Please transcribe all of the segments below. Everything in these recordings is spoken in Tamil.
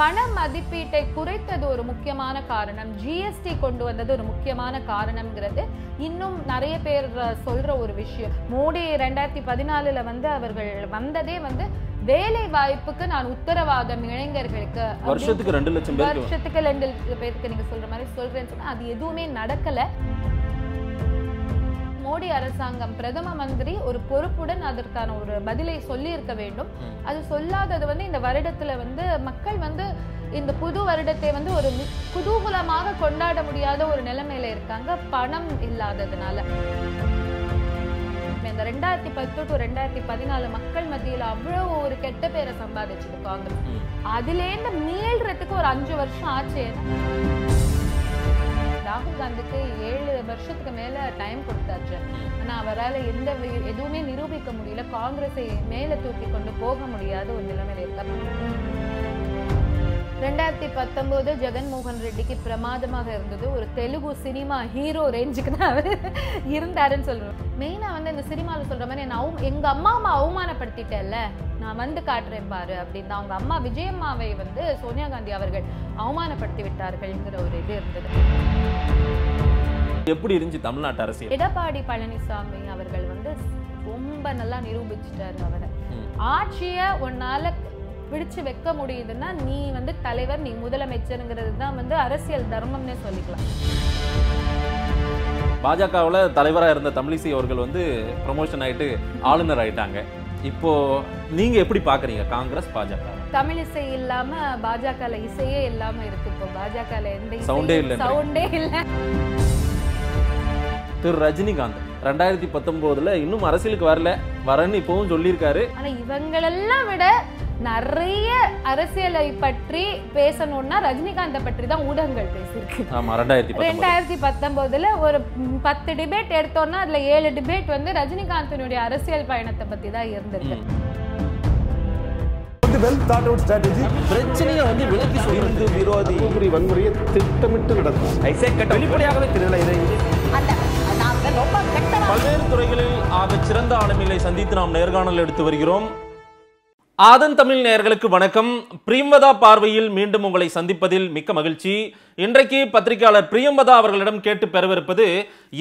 பண மதிப்பீட்டை குறைத்தது ஒரு முக்கியமான காரணம் ஜிஎஸ்டி கொண்டு வந்தது ஒரு முக்கியமான காரணம்ங்கிறது இன்னும் நிறைய பேர் சொல்ற ஒரு விஷயம் மோடி ரெண்டாயிரத்தி பதினாலுல வந்து அவர்கள் வந்ததே வந்து வேலை வாய்ப்புக்கு நான் உத்தரவாதம் இளைஞர்களுக்கு வருஷத்துக்கு ரெண்டு லட்சம் வருஷத்துக்கு ரெண்டு லட்சம் பேருக்கு நீங்க சொல்ற மாதிரி சொல்றேன்னு சொன்னா அது எதுவுமே நடக்கல மோடி அரசாங்கம் பிரதம மந்திரி ஒரு பொறுப்புடன் அதற்கான ஒரு பதிலை சொல்லி இருக்க வேண்டும் அது சொல்லாதது வந்து இந்த வருடத்துல வந்து மக்கள் வந்து இந்த புது வருடத்தை வந்து ஒரு குதூகூலமாக கொண்டாட முடியாத ஒரு நிலைமையில இருக்காங்க பணம் இல்லாததுனால இந்த ரெண்டாயிரத்தி பத்து டு ரெண்டாயிரத்தி பதினாலு மக்கள் மத்தியில் அவ்வளவு ஒரு கெட்ட பேரை சம்பாதிச்சிருக்காங்க அதுல அதுலேருந்து மீள்றதுக்கு ஒரு அஞ்சு வருஷம் ஆச்சு ராகுல் காந்திக்கு ஏழு வருஷத்துக்கு மேலே டைம் கொடுத்தாச்சு ஆனா அவரால் எந்த எதுவுமே நிரூபிக்க முடியல காங்கிரஸை மேலே தூக்கி கொண்டு போக முடியாத ஒரு நிலைமையில இருக்காங்க ரெண்டாயிரத்தி பத்தொம்போது ஜெகன்மோகன் ரெட்டிக்கு பிரமாதமாக இருந்தது ஒரு தெலுங்கு சினிமா ஹீரோ ரேஞ்சுக்கு தான் அவர் இருந்தாருன்னு சொல்கிறோம் மெயினாக வந்து இந்த சினிமாவில் சொல்கிற மாதிரி நான் அவ எங்கள் அம்மா அம்மா அவமானப்படுத்திட்டேல்ல நான் வந்து காட்டுறேன் பாரு அப்படின்னு அவங்க அம்மா விஜயம்மாவை வந்து சோனியா காந்தி அவர்கள் அவமானப்படுத்தி விட்டார்கள்ங்கிற ஒரு இது இருந்தது எப்படி இருந்துச்சு தமிழ்நாட்டு அரசியல் எடப்பாடி பழனிசாமி அவர்கள் வந்து ரொம்ப நல்லா நிரூபிச்சிட்டாரு அவரை ஆட்சியை உன்னால பிடிச்சு வைக்க முடியுதுன்னா நீ வந்து தலைவர் நீ முதலமைச்சருங்கிறது தான் வந்து அரசியல் தர்மம்னே சொல்லிக்கலாம் பாஜகவில் தலைவராக இருந்த தமிழிசை அவர்கள் வந்து ப்ரமோஷன் ஆகிட்டு ஆளுநர் ஆகிட்டாங்க இப்போ நீங்க எப்படி பாக்குறீங்க காங்கிரஸ் பாஜக தமிழ் இசை இல்லாம பாஜக இசையே இல்லாம இருக்கு இப்போ பாஜக எந்த சவுண்டே இல்லை சவுண்டே இல்லை திரு ரஜினிகாந்த் ரெண்டாயிரத்தி பத்தொம்போதில் இன்னும் அரசியலுக்கு வரல வரன்னு இப்போவும் சொல்லியிருக்காரு ஆனால் இவங்களெல்லாம் விட நிறைய அரசியலை பற்றி பேசணும்னா ரஜினிகாந்தை பற்றி தான் ஊடகங்கள் பேசியிருக்கு ஆமா ரெண்டாயிரத்தி ரெண்டாயிரத்தி பத்தொன்பதுல ஒரு பத்து டிபேட் எடுத்தோம்னா அதுல ஏழு டிபேட் வந்து ரஜினிகாந்தினுடைய அரசியல் பயணத்தை பத்தி தான் இருந்திருக்கு பிரச்சனையை வந்து விலக்கி விரோதி வன்முறையை திட்டமிட்டு நடக்கும் ஐசே வெளிப்படையாகவே திருநிலை இதை பல்வேறு துறைகளில் ஆக சிறந்த ஆளுமைகளை சந்தித்து நாம் நேர்காணல் எடுத்து வருகிறோம் ஆதன் தமிழ் நேயர்களுக்கு வணக்கம் பிரியம்பதா பார்வையில் மீண்டும் உங்களை சந்திப்பதில் மிக்க மகிழ்ச்சி இன்றைக்கு பத்திரிகையாளர் பிரியம்பதா அவர்களிடம் கேட்டு பெறவிருப்பது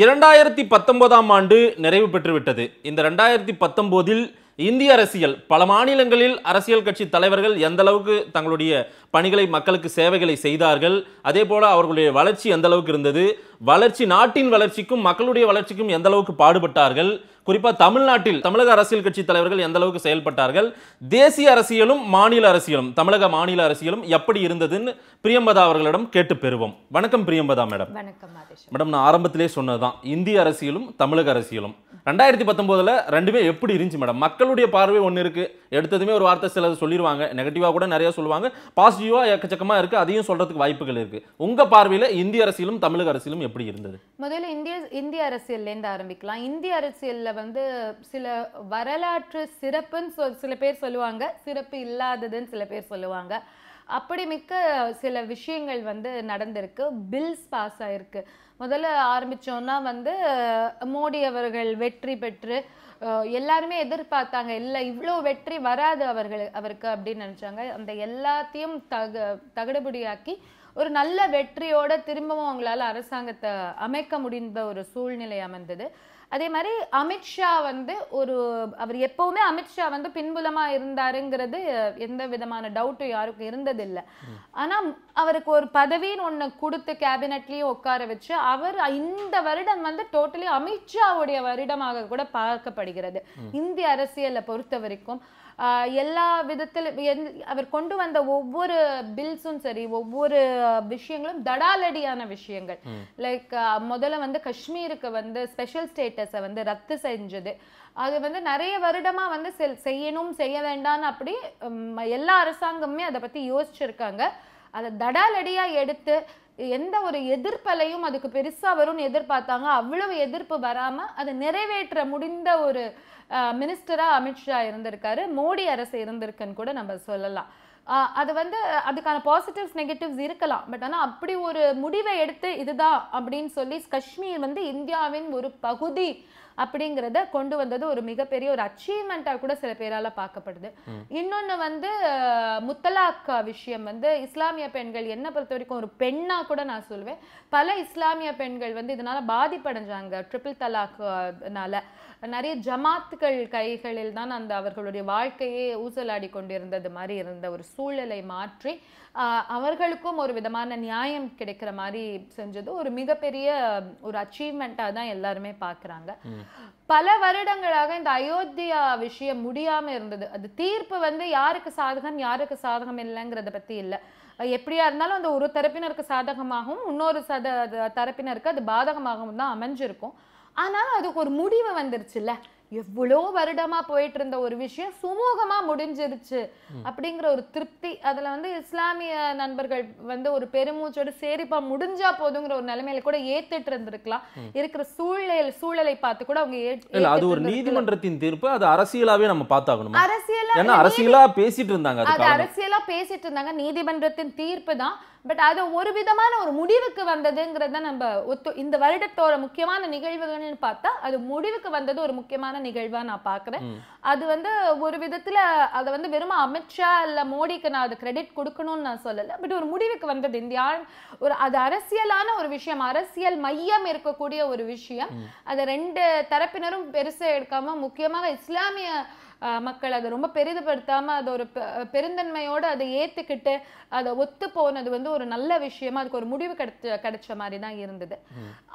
இரண்டாயிரத்தி பத்தொன்பதாம் ஆண்டு நிறைவு பெற்றுவிட்டது இந்த ரெண்டாயிரத்தி பத்தொன்பதில் இந்திய அரசியல் பல மாநிலங்களில் அரசியல் கட்சி தலைவர்கள் எந்த அளவுக்கு தங்களுடைய பணிகளை மக்களுக்கு சேவைகளை செய்தார்கள் அதே போல அவர்களுடைய வளர்ச்சி எந்த அளவுக்கு இருந்தது வளர்ச்சி நாட்டின் வளர்ச்சிக்கும் மக்களுடைய வளர்ச்சிக்கும் எந்த அளவுக்கு பாடுபட்டார்கள் குறிப்பாக தமிழ்நாட்டில் தமிழக அரசியல் கட்சி தலைவர்கள் எந்த அளவுக்கு செயல்பட்டார்கள் தேசிய அரசியலும் மாநில அரசியலும் தமிழக மாநில அரசியலும் எப்படி இருந்ததுன்னு பிரியம்பதா அவர்களிடம் கேட்டு பெறுவோம் வணக்கம் பிரியம்பதா மேடம் மேடம் நான் ஆரம்பத்திலே சொன்னதுதான் இந்திய அரசியலும் தமிழக அரசியலும் ரெண்டாயிரத்தி பத்தொன்பதுல ரெண்டுமே எப்படி இருந்துச்சு மேடம் மக்களுடைய பார்வை ஒன்று இருக்கு எடுத்ததுமே ஒரு வார்த்தை சிலது சொல்லிடுவாங்க நெகட்டிவா கூட நிறைய சொல்லுவாங்க பாசிட்டிவா எக்கச்சக்கமா இருக்கு அதையும் சொல்றதுக்கு வாய்ப்புகள் இருக்கு உங்க பார்வையில் இந்திய அரசியலும் தமிழக அரசியலும் எப்படி இருந்தது முதல்ல இந்திய இந்திய அரசியல்லேருந்து ஆரம்பிக்கலாம் இந்திய அரசியல் வந்து சில வரலாற்று சிறப்புன்னு சொ சில பேர் சொல்லுவாங்க சிறப்பு இல்லாததுன்னு சில பேர் சொல்லுவாங்க அப்படி மிக்க சில விஷயங்கள் வந்து நடந்திருக்கு பில்ஸ் பாஸ் ஆகிருக்கு முதல்ல ஆரம்பித்தோன்னா வந்து மோடி அவர்கள் வெற்றி பெற்று எல்லாருமே எதிர்பார்த்தாங்க இல்லை இவ்வளோ வெற்றி வராது அவர்கள் அவருக்கு அப்படின்னு நினச்சாங்க அந்த எல்லாத்தையும் தக தகுடுபடியாக்கி ஒரு நல்ல வெற்றியோடு திரும்பவும் அவங்களால அரசாங்கத்தை அமைக்க முடிந்த ஒரு சூழ்நிலை அமைந்தது அதே மாதிரி அமித்ஷா வந்து ஒரு அவர் எப்பவுமே அமித்ஷா வந்து பின்புலமா இருந்தாருங்கிறது எந்த விதமான டவுட்டும் யாருக்கும் இருந்ததில்லை ஆனா அவருக்கு ஒரு பதவின்னு ஒண்ணு கொடுத்து கேபினட்லயும் உட்கார வச்சு அவர் இந்த வருடம் வந்து டோட்டலி அமித்ஷாவுடைய வருடமாக கூட பார்க்கப்படுகிறது இந்திய அரசியலை பொறுத்த வரைக்கும் எல்லா விதத்தில் அவர் கொண்டு வந்த ஒவ்வொரு பில்ஸும் சரி ஒவ்வொரு விஷயங்களும் தடாலடியான விஷயங்கள் லைக் முதல்ல வந்து காஷ்மீருக்கு வந்து ஸ்பெஷல் ஸ்டேட்டஸை வந்து ரத்து செஞ்சது அது வந்து நிறைய வருடமாக வந்து செய்யணும் செய்ய வேண்டாம்னு அப்படி எல்லா அரசாங்கமுமே அதை பற்றி யோசிச்சிருக்காங்க அதை தடாலடியாக எடுத்து எந்த ஒரு எதிர்ப்பலையும் அதுக்கு பெருசாக வரும்னு எதிர்பார்த்தாங்க அவ்வளவு எதிர்ப்பு வராமல் அதை நிறைவேற்ற முடிந்த ஒரு மினிஸ்டராக அமித்ஷா இருந்திருக்காரு மோடி அரசு இருந்திருக்குன்னு கூட நம்ம சொல்லலாம் அது வந்து அதுக்கான பாசிட்டிவ்ஸ் நெகட்டிவ்ஸ் இருக்கலாம் பட் ஆனால் அப்படி ஒரு முடிவை எடுத்து இதுதான் அப்படின்னு சொல்லி காஷ்மீர் வந்து இந்தியாவின் ஒரு பகுதி அப்படிங்கிறத கொண்டு வந்தது ஒரு மிகப்பெரிய ஒரு அச்சீவ்மெண்ட்டாக கூட சில பேரால் பார்க்கப்படுது இன்னொன்று வந்து முத்தலாக் விஷயம் வந்து இஸ்லாமிய பெண்கள் என்னை பொறுத்த வரைக்கும் ஒரு பெண்ணாக கூட நான் சொல்லுவேன் பல இஸ்லாமிய பெண்கள் வந்து இதனால் பாதிப்படைஞ்சாங்க ட்ரிபிள் தலாக்னால் நிறைய ஜமாத்துக்கள் கைகளில் தான் அந்த அவர்களுடைய வாழ்க்கையே ஊசலாடி கொண்டிருந்தது மாதிரி இருந்த ஒரு சூழலை மாற்றி அவர்களுக்கும் ஒரு விதமான நியாயம் கிடைக்கிற மாதிரி செஞ்சது ஒரு மிகப்பெரிய ஒரு அச்சீவ்மெண்ட்டாக தான் எல்லாருமே பார்க்குறாங்க பல வருடங்களாக இந்த அயோத்தியா விஷயம் முடியாமல் இருந்தது அது தீர்ப்பு வந்து யாருக்கு சாதகம் யாருக்கு சாதகம் இல்லைங்கிறத பற்றி இல்லை எப்படியா இருந்தாலும் அந்த ஒரு தரப்பினருக்கு சாதகமாகவும் இன்னொரு சத தரப்பினருக்கு அது பாதகமாகவும் தான் அமைஞ்சிருக்கும் ஆனாலும் அதுக்கு ஒரு முடிவு வந்துருச்சுல்ல எவ்வளோ வருடமா போயிட்டு இருந்த ஒரு விஷயம் சுமூகமா முடிஞ்சிருச்சு அப்படிங்கிற ஒரு திருப்தி அதுல வந்து இஸ்லாமிய நண்பர்கள் வந்து ஒரு பெருமூச்சோடு சரிப்பா முடிஞ்சா போதுங்கிற ஒரு நிலைமையில கூட ஏத்துட்டு இருந்திருக்கலாம் இருக்கிற சூழல் சூழலை பார்த்து கூட அவங்க அது ஒரு நீதிமன்றத்தின் தீர்ப்பு அது அரசியலாவே நம்ம பார்த்தாகணும் அரசியலா அரசியலா பேசிட்டு இருந்தாங்க அது அரசியலா பேசிட்டு இருந்தாங்க நீதிமன்றத்தின் தீர்ப்பு தான் பட் அது ஒரு விதமான ஒரு முடிவுக்கு வந்ததுங்கிறத நம்ம ஒத்து இந்த வருடத்தோட முக்கியமான நிகழ்வுகள்னு பார்த்தா அது முடிவுக்கு வந்தது ஒரு முக்கியமான நிகழ்வாக நான் பார்க்குறேன் அது வந்து ஒரு விதத்தில் அதை வந்து வெறும் அமித்ஷா இல்லை மோடிக்கு நான் அது கிரெடிட் கொடுக்கணும்னு நான் சொல்லலை பட் ஒரு முடிவுக்கு வந்தது இந்தியா ஒரு அது அரசியலான ஒரு விஷயம் அரசியல் மையம் இருக்கக்கூடிய ஒரு விஷயம் அதை ரெண்டு தரப்பினரும் பெருசாக எடுக்காமல் முக்கியமாக இஸ்லாமிய மக்கள் அதை ரொம்ப பெரிதுபடுத்தாமல் அதை ஒரு பெருந்தன்மையோடு அதை ஏற்றுக்கிட்டு அதை ஒத்து போனது வந்து ஒரு நல்ல விஷயமா அதுக்கு ஒரு முடிவு கிடைச்ச கிடைச்ச மாதிரி தான் இருந்தது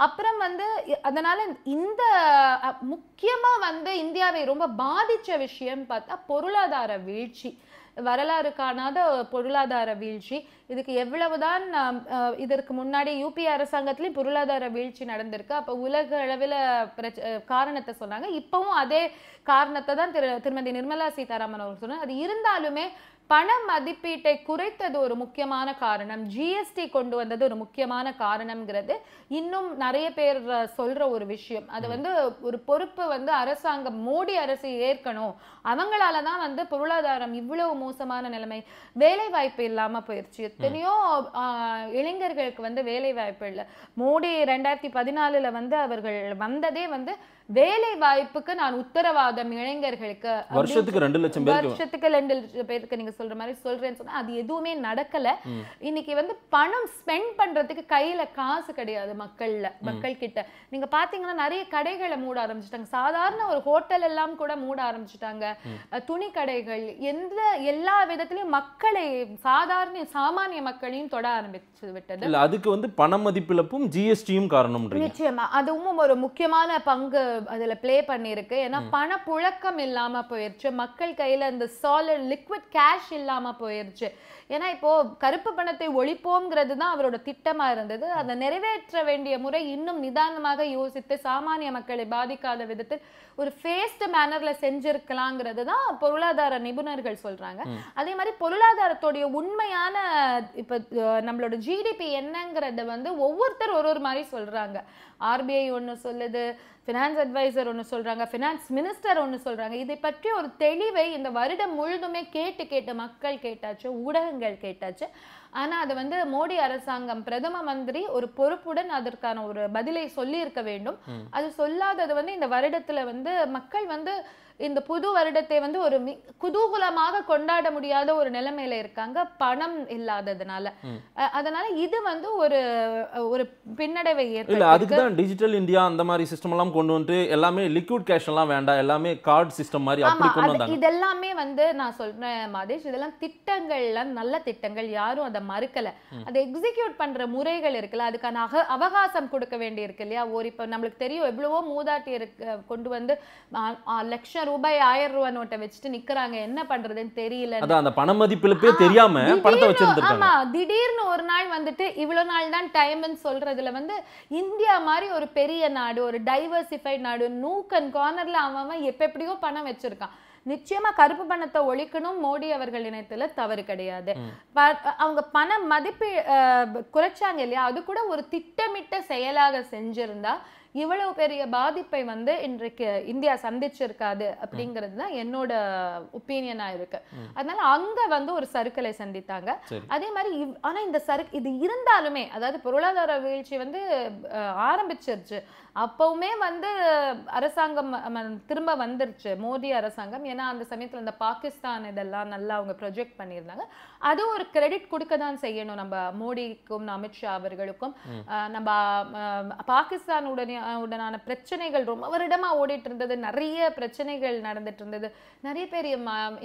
அப்புறம் வந்து அதனால இந்த முக்கியமாக வந்து இந்தியாவை ரொம்ப பாதித்த பிடிச்ச விஷயம் பார்த்தா பொருளாதார வீழ்ச்சி வரலாறு காணாத பொருளாதார வீழ்ச்சி இதுக்கு எவ்வளவுதான் இதற்கு முன்னாடி யூபி அரசாங்கத்திலையும் பொருளாதார வீழ்ச்சி நடந்திருக்கு அப்போ உலக அளவில் காரணத்தை சொன்னாங்க இப்பவும் அதே காரணத்தை தான் திரு திருமதி நிர்மலா சீதாராமன் அவர்கள் சொன்னாங்க அது இருந்தாலுமே பண மதிப்பீட்டை குறைத்தது ஒரு முக்கியமான காரணம் ஜிஎஸ்டி கொண்டு வந்தது ஒரு முக்கியமான காரணம்ங்கிறது இன்னும் நிறைய பேர் சொல்ற ஒரு விஷயம் அது வந்து ஒரு பொறுப்பு வந்து அரசாங்கம் மோடி அரசு ஏற்கணும் அவங்களால தான் வந்து பொருளாதாரம் இவ்வளவு மோசமான நிலைமை வேலை வாய்ப்பு இல்லாம போயிருச்சு எத்தனையோ இளைஞர்களுக்கு வந்து வேலை வாய்ப்பு இல்லை மோடி ரெண்டாயிரத்தி பதினாலுல வந்து அவர்கள் வந்ததே வந்து வேலை வாய்ப்புக்கு நான் உத்தரவாதம் இளைஞர்களுக்கு வருஷத்துக்கு ரெண்டு லட்சம் வருஷத்துக்கு ரெண்டு லட்சம் பேருக்கு நீங்க சொல்ற மாதிரி சொல்றேன்னு சொன்னா அது எதுவுமே நடக்கல இன்னைக்கு வந்து பணம் ஸ்பெண்ட் பண்றதுக்கு கையில காசு கிடையாது மக்கள்ல மக்கள் கிட்ட நீங்க பாத்தீங்கன்னா நிறைய கடைகளை மூட ஆரம்பிச்சிட்டாங்க சாதாரண ஒரு ஹோட்டல் எல்லாம் கூட மூட ஆரம்பிச்சிட்டாங்க துணி கடைகள் எந்த எல்லா விதத்திலயும் மக்களை சாதாரண சாமானிய மக்களையும் தொட ஆரம்பிச்சு விட்டது அதுக்கு வந்து பண மதிப்பிழப்பும் ஜிஎஸ்டியும் காரணம் நிச்சயமா அதுவும் ஒரு முக்கியமான பங்கு அதில் ப்ளே பண்ணியிருக்கு ஏன்னா பணப்புழக்கம் இல்லாமல் போயிடுச்சு மக்கள் கையில் இந்த சாலிட் லிக்விட் கேஷ் இல்லாமல் போயிடுச்சு ஏன்னா இப்போது கருப்பு பணத்தை ஒழிப்போங்கிறது தான் அவரோட திட்டமாக இருந்தது அதை நிறைவேற்ற வேண்டிய முறை இன்னும் நிதானமாக யோசித்து சாமானிய மக்களை பாதிக்காத விதத்தில் ஒரு ஃபேஸ்டு மேனரில் செஞ்சுருக்கலாங்கிறது தான் பொருளாதார நிபுணர்கள் சொல்கிறாங்க அதே மாதிரி பொருளாதாரத்துடைய உண்மையான இப்போ நம்மளோட ஜிடிபி என்னங்கிறத வந்து ஒவ்வொருத்தர் ஒரு ஒரு மாதிரி சொல்கிறாங்க ஆர்பிஐ ஒன்று சொல்லுது ஃபினான்ஸ் அட்வைசர் ஒன்று சொல்கிறாங்க ஃபினான்ஸ் மினிஸ்டர் ஒன்று சொல்கிறாங்க இதை பற்றி ஒரு தெளிவை இந்த வருடம் முழுதுமே கேட்டு கேட்டு மக்கள் கேட்டாச்சு ஊடகங்கள் கேட்டாச்சு ஆனால் அது வந்து மோடி அரசாங்கம் பிரதம மந்திரி ஒரு பொறுப்புடன் அதற்கான ஒரு பதிலை சொல்லி இருக்க வேண்டும் அது சொல்லாதது வந்து இந்த வருடத்துல வந்து மக்கள் வந்து இந்த புது வருடத்தை வந்து ஒரு குதூகூலமாக கொண்டாட முடியாத ஒரு நிலைமையில இருக்காங்க பணம் இல்லாததுனால அதனால இது வந்து ஒரு ஒரு பின்னடைவை ஏற்படுத்தி அதுக்கு தான் டிஜிட்டல் இந்தியா அந்த மாதிரி சிஸ்டம் எல்லாம் கொண்டு வந்து எல்லாமே லிக்விட் கேஷ் எல்லாம் வேண்டாம் எல்லாமே கார்டு சிஸ்டம் மாதிரி அப்படி கொண்டு வந்தாங்க இதெல்லாமே வந்து நான் சொல்றேன் மாதேஷ் இதெல்லாம் திட்டங்கள்லாம் நல்ல திட்டங்கள் யாரும் அதை மறுக்கல அது எக்ஸிக்யூட் பண்ற முறைகள் இருக்குல்ல அதுக்கான அக அவகாசம் கொடுக்க வேண்டி இருக்கு இல்லையா ஒரு இப்போ நம்மளுக்கு தெரியும் எவ்வளவோ மூதாட்டி இருக்கு கொண்டு வந்து லட்சம் ரூபாய் ஆயிரம் ரூபாய் நோட்டை வச்சுட்டு நிக்கிறாங்க என்ன பண்றதுன்னு தெரியல அந்த பண மதிப்பிழப்பே தெரியாம பணத்தை வச்சிருந்தாங்க ஆமா திடீர்னு ஒரு நாள் வந்துட்டு இவ்வளவு நாள் தான் டைம்னு சொல்றதுல வந்து இந்தியா மாதிரி ஒரு பெரிய நாடு ஒரு டைவர்சிஃபைட் நாடு நூக்கன் கார்னர்ல அவன் எப்ப எப்படியோ பணம் வச்சிருக்கான் நிச்சயமா கருப்பு பணத்தை ஒழிக்கணும் மோடி அவர்கள் இணையத்துல தவறு கிடையாது அவங்க பண மதிப்பு குறைச்சாங்க இல்லையா அது கூட ஒரு திட்டமிட்ட செயலாக செஞ்சிருந்தா இவ்வளவு பெரிய பாதிப்பை வந்து இன்றைக்கு இந்தியா சந்திச்சிருக்காது அப்படிங்கிறது தான் என்னோட ஒப்பீனியனா இருக்கு அதனால அங்க வந்து ஒரு சருக்களை சந்தித்தாங்க அதே மாதிரி ஆனா இந்த சறுக்கு இது இருந்தாலுமே அதாவது பொருளாதார வீழ்ச்சி வந்து ஆரம்பிச்சிருச்சு அப்பவுமே வந்து அரசாங்கம் திரும்ப வந்துருச்சு மோடி அரசாங்கம் ஏன்னா அந்த சமயத்தில் இந்த பாகிஸ்தான் இதெல்லாம் நல்லா அவங்க ப்ரொஜெக்ட் பண்ணியிருந்தாங்க அது ஒரு கிரெடிட் கொடுக்க தான் செய்யணும் நம்ம மோடிக்கும் அமித்ஷா அவர்களுக்கும் நம்ம உடனே உடனான பிரச்சனைகள் ரொம்ப வருடமா ஓடிட்டு இருந்தது நிறைய பிரச்சனைகள் நடந்துட்டு இருந்தது நிறைய பேர்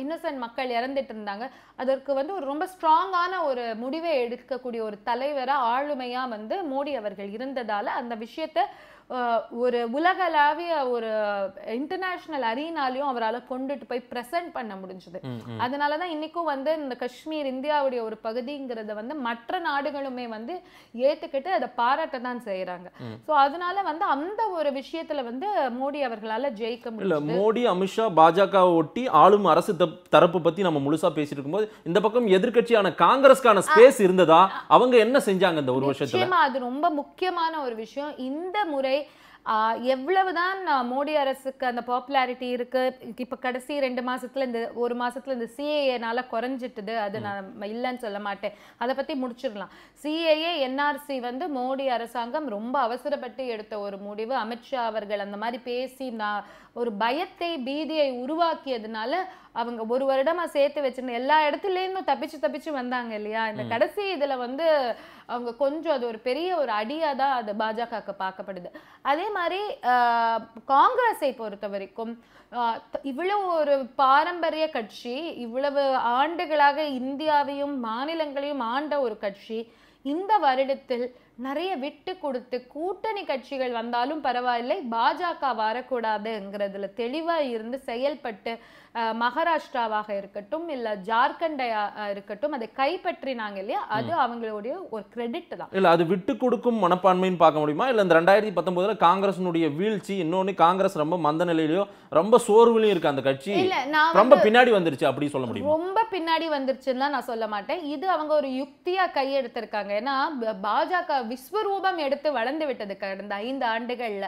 இன்னசென்ட் மக்கள் இறந்துட்டு இருந்தாங்க அதற்கு வந்து ஒரு ரொம்ப ஸ்ட்ராங்கான ஒரு முடிவை எடுக்கக்கூடிய ஒரு தலைவராக ஆளுமையாக வந்து மோடி அவர்கள் இருந்ததால அந்த விஷயத்தை ஒரு உலகளாவிய ஒரு இன்டர்நேஷனல் அரீனாலையும் அவரால் கொண்டுட்டு போய் ப்ரெசென்ட் பண்ண முடிஞ்சது அதனால தான் இன்றைக்கும் வந்து இந்த காஷ்மீர் இந்தியாவுடைய ஒரு பகுதிங்கிறத வந்து மற்ற நாடுகளுமே வந்து ஏற்றுக்கிட்டு அதை பாராட்ட தான் செய்கிறாங்க ஸோ அதனால வந்து அந்த ஒரு விஷயத்தில் வந்து மோடி அவர்களால் ஜெயிக்க முடியல மோடி அமித்ஷா பாஜகவை ஒட்டி ஆளும் அரசு தரப்பு பற்றி நம்ம முழுசாக பேசிட்டு இருக்கும்போது இந்த பக்கம் எதிர்கட்சியான காங்கிரஸ்க்கான ஸ்பேஸ் இருந்ததா அவங்க என்ன செஞ்சாங்க இந்த ஒரு வருஷத்தில் அது ரொம்ப முக்கியமான ஒரு விஷயம் இந்த முறை எவ்வளவுதான் மோடி அரசுக்கு அந்த பாப்புலாரிட்டி இருக்கு இப்போ கடைசி ரெண்டு மாசத்துல இந்த ஒரு மாசத்துல இந்த சிஏஏனால குறைஞ்சிட்டுது அது நான் இல்லைன்னு சொல்ல மாட்டேன் அதை பத்தி முடிச்சிடலாம் சிஏஏ என்ஆர்சி வந்து மோடி அரசாங்கம் ரொம்ப அவசரப்பட்டு எடுத்த ஒரு முடிவு அமித்ஷா அவர்கள் அந்த மாதிரி பேசி நான் ஒரு பயத்தை பீதியை உருவாக்கியதுனால அவங்க ஒரு வருடமா சேர்த்து வச்சிருந்த எல்லா இடத்துலேருந்தும் தப்பிச்சு தப்பிச்சு வந்தாங்க இல்லையா இந்த கடைசி இதுல வந்து அவங்க கொஞ்சம் அது ஒரு பெரிய ஒரு அடியா தான் அது பாஜகவுக்கு பார்க்கப்படுது அதே மாதிரி காங்கிரஸை பொறுத்த வரைக்கும் இவ்வளவு ஒரு பாரம்பரிய கட்சி இவ்வளவு ஆண்டுகளாக இந்தியாவையும் மாநிலங்களையும் ஆண்ட ஒரு கட்சி இந்த வருடத்தில் நிறைய விட்டு கொடுத்து கூட்டணி கட்சிகள் வந்தாலும் பரவாயில்லை பாஜக வரக்கூடாதுங்கிறதுல தெளிவாக இருந்து செயல்பட்டு மகாராஷ்டிராவாக இருக்கட்டும் இல்லை ஜார்க்கண்டையா இருக்கட்டும் அதை கைப்பற்றினாங்க இல்லையா அது அவங்களுடைய ஒரு கிரெடிட் தான் இல்லை அது விட்டு கொடுக்கும் மனப்பான்மைன்னு பார்க்க முடியுமா இல்லை இந்த ரெண்டாயிரத்தி பத்தொன்பதுல காங்கிரசனுடைய வீழ்ச்சி இன்னொன்னு காங்கிரஸ் ரொம்ப மந்த நிலையிலயோ ரொம்ப சோர்வுலையும் இருக்கு அந்த கட்சி ரொம்ப பின்னாடி வந்துருச்சு அப்படி சொல்ல முடியும் ரொம்ப பின்னாடி வந்துருச்சுன்னு நான் சொல்ல மாட்டேன் இது அவங்க ஒரு யுக்தியா கையெடுத்திருக்காங்க ஏன்னா பாஜக விஸ்வரூபம் எடுத்து வளர்ந்து விட்டது கடந்த ஐந்து ஆண்டுகள்ல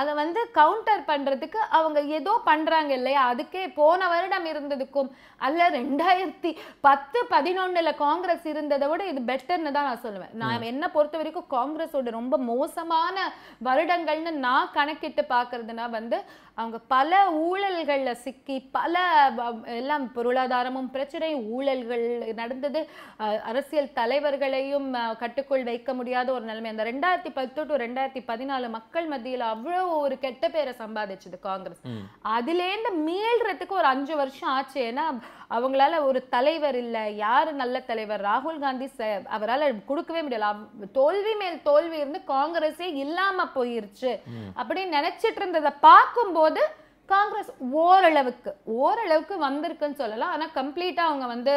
அதை வந்து கவுண்டர் பண்றதுக்கு அவங்க ஏதோ பண்றாங்க இல்லையா அதுக்கே போன வருடம் இருந்ததுக்கும் அல்ல ரெண்டாயிரத்தி பத்து பதினொன்னுல காங்கிரஸ் இருந்ததை விட இது பெட்டர்னு தான் நான் சொல்லுவேன் நான் என்ன பொறுத்த வரைக்கும் காங்கிரஸோட ரொம்ப மோசமான வருடங்கள்னு நான் கணக்கிட்டு பார்க்கறதுனா வந்து அவங்க பல ஊழல்களில் சிக்கி பல எல்லாம் பொருளாதாரமும் பிரச்சனை ஊழல்கள் நடந்தது அரசியல் தலைவர்களையும் கட்டுக்குள் வைக்க முடியாத ஒரு நிலைமை அந்த ரெண்டாயிரத்தி பத்து டு ரெண்டாயிரத்தி பதினாலு மக்கள் மத்தியில் அவ்வளோ ஒரு கெட்ட பேரை சம்பாதிச்சது காங்கிரஸ் அதுலேருந்து மீள்றதுக்கு ஒரு அஞ்சு வருஷம் ஆச்சு ஏன்னா அவங்களால ஒரு தலைவர் இல்லை யார் நல்ல தலைவர் ராகுல் காந்தி அவரால் கொடுக்கவே முடியல தோல்வி மேல் தோல்வி இருந்து காங்கிரஸே இல்லாம போயிருச்சு அப்படின்னு நினைச்சிட்டு இருந்ததை பார்க்கும்போது காங்கிரஸ் ஓரளவுக்கு ஓரளவுக்கு வந்திருக்குன்னு சொல்லலாம் ஆனால் கம்ப்ளீட்டாக அவங்க வந்து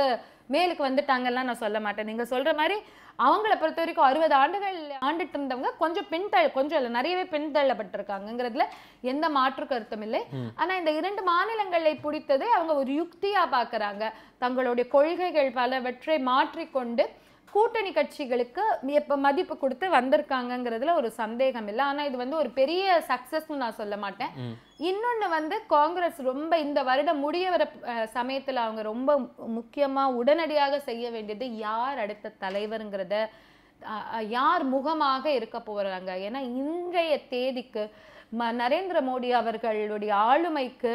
மேலுக்கு வந்துட்டாங்கலாம் நான் சொல்ல மாட்டேன் நீங்கள் சொல்கிற மாதிரி அவங்கள பொறுத்த வரைக்கும் அறுபது ஆண்டுகள் ஆண்டுட்டு இருந்தவங்க கொஞ்சம் பின்தள் கொஞ்சம் இல்லை நிறையவே பின்தள்ளப்பட்டிருக்காங்கிறதுல எந்த மாற்று கருத்தும் இல்லை ஆனா இந்த இரண்டு மாநிலங்களை பிடித்ததை அவங்க ஒரு யுக்தியா பாக்குறாங்க தங்களுடைய கொள்கைகள் பலவற்றை மாற்றிக்கொண்டு கூட்டணி கட்சிகளுக்கு இப்போ மதிப்பு கொடுத்து வந்திருக்காங்கிறதுல ஒரு சந்தேகம் இல்லை ஆனால் இது வந்து ஒரு பெரிய சக்ஸஸ்ன்னு நான் சொல்ல மாட்டேன் இன்னொன்று வந்து காங்கிரஸ் ரொம்ப இந்த வருடம் முடிய வர சமயத்தில் அவங்க ரொம்ப முக்கியமாக உடனடியாக செய்ய வேண்டியது யார் அடுத்த தலைவருங்கிறத யார் முகமாக இருக்க போகிறாங்க ஏன்னா இன்றைய தேதிக்கு நரேந்திர மோடி அவர்களுடைய ஆளுமைக்கு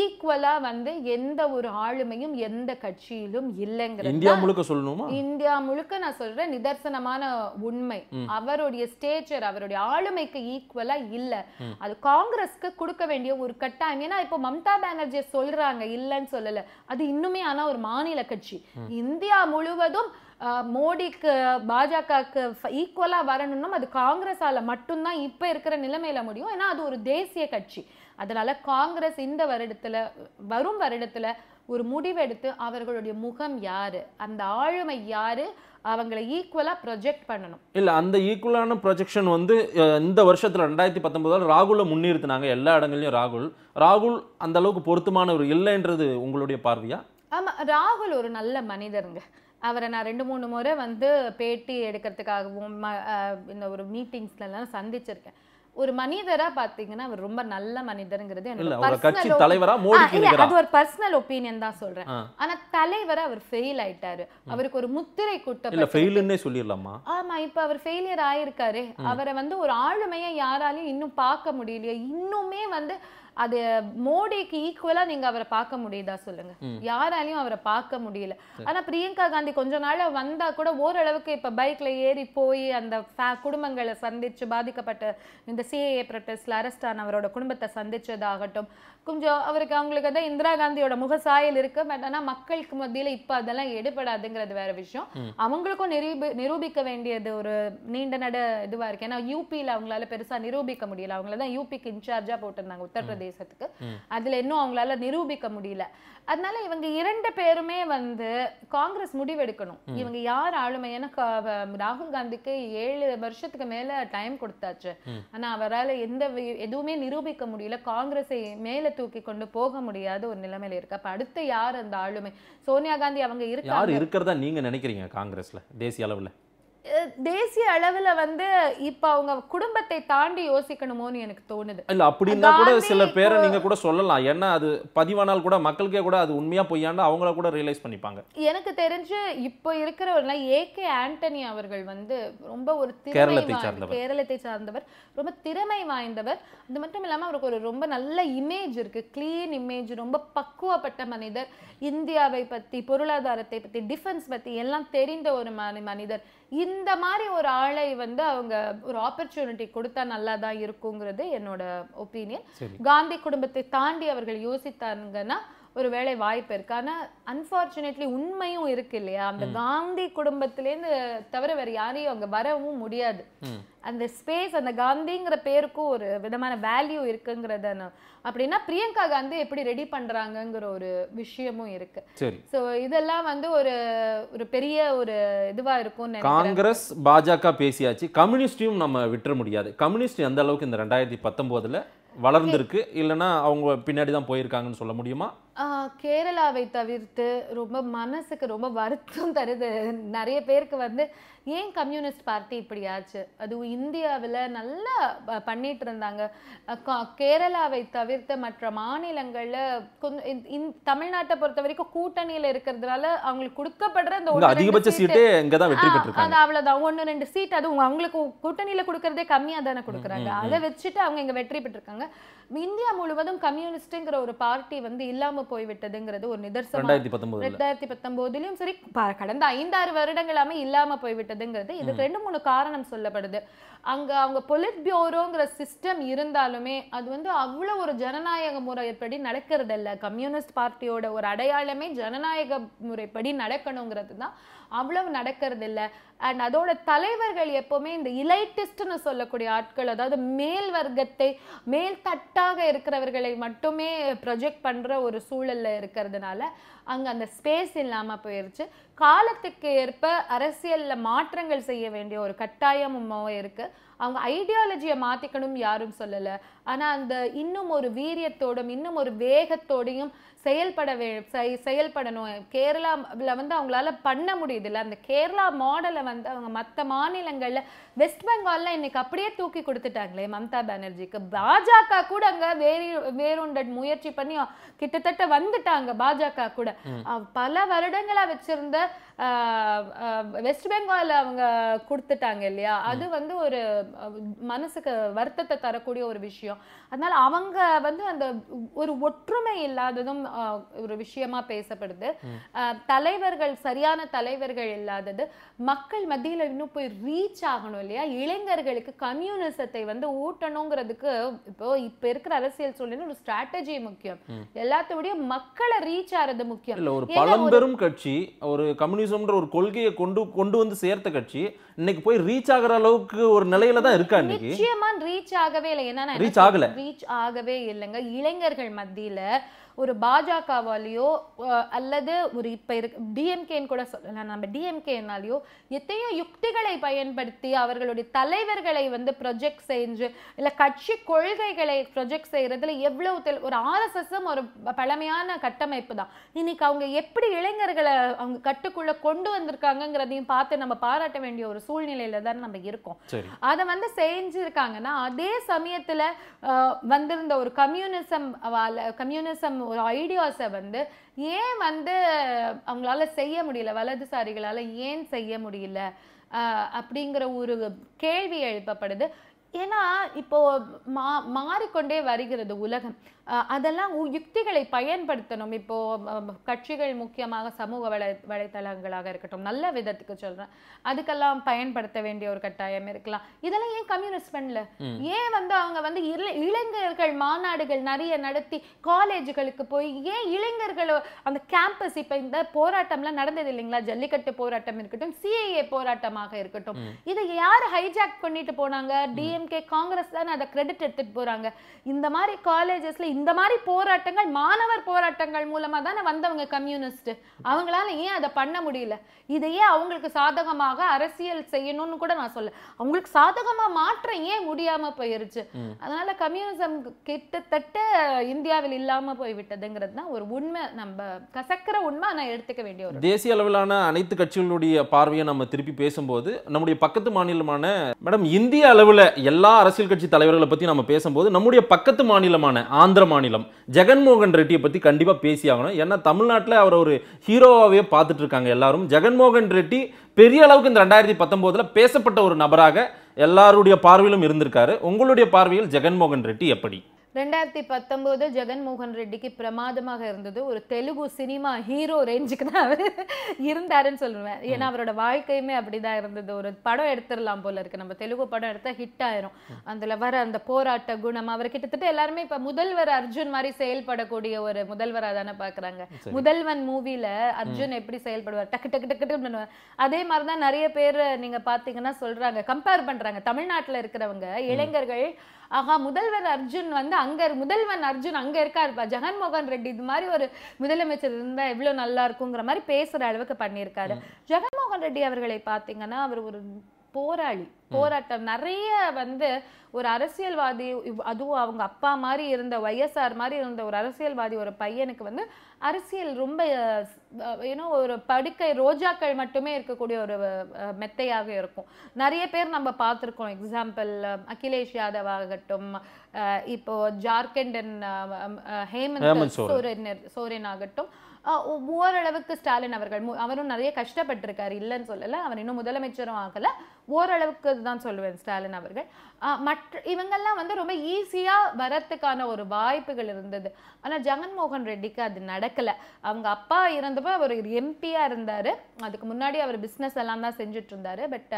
ஈக்குவலா வந்து எந்த ஒரு ஆளுமையும் எந்த கட்சியிலும் இல்லைங்கிற இந்தியா முழுக்க சொல்லணுமா இந்தியா முழுக்க நான் சொல்றேன் நிதர்சனமான உண்மை அவருடைய ஸ்டேச்சர் அவருடைய ஆளுமைக்கு ஈக்குவலா இல்ல அது காங்கிரஸ்க்கு கொடுக்க வேண்டிய ஒரு கட்டாயம் ஏன்னா இப்போ மம்தா பானர்ஜி சொல்றாங்க இல்லைன்னு சொல்லல அது இன்னுமே ஆனா ஒரு மாநில கட்சி இந்தியா முழுவதும் மோடிக்கு பாஜகவுக்கு ஈக்குவலாக வரணும்னா அது காங்கிரஸால் மட்டும்தான் இப்போ இருக்கிற நிலைமையில் முடியும் ஏன்னா அது ஒரு தேசிய கட்சி அதனால் காங்கிரஸ் இந்த வருடத்தில் வரும் வருடத்தில் ஒரு முடிவெடுத்து அவர்களுடைய முகம் யார் அந்த ஆளுமை யார் அவங்கள ஈக்குவலாக ப்ரொஜெக்ட் பண்ணணும் இல்லை அந்த ஈக்குவலான ப்ரொஜெக்ஷன் வந்து இந்த வருஷத்தில் ரெண்டாயிரத்தி பத்தொன்பதால் ராகுலை முன்னிறுத்தினாங்க எல்லா இடங்கள்லையும் ராகுல் ராகுல் அந்த அளவுக்கு பொருத்தமானவர் இல்லைன்றது உங்களுடைய பார்வையா ஆமாம் ராகுல் ஒரு நல்ல மனிதருங்க அவரை நான் ரெண்டு மூணு முறை வந்து பேட்டி எடுக்கிறதுக்காகவும் இந்த ஒரு மீட்டிங்ஸ்லாம் சந்திச்சிருக்கேன் ஒரு மனிதரா பாத்தீங்கன்னா அவர் ரொம்ப நல்ல மனிதருங்கிறது அது ஒரு பர்சனல் ஒப்பீனியன் தான் சொல்றேன் ஆனா தலைவரா அவர் ஃபெயில் ஆயிட்டாரு அவருக்கு ஒரு முத்திரை குட்ட சொல்லிடலாமா ஆமா இப்ப அவர் ஃபெயிலியர் ஆயிருக்காரு அவரை வந்து ஒரு ஆளுமையை யாராலையும் இன்னும் பார்க்க முடியலையே இன்னுமே வந்து அது மோடிக்கு ஈக்குவலா நீங்க அவரை பார்க்க முடியுதா சொல்லுங்க யாராலையும் அவரை பார்க்க முடியல ஆனா பிரியங்கா காந்தி கொஞ்ச நாள் வந்தா கூட ஓரளவுக்கு இப்ப பைக்ல ஏறி போய் அந்த குடும்பங்களை சந்திச்சு பாதிக்கப்பட்ட இந்த சிஏஏ ப்ரொட்டஸ்ட்ல அரெஸ்ட் ஆனவரோட குடும்பத்தை சந்திச்சதாகட்டும் கொஞ்சம் அவருக்கு அவங்களுக்கு வந்து இந்திரா காந்தியோட முகசாயல் இருக்கு பட் ஆனா மக்களுக்கு மத்தியில இப்ப அதெல்லாம் எடுபடாதுங்கிறது வேற விஷயம் அவங்களுக்கும் நிரூபி நிரூபிக்க வேண்டியது ஒரு நீண்ட நட இதுவா இருக்கு ஏன்னா யூபியில அவங்களால பெருசா நிரூபிக்க முடியல அவங்களதான் யூபிக்கு இன்சார்ஜா போட்டிருந்தாங்க உத்தரப்பிரதேச பேசுறதுக்கு அதுல இன்னும் அவங்களால நிரூபிக்க முடியல அதனால இவங்க இரண்டு பேருமே வந்து காங்கிரஸ் முடிவெடுக்கணும் இவங்க யார் ஆளுமை ஏன்னா ராகுல் காந்திக்கு ஏழு வருஷத்துக்கு மேல டைம் கொடுத்தாச்சு ஆனா அவரால் எந்த எதுவுமே நிரூபிக்க முடியல காங்கிரஸை மேல தூக்கி கொண்டு போக முடியாத ஒரு நிலைமையில இருக்க அப்ப அடுத்து யார் அந்த ஆளுமை சோனியா காந்தி அவங்க இருக்காங்க இருக்கிறதா நீங்க நினைக்கிறீங்க காங்கிரஸ்ல தேசிய அளவுல தேசிய அளவில் வந்து இப்போ அவங்க குடும்பத்தை தாண்டி யோசிக்கணுமோன்னு எனக்கு தோணுது இல்ல அப்படின்னா கூட சில பேரை நீங்க கூட சொல்லலாம் ஏன்னா அது பதிவானால் கூட மக்களுக்கே கூட அது உண்மையா பொய்யாண்டா அவங்கள கூட ரியலைஸ் பண்ணிப்பாங்க எனக்கு தெரிஞ்சு இப்போ இருக்கிறவர்லாம் ஏ கே ஆண்டனி அவர்கள் வந்து ரொம்ப ஒரு கேரளத்தை சார்ந்தவர் கேரளத்தை சார்ந்தவர் ரொம்ப திறமை வாய்ந்தவர் அது மட்டும் இல்லாம அவருக்கு ஒரு ரொம்ப நல்ல இமேஜ் இருக்கு கிளீன் இமேஜ் ரொம்ப பக்குவப்பட்ட மனிதர் இந்தியாவை பத்தி பொருளாதாரத்தை பத்தி டிஃபென்ஸ் பத்தி எல்லாம் தெரிந்த ஒரு மனிதர் இந்த மாதிரி ஒரு ஆளை வந்து அவங்க ஒரு ஆப்பர்ச்சுனிட்டி கொடுத்தா நல்லா தான் இருக்குங்கிறது என்னோட ஒப்பீனியன் காந்தி குடும்பத்தை தாண்டி அவர்கள் யோசித்தாங்கன்னா ஒரு வேலை வாய்ப்பு இருக்கு ஆனா அன்ஃபார்ச்சுனேட்லி உண்மையும் இருக்கு இல்லையா அந்த காந்தி குடும்பத்திலேருந்து தவிர வேற யாரையும் அங்க வரவும் முடியாது அந்த ஸ்பேஸ் அந்த காந்திங்கிற பேருக்கும் ஒரு விதமான வேல்யூ இருக்குங்கிறத அப்படின்னா பிரியங்கா காந்தி எப்படி ரெடி பண்றாங்கங்கிற ஒரு விஷயமும் இருக்கு ஸோ இதெல்லாம் வந்து ஒரு ஒரு பெரிய ஒரு இதுவா இருக்கும் காங்கிரஸ் பாஜக பேசியாச்சு கம்யூனிஸ்டையும் நம்ம விட்டுற முடியாது கம்யூனிஸ்ட் எந்த அளவுக்கு இந்த ரெண்டாயிரத்தி பத்தொன்பதுல வளர்ந்துருக்கு இல்லைன்னா அவங்க பின்னாடி தான் போயிருக்காங்கன்னு சொல்ல முடியுமா கேரளாவை தவிர்த்து ரொம்ப மனசுக்கு ரொம்ப வருத்தம் தருது நிறைய பேருக்கு வந்து ஏன் கம்யூனிஸ்ட் பார்ட்டி இப்படி ஆச்சு அதுவும் இந்தியாவில் நல்லா பண்ணிட்டு இருந்தாங்க கேரளாவை தவிர்த்து மற்ற மாநிலங்களில் கொஞ்சம் தமிழ்நாட்டை பொறுத்த வரைக்கும் கூட்டணியில் இருக்கிறதுனால அவங்களுக்கு கொடுக்கப்படுற அந்த அதிகபட்ச சீட்டு இங்கே தான் வெற்றி அது அவ்வளோதான் ஒன்று ரெண்டு சீட் அது அவங்களுக்கு கூட்டணியில் கொடுக்கறதே கம்மியாக தானே கொடுக்குறாங்க அதை வச்சுட்டு அவங்க இங்கே வெற்றி பெற்றிருக்காங்க இந்தியா முழுவதும் கம்யூனிஸ்ட்டுங்கிற ஒரு பார்ட்டி வந்து இல்லாமல் போய்விட்டதுங்கிறது ஒரு நிதர்சனம் ரெண்டாயிரத்தி பத்தொன்பதுலயும் சரி கடந்த ஐந்தாறு வருடங்களாமே இல்லாம போய்விட்டதுங்கிறது இதுக்கு ரெண்டு மூணு காரணம் சொல்லப்படுது அங்க அவங்க பொலிட் பியூரோங்கிற சிஸ்டம் இருந்தாலுமே அது வந்து அவ்வளோ ஒரு ஜனநாயக முறைப்படி நடக்கிறது இல்ல கம்யூனிஸ்ட் பார்ட்டியோட ஒரு அடையாளமே ஜனநாயக முறைப்படி நடக்கணுங்கிறது தான் அவ்வளவு இல்லை அண்ட் அதோட தலைவர்கள் எப்போவுமே இந்த இலைட்டிஸ்ட்னு சொல்லக்கூடிய ஆட்கள் அதாவது மேல் வர்க்கத்தை மேல் தட்டாக இருக்கிறவர்களை மட்டுமே ப்ரொஜெக்ட் பண்ணுற ஒரு சூழலில் இருக்கிறதுனால அங்கே அந்த ஸ்பேஸ் இல்லாமல் போயிடுச்சு காலத்துக்கு ஏற்ப அரசியலில் மாற்றங்கள் செய்ய வேண்டிய ஒரு கட்டாயமும் இருக்குது அவங்க ஐடியாலஜியை மாற்றிக்கணும் யாரும் சொல்லலை ஆனால் அந்த இன்னும் ஒரு வீரியத்தோடும் இன்னும் ஒரு வேகத்தோடையும் செயல்பட வே செயல்படணும் கேரளாவில் வந்து அவங்களால பண்ண முடியுது இல்லை அந்த கேரளா மாடலை வந்து அவங்க மற்ற மாநிலங்களில் வெஸ்ட் பெங்காலில் இன்னைக்கு அப்படியே தூக்கி கொடுத்துட்டாங்களே மம்தா பானர்ஜிக்கு பாஜக கூட அங்கே வேறு வேறுண்ட முயற்சி பண்ணி கிட்டத்தட்ட வந்துட்டாங்க பாஜக கூட பல வருடங்களாக வச்சிருந்த வெஸ்ட் பெங்கால் அவங்க கொடுத்துட்டாங்க இல்லையா அது வந்து ஒரு மனசுக்கு வருத்தத்தை தரக்கூடிய ஒரு விஷயம் அதனால அவங்க வந்து அந்த ஒரு ஒற்றுமை இல்லாததும் ஒரு விஷயமா பேசப்படுது தலைவர்கள் சரியான தலைவர்கள் இல்லாதது மக்கள் மத்தியில் இன்னும் போய் ரீச் ஆகணும் இல்லையா இளைஞர்களுக்கு கம்யூனிசத்தை வந்து ஊட்டணுங்கிறதுக்கு இப்போ இப்போ இருக்கிற அரசியல் சூழ்நிலை ஒரு ஸ்ட்ராட்டஜி முக்கியம் எல்லாத்தோடைய மக்களை ரீச் ஆறது முக்கியம் ஒரு பழம்பெரும் கட்சி ஒரு கம்யூனிசம்ன்ற ஒரு கொள்கையை கொண்டு கொண்டு வந்து சேர்த்த கட்சி இன்னைக்கு போய் ரீச் ஆகிற அளவுக்கு ஒரு நிலையில தான் இருக்கா இன்னைக்கு நிச்சயமா ரீச் ஆகவே இல்லை என்னன்னா ரீச் ஆகல ரீச் ஆகவே இல்லைங்க இளைஞர்கள் மத்தியில ஒரு பாஜகவாலையோ அல்லது ஒரு இப்ப இருக்கு டிஎம்கேன்னு கூட சொல்லலாம் நம்ம டிஎம்கேனாலேயோ எத்தையோ யுக்திகளை பயன்படுத்தி அவர்களுடைய தலைவர்களை வந்து ப்ரொஜெக்ட் செஞ்சு இல்லை கட்சி கொள்கைகளை ப்ரொஜெக்ட் செய்யறதுல எவ்வளவு ஒரு ஆர்எஸ்எஸ்ஸும் ஒரு பழமையான கட்டமைப்பு தான் இன்னைக்கு அவங்க எப்படி இளைஞர்களை அவங்க கட்டுக்குள்ளே கொண்டு வந்திருக்காங்கங்கிறதையும் பார்த்து நம்ம பாராட்ட வேண்டிய ஒரு சூழ்நிலையில தான் நம்ம இருக்கோம் அதை வந்து செஞ்சிருக்காங்கன்னா அதே சமயத்துல வந்திருந்த ஒரு கம்யூனிசம் கம்யூனிசம் ஒரு ஐடியாஸை வந்து ஏன் வந்து அவங்களால செய்ய முடியல வலதுசாரிகளால ஏன் செய்ய முடியல அப்படிங்கிற ஒரு கேள்வி எழுப்பப்படுது ஏன்னா இப்போ மா மாறிக்கொண்டே வருகிறது உலகம் அதெல்லாம் யுக்திகளை பயன்படுத்தணும் இப்போ கட்சிகள் முக்கியமாக சமூக வலை வலைத்தளங்களாக இருக்கட்டும் நல்ல விதத்துக்கு சொல்றேன் அதுக்கெல்லாம் பயன்படுத்த வேண்டிய ஒரு கட்டாயம் இருக்கலாம் இதெல்லாம் ஏன் கம்யூனிஸ்ட் பண்ணல ஏன் வந்து அவங்க வந்து இளைஞர்கள் மாநாடுகள் நிறைய நடத்தி காலேஜுகளுக்கு போய் ஏன் இளைஞர்கள் அந்த கேம்பஸ் இப்ப இந்த போராட்டம்லாம் நடந்தது இல்லைங்களா ஜல்லிக்கட்டு போராட்டம் இருக்கட்டும் சிஏஏ போராட்டமாக இருக்கட்டும் இதை யார் ஹைஜாக் பண்ணிட்டு போனாங்க டிஎம்கே காங்கிரஸ் தான் அதை கிரெடிட் எடுத்துட்டு போறாங்க இந்த மாதிரி காலேஜஸ்ல இந்த மாதிரி போராட்டங்கள் மாணவர் போராட்டங்கள் மூலமா தானே வந்தவங்க கம்யூனிஸ்ட் அவங்களால ஏன் அதை பண்ண முடியல இதையே அவங்களுக்கு சாதகமாக அரசியல் செய்யணும்னு கூட நான் சொல்ல அவங்களுக்கு சாதகமா மாற்ற ஏன் முடியாம போயிருச்சு அதனால கம்யூனிசம் கிட்டத்தட்ட இந்தியாவில் இல்லாம போய்விட்டதுங்கிறது தான் ஒரு உண்மை நம்ம கசக்கிற உண்மை நான் எடுத்துக்க வேண்டிய ஒரு தேசிய அளவிலான அனைத்து கட்சிகளுடைய பார்வையை நம்ம திருப்பி பேசும்போது நம்முடைய பக்கத்து மாநிலமான மேடம் இந்திய அளவில் எல்லா அரசியல் கட்சி தலைவர்களை பத்தி நம்ம பேசும்போது நம்முடைய பக்கத்து மாநிலமான ஆந்திர மாநிலம் ஜெகன்மோகன் ரெட்டியை பற்றி கண்டிப்பாக பேசி ஆகணும் ஏன்னா தமிழ்நாட்டில் அவர் ஒரு ஹீரோவாகவே பார்த்துட்டு இருக்காங்க எல்லாரும் ஜெகன்மோகன் ரெட்டி பெரிய அளவுக்கு இந்த ரெண்டாயிரத்தி பத்தொம்போதில் பேசப்பட்ட ஒரு நபராக எல்லாருடைய பார்வையிலும் இருந்திருக்காரு உங்களுடைய பார்வையில் ஜெகன்மோகன் ரெட்டி எப்படி ரெண்டாயிரத்தி பத்தொம்போது ஜெகன்மோகன் ரெட்டிக்கு பிரமாதமாக இருந்தது ஒரு தெலுங்கு சினிமா ஹீரோ ரேஞ்சுக்கு தான் அவர் இருந்தாருன்னு சொல்லுவேன் ஏன்னா அவரோட வாழ்க்கையுமே அப்படிதான் இருந்தது ஒரு படம் எடுத்துடலாம் போல இருக்கு நம்ம தெலுங்கு படம் எடுத்தால் ஹிட் ஆயிரும் அதில் வர அந்த போராட்ட குணம் அவர் கிட்டத்தட்ட எல்லாருமே இப்போ முதல்வர் அர்ஜுன் மாதிரி செயல்படக்கூடிய ஒரு முதல்வராக தானே பார்க்குறாங்க முதல்வன் மூவியில் அர்ஜுன் எப்படி செயல்படுவார் டக்கு டக்கு டக்கு பண்ணுவார் அதே மாதிரி தான் நிறைய பேர் நீங்கள் பார்த்தீங்கன்னா சொல்கிறாங்க கம்பேர் பண்ணுறாங்க தமிழ்நாட்டில் இருக்கிறவங்க இளைஞர்கள் ஆகா முதல்வர் அர்ஜுன் வந்து அங்கே முதல்வன் அர்ஜுன் அங்கே இருக்கார் ஜெகன்மோகன் ரெட்டி இது மாதிரி ஒரு முதலமைச்சர் இருந்தால் எவ்வளோ நல்லா இருக்குங்கிற மாதிரி பேசுகிற அளவுக்கு பண்ணியிருக்காரு ஜெகன்மோகன் ரெட்டி அவர்களை பார்த்தீங்கன்னா அவர் ஒரு போராளி போராட்டம் நிறைய வந்து ஒரு அரசியல்வாதி அதுவும் அவங்க அப்பா மாதிரி இருந்த ஒய்எஸ்ஆர் மாதிரி இருந்த ஒரு அரசியல்வாதி ஒரு பையனுக்கு வந்து அரசியல் ரொம்ப ஏன்னா ஒரு படுக்கை ரோஜாக்கள் மட்டுமே இருக்கக்கூடிய ஒரு மெத்தையாக இருக்கும் நிறைய பேர் நம்ம பார்த்துருக்கோம் எக்ஸாம்பிள் அகிலேஷ் யாதவ் ஆகட்டும் இப்போ ஜார்க்கண்டன் ஹேமந்த் சோரன் சோரன் ஆகட்டும் ஓரளவுக்கு ஸ்டாலின் அவர்கள் அவரும் நிறைய கஷ்டப்பட்டிருக்காரு இல்லைன்னு சொல்லலை அவர் இன்னும் முதலமைச்சரும் ஆகலை ஓரளவுக்கு தான் சொல்லுவேன் ஸ்டாலின் அவர்கள் மற்ற இவங்கெல்லாம் வந்து ரொம்ப ஈஸியாக வரத்துக்கான ஒரு வாய்ப்புகள் இருந்தது ஆனால் ஜெகன்மோகன் ரெட்டிக்கு அது நடக்கலை அவங்க அப்பா இருந்தப்போ அவர் எம்பியாக இருந்தார் அதுக்கு முன்னாடி அவர் பிஸ்னஸ் எல்லாம் தான் செஞ்சுட்டு இருந்தார் பட்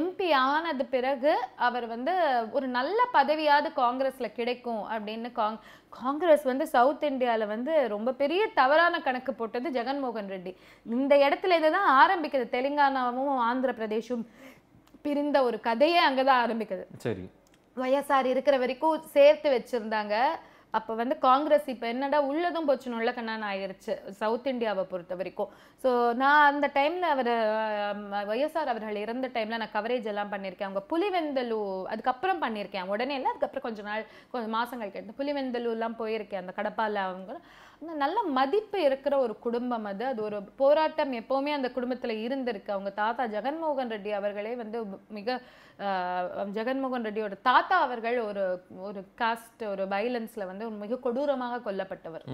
எம்பி ஆனது பிறகு அவர் வந்து ஒரு நல்ல பதவியாவது காங்கிரஸில் கிடைக்கும் அப்படின்னு காங் காங்கிரஸ் வந்து சவுத் இந்தியாவில் வந்து ரொம்ப பெரிய தவறான கணக்கு போட்டது ஜெகன்மோகன் ரெட்டி இந்த இடத்துல இருந்து தான் ஆரம்பிக்கிறது தெலுங்கானாவும் ஆந்திர பிரதேஷும் பிரிந்த ஒரு கதையே அங்கதான் ஆரம்பிக்குது சரி ஒய்எஸ்ஆர் இருக்கிற வரைக்கும் சேர்த்து வச்சிருந்தாங்க அப்ப வந்து காங்கிரஸ் இப்ப என்னடா உள்ளதும் போச்சு கண்ணான் ஆயிருச்சு சவுத் இந்தியாவை பொறுத்த வரைக்கும் ஸோ நான் அந்த டைம்ல அவர் ஒய்எஸ்ஆர் அவர்கள் இறந்த டைம்ல நான் கவரேஜ் எல்லாம் பண்ணியிருக்கேன் அவங்க புலிவெந்தலு அதுக்கப்புறம் பண்ணியிருக்கேன் உடனே இல்லை அதுக்கப்புறம் கொஞ்ச நாள் கொஞ்சம் மாசங்கள் கேட்டு எல்லாம் போயிருக்கேன் அந்த கடப்பால அவங்க நல்ல மதிப்பு இருக்கிற ஒரு குடும்பம் அது அது ஒரு போராட்டம் எப்பவுமே அந்த குடும்பத்தில் இருந்திருக்கு அவங்க தாத்தா ஜெகன்மோகன் ரெட்டி அவர்களே வந்து மிக ஜெகன்மோகன் ரெட்டியோட தாத்தா அவர்கள் ஒரு ஒரு காஸ்ட் ஒரு வயலன்ஸில் வந்து மிக கொடூரமாக கொல்லப்பட்டவர்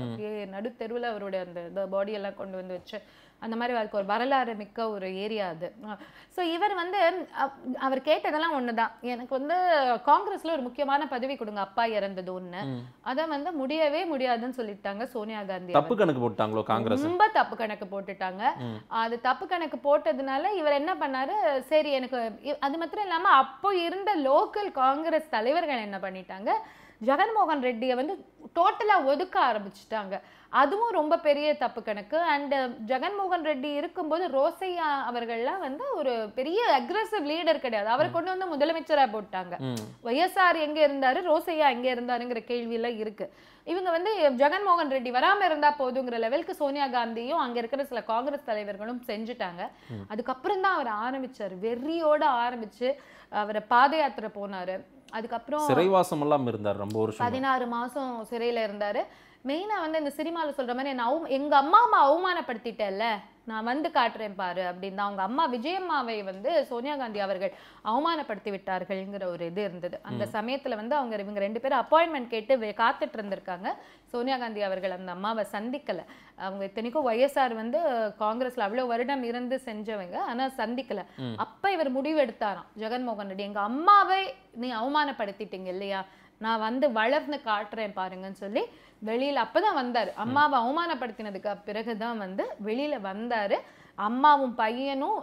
நடு தெருவில் அவருடைய அந்த பாடியெல்லாம் கொண்டு வந்து வச்சு அந்த மாதிரி அதுக்கு ஒரு வரலாறு மிக்க ஒரு ஏரியா அது ஸோ இவர் வந்து அவர் கேட்டதெல்லாம் ஒன்று தான் எனக்கு வந்து காங்கிரஸில் ஒரு முக்கியமான பதவி கொடுங்க அப்பா இறந்தது ஒன்று அதை வந்து முடியவே முடியாதுன்னு சொல்லிட்டாங்க சோனியா காந்தி தப்பு கணக்கு போட்டாங்களோ காங்கிரஸ் ரொம்ப தப்பு கணக்கு போட்டுட்டாங்க அது தப்பு கணக்கு போட்டதுனால இவர் என்ன பண்ணாரு சரி எனக்கு அது மாத்திரம் இல்லாமல் அப்போ இருந்த லோக்கல் காங்கிரஸ் தலைவர்கள் என்ன பண்ணிட்டாங்க ஜெகன்மோகன் ரெட்டியை வந்து டோட்டலாக ஒதுக்க ஆரம்பிச்சிட்டாங்க அதுவும் ரொம்ப பெரிய தப்பு கணக்கு அண்ட் ஜெகன்மோகன் ரெட்டி இருக்கும்போது ரோசையா அவர்கள்லாம் வந்து ஒரு பெரிய அக்ரஸிவ் லீடர் கிடையாது அவரை கொண்டு வந்து முதலமைச்சராக போட்டாங்க ஒய்எஸ்ஆர் எங்கே இருந்தாரு ரோசையா எங்கே இருந்தாருங்கிற கேள்வியெல்லாம் இருக்கு இவங்க வந்து ஜெகன்மோகன் ரெட்டி வராமல் இருந்தா போதுங்கிற லெவலுக்கு சோனியா காந்தியும் அங்கே இருக்கிற சில காங்கிரஸ் தலைவர்களும் செஞ்சுட்டாங்க அதுக்கப்புறம் தான் அவர் ஆரம்பிச்சார் வெறியோட ஆரம்பிச்சு அவரை பாத யாத்திரை போனாரு அதுக்கப்புறம் சிறைவாசம் எல்லாம் இருந்தார் ரொம்ப வருஷம் பதினாறு மாசம் சிறையில இருந்தாரு மெயினாக வந்து இந்த சினிமாவில் சொல்கிற மாதிரி என்ன அவு எங்கள் அம்மா அம்மா அவமானப்படுத்திட்டேல்ல நான் வந்து காட்டுறேன் பாரு அப்படின்னு அவங்க அம்மா விஜயம்மாவை வந்து சோனியா காந்தி அவர்கள் அவமானப்படுத்தி விட்டார்கள்ங்கிற ஒரு இது இருந்தது அந்த சமயத்தில் வந்து அவங்க இவங்க ரெண்டு பேரும் அப்பாயின்மெண்ட் கேட்டு காத்துட்டு இருந்திருக்காங்க சோனியா காந்தி அவர்கள் அந்த அம்மாவை சந்திக்கலை அவங்க இத்தனைக்கும் ஒய்எஸ்ஆர் வந்து காங்கிரஸில் அவ்வளோ வருடம் இருந்து செஞ்சவங்க ஆனால் சந்திக்கலை அப்போ இவர் முடிவு எடுத்தாராம் ஜெகன்மோகன் ரெட்டி எங்கள் அம்மாவை நீ அவமானப்படுத்திட்டீங்க இல்லையா நான் வந்து வளர்ந்து காட்டுறேன் பாருங்கன்னு சொல்லி வெளியில் அப்போ தான் வந்தார் அம்மாவை அவமானப்படுத்தினதுக்கு பிறகு தான் வந்து வெளியில் வந்தார் அம்மாவும் பையனும்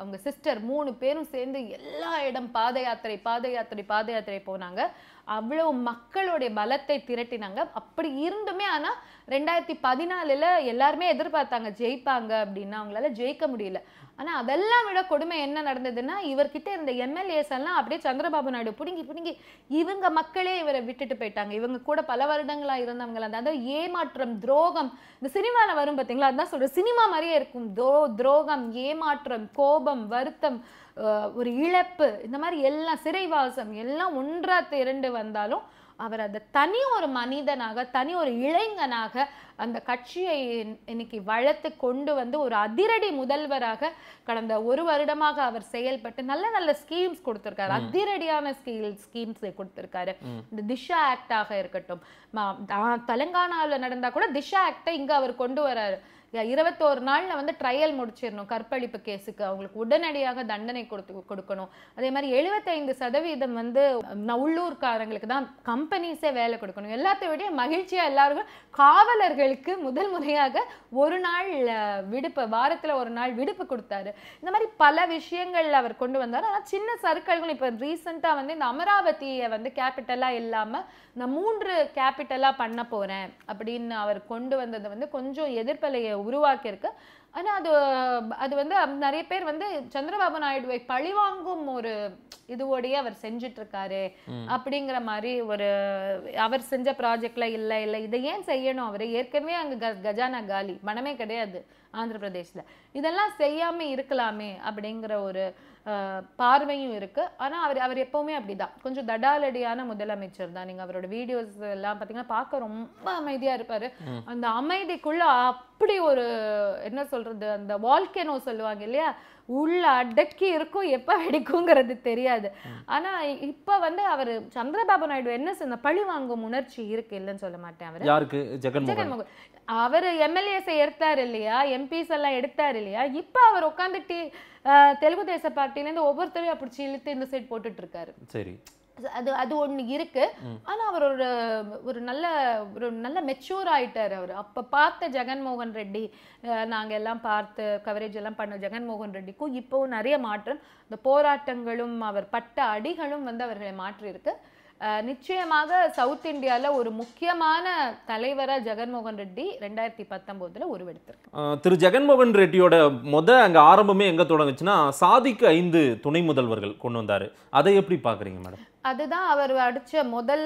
அவங்க சிஸ்டர் மூணு பேரும் சேர்ந்து எல்லா இடம் பாத யாத்திரை பாத யாத்திரை பாத யாத்திரை போனாங்க அவ்வளோ மக்களுடைய பலத்தை திரட்டினாங்க அப்படி இருந்துமே ஆனால் ரெண்டாயிரத்தி பதினாலில் எல்லாருமே எதிர்பார்த்தாங்க ஜெயிப்பாங்க அப்படின்னா அவங்களால ஜெயிக்க முடியல ஆனால் அதெல்லாம் விட கொடுமை என்ன நடந்ததுன்னா இவர்கிட்ட இருந்த எம்எல்ஏஸ் எல்லாம் அப்படியே சந்திரபாபு நாயுடு பிடுங்கி பிடுங்கி இவங்க மக்களே இவரை விட்டுட்டு போயிட்டாங்க இவங்க கூட பல வருடங்களாக அந்த அதாவது ஏமாற்றம் துரோகம் இந்த சினிமாவில் வரும் பார்த்தீங்களா அதுதான் சொல்கிறேன் சினிமா மாதிரியே இருக்கும் துரோ துரோகம் ஏமாற்றம் கோபம் வருத்தம் ஒரு இழப்பு இந்த மாதிரி எல்லாம் சிறைவாசம் எல்லாம் ஒன்றா திரண்டு வந்தாலும் அவர் அந்த தனி ஒரு மனிதனாக தனி ஒரு இளைஞனாக அந்த கட்சியை இன்னைக்கு வளர்த்து கொண்டு வந்து ஒரு அதிரடி முதல்வராக கடந்த ஒரு வருடமாக அவர் செயல்பட்டு நல்ல நல்ல ஸ்கீம்ஸ் கொடுத்துருக்காரு அதிரடியான ஸ்கீல் ஸ்கீம்ஸ் கொடுத்துருக்காரு இந்த திஷா ஆக்டாக இருக்கட்டும் தெலங்கானாவில் நடந்தா கூட திஷா ஆக்டை இங்கே அவர் கொண்டு வராரு இருபத்தோரு நாளில் வந்து ட்ரையல் முடிச்சிடணும் கற்பழிப்பு கேஸுக்கு அவங்களுக்கு உடனடியாக தண்டனை கொடுத்து கொடுக்கணும் அதே மாதிரி எழுபத்தைந்து சதவீதம் வந்து உள்ளூர்காரங்களுக்கு தான் கம்பெனிஸே வேலை கொடுக்கணும் எல்லாத்தையும் விட மகிழ்ச்சியாக எல்லாருக்கும் காவலர்களுக்கு முதல் முறையாக ஒரு நாள் விடுப்பு வாரத்தில் ஒரு நாள் விடுப்பு கொடுத்தாரு இந்த மாதிரி பல விஷயங்கள் அவர் கொண்டு வந்தார் ஆனால் சின்ன சர்க்கிள்கள் இப்போ ரீசெண்டாக வந்து இந்த அமராவதியை வந்து கேபிட்டலாக இல்லாமல் நான் மூன்று கேபிட்டலாக பண்ண போகிறேன் அப்படின்னு அவர் கொண்டு வந்தது வந்து கொஞ்சம் எதிர்ப்பலையை உருவாக்கியிருக்கு ஆனால் அது அது வந்து நிறைய பேர் வந்து சந்திரபாபு நாயுடுவை பழிவாங்கும் ஒரு இதுவோடையே அவர் செஞ்சுட்டு இருக்காரு அப்படிங்கிற மாதிரி ஒரு அவர் செஞ்ச ப்ராஜெக்ட்ல இல்லை இல்லை இதை ஏன் செய்யணும் அவர் ஏற்கனவே அங்கே கஜானா காலி மனமே கிடையாது ஆந்திர பிரதேசில் இதெல்லாம் செய்யாமல் இருக்கலாமே அப்படிங்கிற ஒரு பார்வையும் இருக்குது ஆனால் அவர் அவர் எப்போவுமே அப்படி தான் கொஞ்சம் தடாலடியான முதலமைச்சர் தான் நீங்கள் அவரோட வீடியோஸ் எல்லாம் பார்த்தீங்கன்னா பார்க்க ரொம்ப அமைதியாக இருப்பார் அந்த அமைதிக்குள்ள அப்படி ஒரு என்ன சொல்கிறது அந்த வால்கேனோ சொல்லுவாங்க இல்லையா உள்ள அடக்கி இருக்கும் எப்போ வெடிக்குங்கிறது தெரியாது ஆனால் இப்போ வந்து அவர் சந்திரபாபு நாயுடு என்ன சொன்ன பழி வாங்கும் உணர்ச்சி இருக்கு இல்லைன்னு சொல்ல மாட்டேன் அவர் யாருக்கு ஜெகன்மோகன் அவர் எம்எல்ஏஸை எடுத்தார் இல்லையா எம்பிஸ் எல்லாம் எடுத்தார் இல்லையா இப்போ அவர் உட்காந்து தெலுங்கு தேச பார்ட்டிலேருந்து ஒவ்வொருத்தரையும் அப்படி இழுத்து இந்த சைடு போட்டுட்டு இருக்காரு சரி அது அது ஒன்று இருக்கு ஆனா அவர் ஒரு ஒரு நல்ல ஒரு நல்ல மெச்சூர் ஆயிட்டாரு அவர் அப்ப பார்த்த ஜெகன்மோகன் ரெட்டி நாங்க எல்லாம் பார்த்து கவரேஜ் எல்லாம் பண்ண ஜெகன்மோகன் ரெட்டிக்கும் இப்போவும் நிறைய மாற்றம் இந்த போராட்டங்களும் அவர் பட்ட அடிகளும் வந்து அவர்களை மாற்றிருக்கு நிச்சயமாக சவுத் இந்தியாவில் ஒரு முக்கியமான தலைவராக ஜெகன்மோகன் ரெட்டி ரெண்டாயிரத்தி பத்தொம்போதில் உருவெடுத்திருக்கு திரு ஜெகன்மோகன் ரெட்டியோட மொத அங்கே ஆரம்பமே எங்கே தொடங்குச்சுன்னா சாதிக்கு ஐந்து துணை முதல்வர்கள் கொண்டு வந்தார் அதை எப்படி பார்க்குறீங்க மேடம் அதுதான் அவர் அடித்த முதல்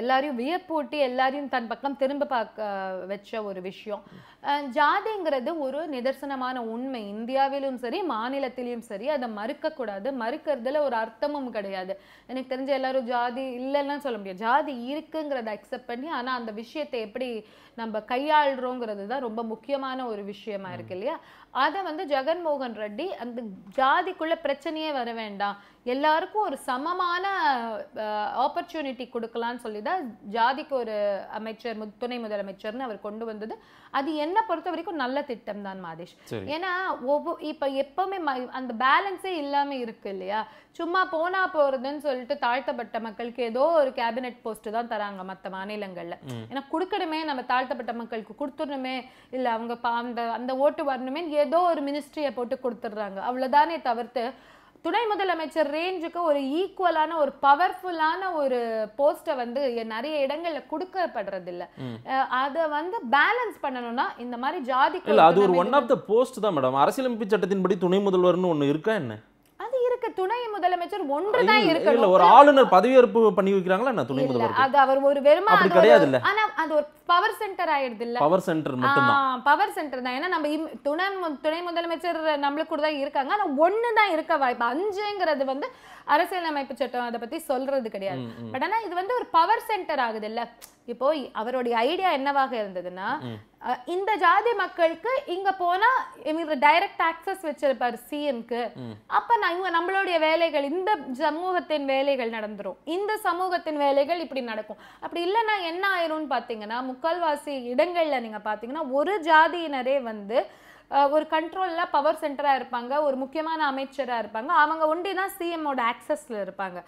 எல்லாரையும் வியப்பூட்டி எல்லாரையும் தன் பக்கம் திரும்ப பார்க்க வச்ச ஒரு விஷயம் ஜாதிங்கிறது ஒரு நிதர்சனமான உண்மை இந்தியாவிலும் சரி மாநிலத்திலையும் சரி அதை மறுக்கக்கூடாது மறுக்கிறதுல ஒரு அர்த்தமும் கிடையாது எனக்கு தெரிஞ்ச எல்லாரும் ஜாதி இல்லைன்னா சொல்ல முடியாது ஜாதி இருக்குங்கிறத அக்செப்ட் பண்ணி ஆனால் அந்த விஷயத்தை எப்படி நம்ம கையாளுறோங்கிறது தான் ரொம்ப முக்கியமான ஒரு விஷயமா இருக்கு இல்லையா அதை வந்து ஜெகன்மோகன் ரெட்டி அந்த ஜாதிக்குள்ள பிரச்சனையே வர வேண்டாம் எல்லாருக்கும் ஒரு சமமான ஆப்பர்ச்சுனிட்டி கொடுக்கலாம்னு சொல்லி தான் ஜாதிக்கு ஒரு அமைச்சர் துணை முதலமைச்சர்னு அவர் கொண்டு வந்தது அது என்ன பொறுத்த வரைக்கும் நல்ல திட்டம் தான் மாதேஷ் ஏன்னா ஒவ்வொரு இப்ப எப்பவுமே அந்த பேலன்ஸே இல்லாம இருக்கு இல்லையா சும்மா போனா போறதுன்னு சொல்லிட்டு தாழ்த்தப்பட்ட மக்களுக்கு ஏதோ ஒரு கேபினெட் போஸ்ட் தான் தராங்க மற்ற மாநிலங்கள்ல ஏன்னா கொடுக்கணுமே நம்ம தாழ்த்தப்பட்ட மக்களுக்கு கொடுத்துடணுமே இல்ல அவங்க அந்த அந்த ஓட்டு வரணுமே ஏதோ ஒரு மினிஸ்ட்ரிய போட்டு கொடுத்துடுறாங்க அவ்வளவுதானே தவிர்த்து துணை முதலமைச்சர் ரேஞ்சுக்கு ஒரு ஈக்குவலான ஒரு பவர்ஃபுல்லான ஒரு போஸ்ட வந்து நிறைய இடங்கள்ல இல்ல அதை வந்து பேலன்ஸ் பண்ணணும்னா இந்த மாதிரி ஜாதி அது ஒரு ஒன் ஆஃப் த போஸ்ட் தான் மேடம் அரசியலமைப்பு சட்டத்தின்படி துணை முதல்வர்னு ஒன்று இருக்கா என்ன துணை முதலமைச்சர் ஒன்றுதான் இருக்கணும் ஒரு ஆளுநர் பதவியேற்பு பண்ணி வைக்கிறாங்களா துணை முதல்வர் அது அவர் ஒரு வெறுமா அப்படி கிடையாது இல்ல ஆனா அது ஒரு பவர் சென்டர் இல்ல பவர் சென்டர் மட்டும் தான் பவர் சென்டர் தான் ஏன்னா நம்ம துணை துணை முதலமைச்சர் நம்மளுக்கு கூட தான் இருக்காங்க ஆனா ஒண்ணு தான் இருக்க வாய்ப்பு அஞ்சுங்கிறது வந்து அரசியலமைப்பு சட்டம் அதை பத்தி சொல்றது கிடையாது பட் ஆனா இது வந்து ஒரு பவர் சென்டர் ஆகுது இல்ல இப்போ அவருடைய ஐடியா என்னவாக இருந்ததுன்னா இந்த ஜாதி மக்களுக்கு இங்க போனா இவங்க டைரக்ட் ஆக்சஸ் வச்சிருப்பாரு சிஎம்க்கு அப்ப இவங்க நம்மளுடைய வேலைகள் இந்த சமூகத்தின் வேலைகள் நடந்துரும் இந்த சமூகத்தின் வேலைகள் இப்படி நடக்கும் அப்படி இல்லைன்னா என்ன ஆயிரும்னு பாத்தீங்கன்னா முக்கால்வாசி இடங்கள்ல நீங்க பாத்தீங்கன்னா ஒரு ஜாதியினரே வந்து ஒரு கண்ட்ரோலில் பவர் சென்டராக இருப்பாங்க ஒரு முக்கியமான அமைச்சராக இருப்பாங்க அவங்க ஒன்றே தான் சிஎம்மோட ஆக்சஸில் இருப்பாங்க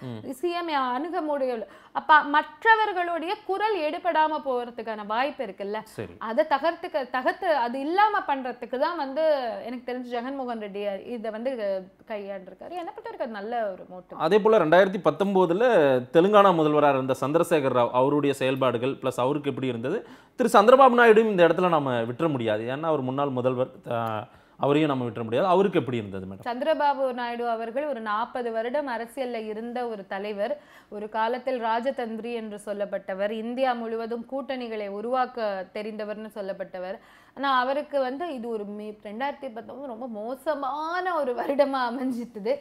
சிஎம் அணுக முடியல அப்போ மற்றவர்களுடைய குரல் எடுபடாமல் போகிறதுக்கான வாய்ப்பு இருக்குல்ல அதை தகர்த்துக்க தகர்த்து அது இல்லாமல் பண்ணுறதுக்கு தான் வந்து எனக்கு தெரிஞ்சு ஜெகன்மோகன் ரெட்டி இதை வந்து கையாண்டிருக்காரு என்ன பற்றி நல்ல ஒரு மோட்டம் அதே போல் ரெண்டாயிரத்தி பத்தொம்போதில் தெலுங்கானா முதல்வராக இருந்த சந்திரசேகர் ராவ் அவருடைய செயல்பாடுகள் ப்ளஸ் அவருக்கு எப்படி இருந்தது திரு சந்திரபாபு நாயுடும் இந்த இடத்துல நம்ம விட்டுற முடியாது ஏன்னா அவர் முன்னாள் முதல்வர் அவரையும் நம்ம விட்டுற முடியாது அவருக்கு எப்படி இருந்தது மேடம் சந்திரபாபு நாயுடு அவர்கள் ஒரு நாற்பது வருடம் அரசியலில் இருந்த ஒரு தலைவர் ஒரு காலத்தில் ராஜதந்திரி என்று சொல்லப்பட்டவர் இந்தியா முழுவதும் கூட்டணிகளை உருவாக்க தெரிந்தவர்னு சொல்லப்பட்டவர் ஆனால் அவருக்கு வந்து இது ஒரு மே ரெண்டாயிரத்தி பத்தொம்பது ரொம்ப மோசமான ஒரு வருடமாக அமைஞ்சிட்டுது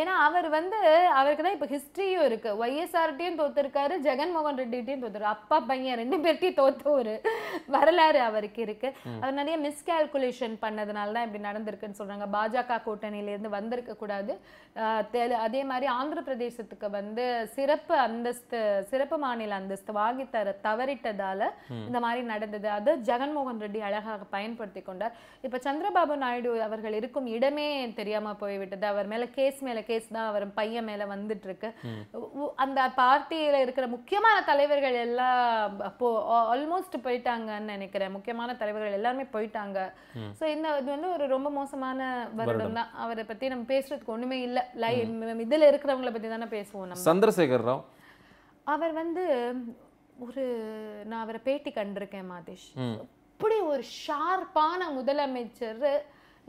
ஏன்னா அவர் வந்து அவருக்கு தான் இப்போ ஹிஸ்ட்ரியும் இருக்குது ஒய்எஸ்ஆர்டியும் தோத்துருக்காரு ஜெகன்மோகன் ரெட்டிகிட்டையும் தோத்துரு அப்பா பையன் ரெண்டு பேர்ட்டையும் தோற்ற ஒரு வரலாறு அவருக்கு இருக்குது அவர் நிறைய மிஸ்கால்குலேஷன் பண்ணதுனால தான் இப்படி நடந்திருக்குன்னு சொல்கிறாங்க பாஜக கூட்டணியிலேருந்து வந்திருக்கக்கூடாது அதே மாதிரி ஆந்திர பிரதேசத்துக்கு வந்து சிறப்பு அந்தஸ்து சிறப்பு மாநில அந்தஸ்து வாங்கித்தர தர தவறிட்டதால இந்த மாதிரி நடந்தது அது ஜெகன்மோகன் ரெட்டி அழகாக அதிகமாக பயன்படுத்தி கொண்டார் இப்போ சந்திரபாபு நாயுடு அவர்கள் இருக்கும் இடமே தெரியாமல் போய்விட்டது அவர் மேலே கேஸ் மேலே கேஸ் தான் அவர் பையன் மேலே வந்துட்டு இருக்கு அந்த பார்ட்டியில் இருக்கிற முக்கியமான தலைவர்கள் எல்லாம் ஆல்மோஸ்ட் போயிட்டாங்கன்னு நினைக்கிறேன் முக்கியமான தலைவர்கள் எல்லாருமே போயிட்டாங்க ஸோ இந்த இது வந்து ஒரு ரொம்ப மோசமான வருடம் தான் அவரை பற்றி நம்ம பேசுறதுக்கு ஒன்றுமே இல்லை லை இதில் இருக்கிறவங்களை பற்றி தானே பேசுவோம் நம்ம சந்திரசேகர் ராவ் அவர் வந்து ஒரு நான் அவரை பேட்டி கண்டிருக்கேன் மாதேஷ் இப்படி ஒரு ஷார்ப்பான முதலமைச்சர்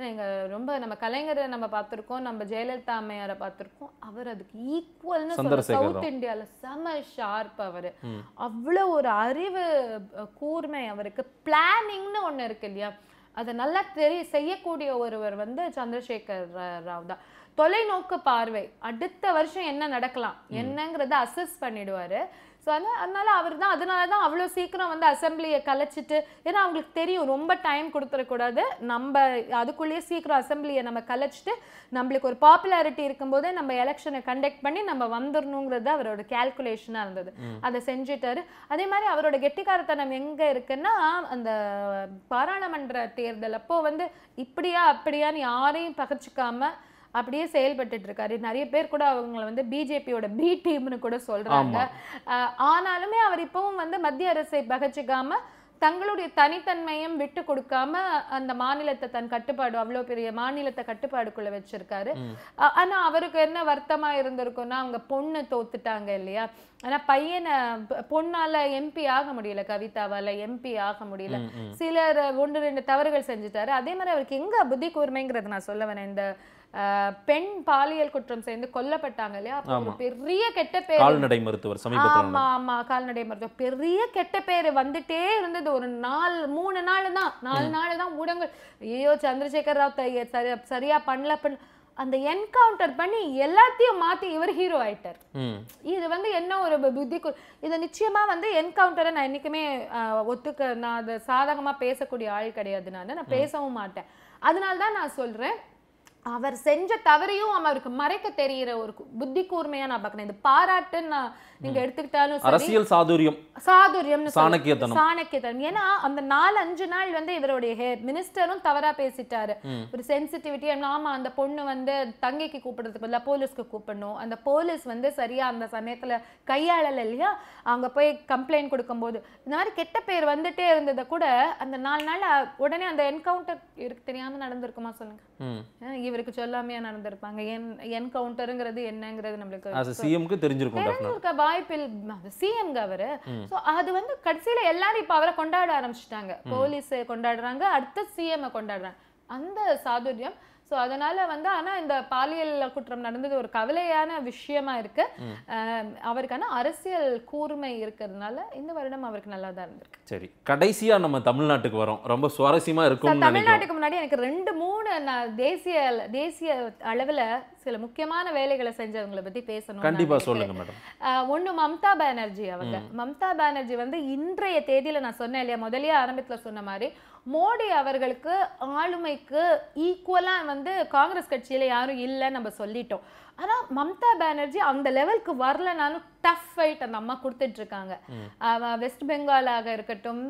எங்கள் ரொம்ப நம்ம கலைஞரை நம்ம பார்த்துருக்கோம் நம்ம ஜெயலலிதா அம்மையாரை பார்த்துருக்கோம் அவர் அதுக்கு ஈக்குவல்னு சொல்ல சவுத் இந்தியாவில் செம ஷார்ப் அவர் அவ்வளோ ஒரு அறிவு கூர்மை அவருக்கு பிளானிங்னு ஒன்று இருக்கு இல்லையா அதை நல்லா தெரிய செய்யக்கூடிய ஒருவர் வந்து சந்திரசேகர் ராவ் தான் தொலைநோக்கு பார்வை அடுத்த வருஷம் என்ன நடக்கலாம் என்னங்கிறத அசஸ் பண்ணிடுவாரு ஸோ அதனால் அதனால் அவர் தான் அதனால தான் அவ்வளோ சீக்கிரம் வந்து அசம்பிளியை கலைச்சிட்டு ஏன்னா அவங்களுக்கு தெரியும் ரொம்ப டைம் கொடுத்துடக்கூடாது நம்ம அதுக்குள்ளேயே சீக்கிரம் அசம்பிளியை நம்ம கலைச்சிட்டு நம்மளுக்கு ஒரு பாப்புலாரிட்டி இருக்கும்போதே நம்ம எலெக்ஷனை கண்டக்ட் பண்ணி நம்ம வந்துடணுங்கிறது அவரோட கேல்குலேஷனாக இருந்தது அதை செஞ்சுட்டாரு அதே மாதிரி அவரோட கெட்டிக்காரத்தனம் எங்கே இருக்குன்னா அந்த பாராளுமன்ற தேர்தல் அப்போது வந்து இப்படியா அப்படியான்னு யாரையும் பகிர்ச்சிக்காமல் அப்படியே செயல்பட்டு இருக்காரு நிறைய பேர் கூட அவங்களை வந்து பிஜேபியோட பி டீம்னு கூட சொல்றாங்க ஆனாலுமே அவர் இப்பவும் வந்து மத்திய அரசை பகச்சிக்காம தங்களுடைய தனித்தன்மையும் விட்டு கொடுக்காம அந்த மாநிலத்தை தன் கட்டுப்பாடு அவ்வளோ பெரிய மாநிலத்தை கட்டுப்பாடுக்குள்ள வச்சிருக்காரு ஆனா அவருக்கு என்ன வருத்தமா இருந்திருக்கும்னா அவங்க பொண்ணு தோத்துட்டாங்க இல்லையா ஆனா பையனை பொண்ணால எம்பி ஆக முடியல கவிதாவால எம்பி ஆக முடியல சிலர் ஒன்று ரெண்டு தவறுகள் செஞ்சுட்டாரு அதே மாதிரி அவருக்கு எங்க புத்தி கூர்மைங்கிறது நான் சொல்ல வரேன் இந்த பெண் பாலியல் குற்றம் சேர்ந்து கொல்லப்பட்டாங்க இல்லையா அப்போ பெரிய கெட்ட பேர் கால்நடை மருத்துவர் ஆமா ஆமா கால்நடை மருத்துவர் பெரிய கெட்ட பேர் வந்துட்டே இருந்தது ஒரு நாலு மூணு நாள் தான் நாலு நாள் தான் ஊடகங்கள் ஐயோ சந்திரசேகர் ராவ் சரியா பண்ணல பண்ண அந்த என்கவுண்டர் பண்ணி எல்லாத்தையும் மாத்தி இவர் ஹீரோ ஆயிட்டார் இது வந்து என்ன ஒரு புத்தி இது நிச்சயமா வந்து என்கவுண்டரை நான் என்னைக்குமே ஒத்துக்க நான் அதை சாதகமா பேசக்கூடிய ஆள் கிடையாது நான் நான் பேசவும் மாட்டேன் அதனால தான் நான் சொல்றேன் அவர் செஞ்ச தவறையும் அவருக்கு மறைக்க தெரிகிற ஒரு புத்தி கூர்மையாக நான் பார்க்குறேன் இந்த பாராட்டுன்னு நான் நீங்க எடுத்துக்கிட்டாலும் அரசியல் சாதுரியம் சாதுரியம் சாணக்கியத்தனம் சாணக்கியத்தனம் ஏன்னா அந்த நாலு அஞ்சு நாள் வந்து இவருடைய மினிஸ்டரும் தவறா பேசிட்டாரு ஒரு சென்சிட்டிவிட்டி ஆமா அந்த பொண்ணு வந்து தங்கைக்கு கூப்பிடுறதுக்கு பதிலாக போலீஸ்க்கு கூப்பிடணும் அந்த போலீஸ் வந்து சரியா அந்த சமயத்துல கையாளல இல்லையா அங்க போய் கம்ப்ளைண்ட் கொடுக்கும்போது இந்த மாதிரி கெட்ட பேர் வந்துட்டே இருந்ததை கூட அந்த நாலு நாள் உடனே அந்த என்கவுண்டர் இருக்கு தெரியாம நடந்திருக்குமா சொல்லுங்க இவருக்கு சொல்லாமையா நடந்திருப்பாங்க என் என்கவுண்டருங்கிறது என்னங்கிறது நம்மளுக்கு தெரிஞ்சிருக்கும் வாய்ப்பில் சிஎம்ங்க அவரு ஸோ அது வந்து கடைசியில எல்லாரும் இப்ப அவரை கொண்டாட ஆரம்பிச்சுட்டாங்க போலீஸ் கொண்டாடுறாங்க அடுத்த சிஎம் கொண்டாடுறாங்க அந்த சாதுரியம் ஸோ அதனால வந்து ஆனால் இந்த பாலியல் குற்றம் நடந்தது ஒரு கவலையான விஷயமா இருக்கு அவருக்கான அரசியல் கூர்மை இருக்கிறதுனால இந்த வருடம் அவருக்கு நல்லா தான் இருந்திருக்கு சரி கடைசியா நம்ம தமிழ்நாட்டுக்கு வரோம் ரொம்ப சுவாரஸ்யமா இருக்கும் தமிழ்நாட்டுக்கு முன்னாடி எனக்கு ரெண்டு மூணு நான் தேசிய தேசிய அளவில் சில முக்கியமான வேலைகளை செஞ்சவங்களை பற்றி பேசணும் கண்டிப்பாக சொல்லுங்க மேடம் ஒன்று மம்தா பானர்ஜி அவங்க மம்தா பானர்ஜி வந்து இன்றைய தேதியில் நான் சொன்னேன் இல்லையா முதலே ஆரம்பத்தில் சொன்ன மாதிரி மோடி அவர்களுக்கு ஆளுமைக்கு ஈக்குவலாக வந்து காங்கிரஸ் கட்சியில் யாரும் இல்லை நம்ம சொல்லிட்டோம் ஆனால் மம்தா பானர்ஜி அந்த லெவலுக்கு வரலனாலும் டஃப் ஃபைட் அந்த அம்மா கொடுத்துட்ருக்காங்க வெஸ்ட் பெங்காலாக இருக்கட்டும்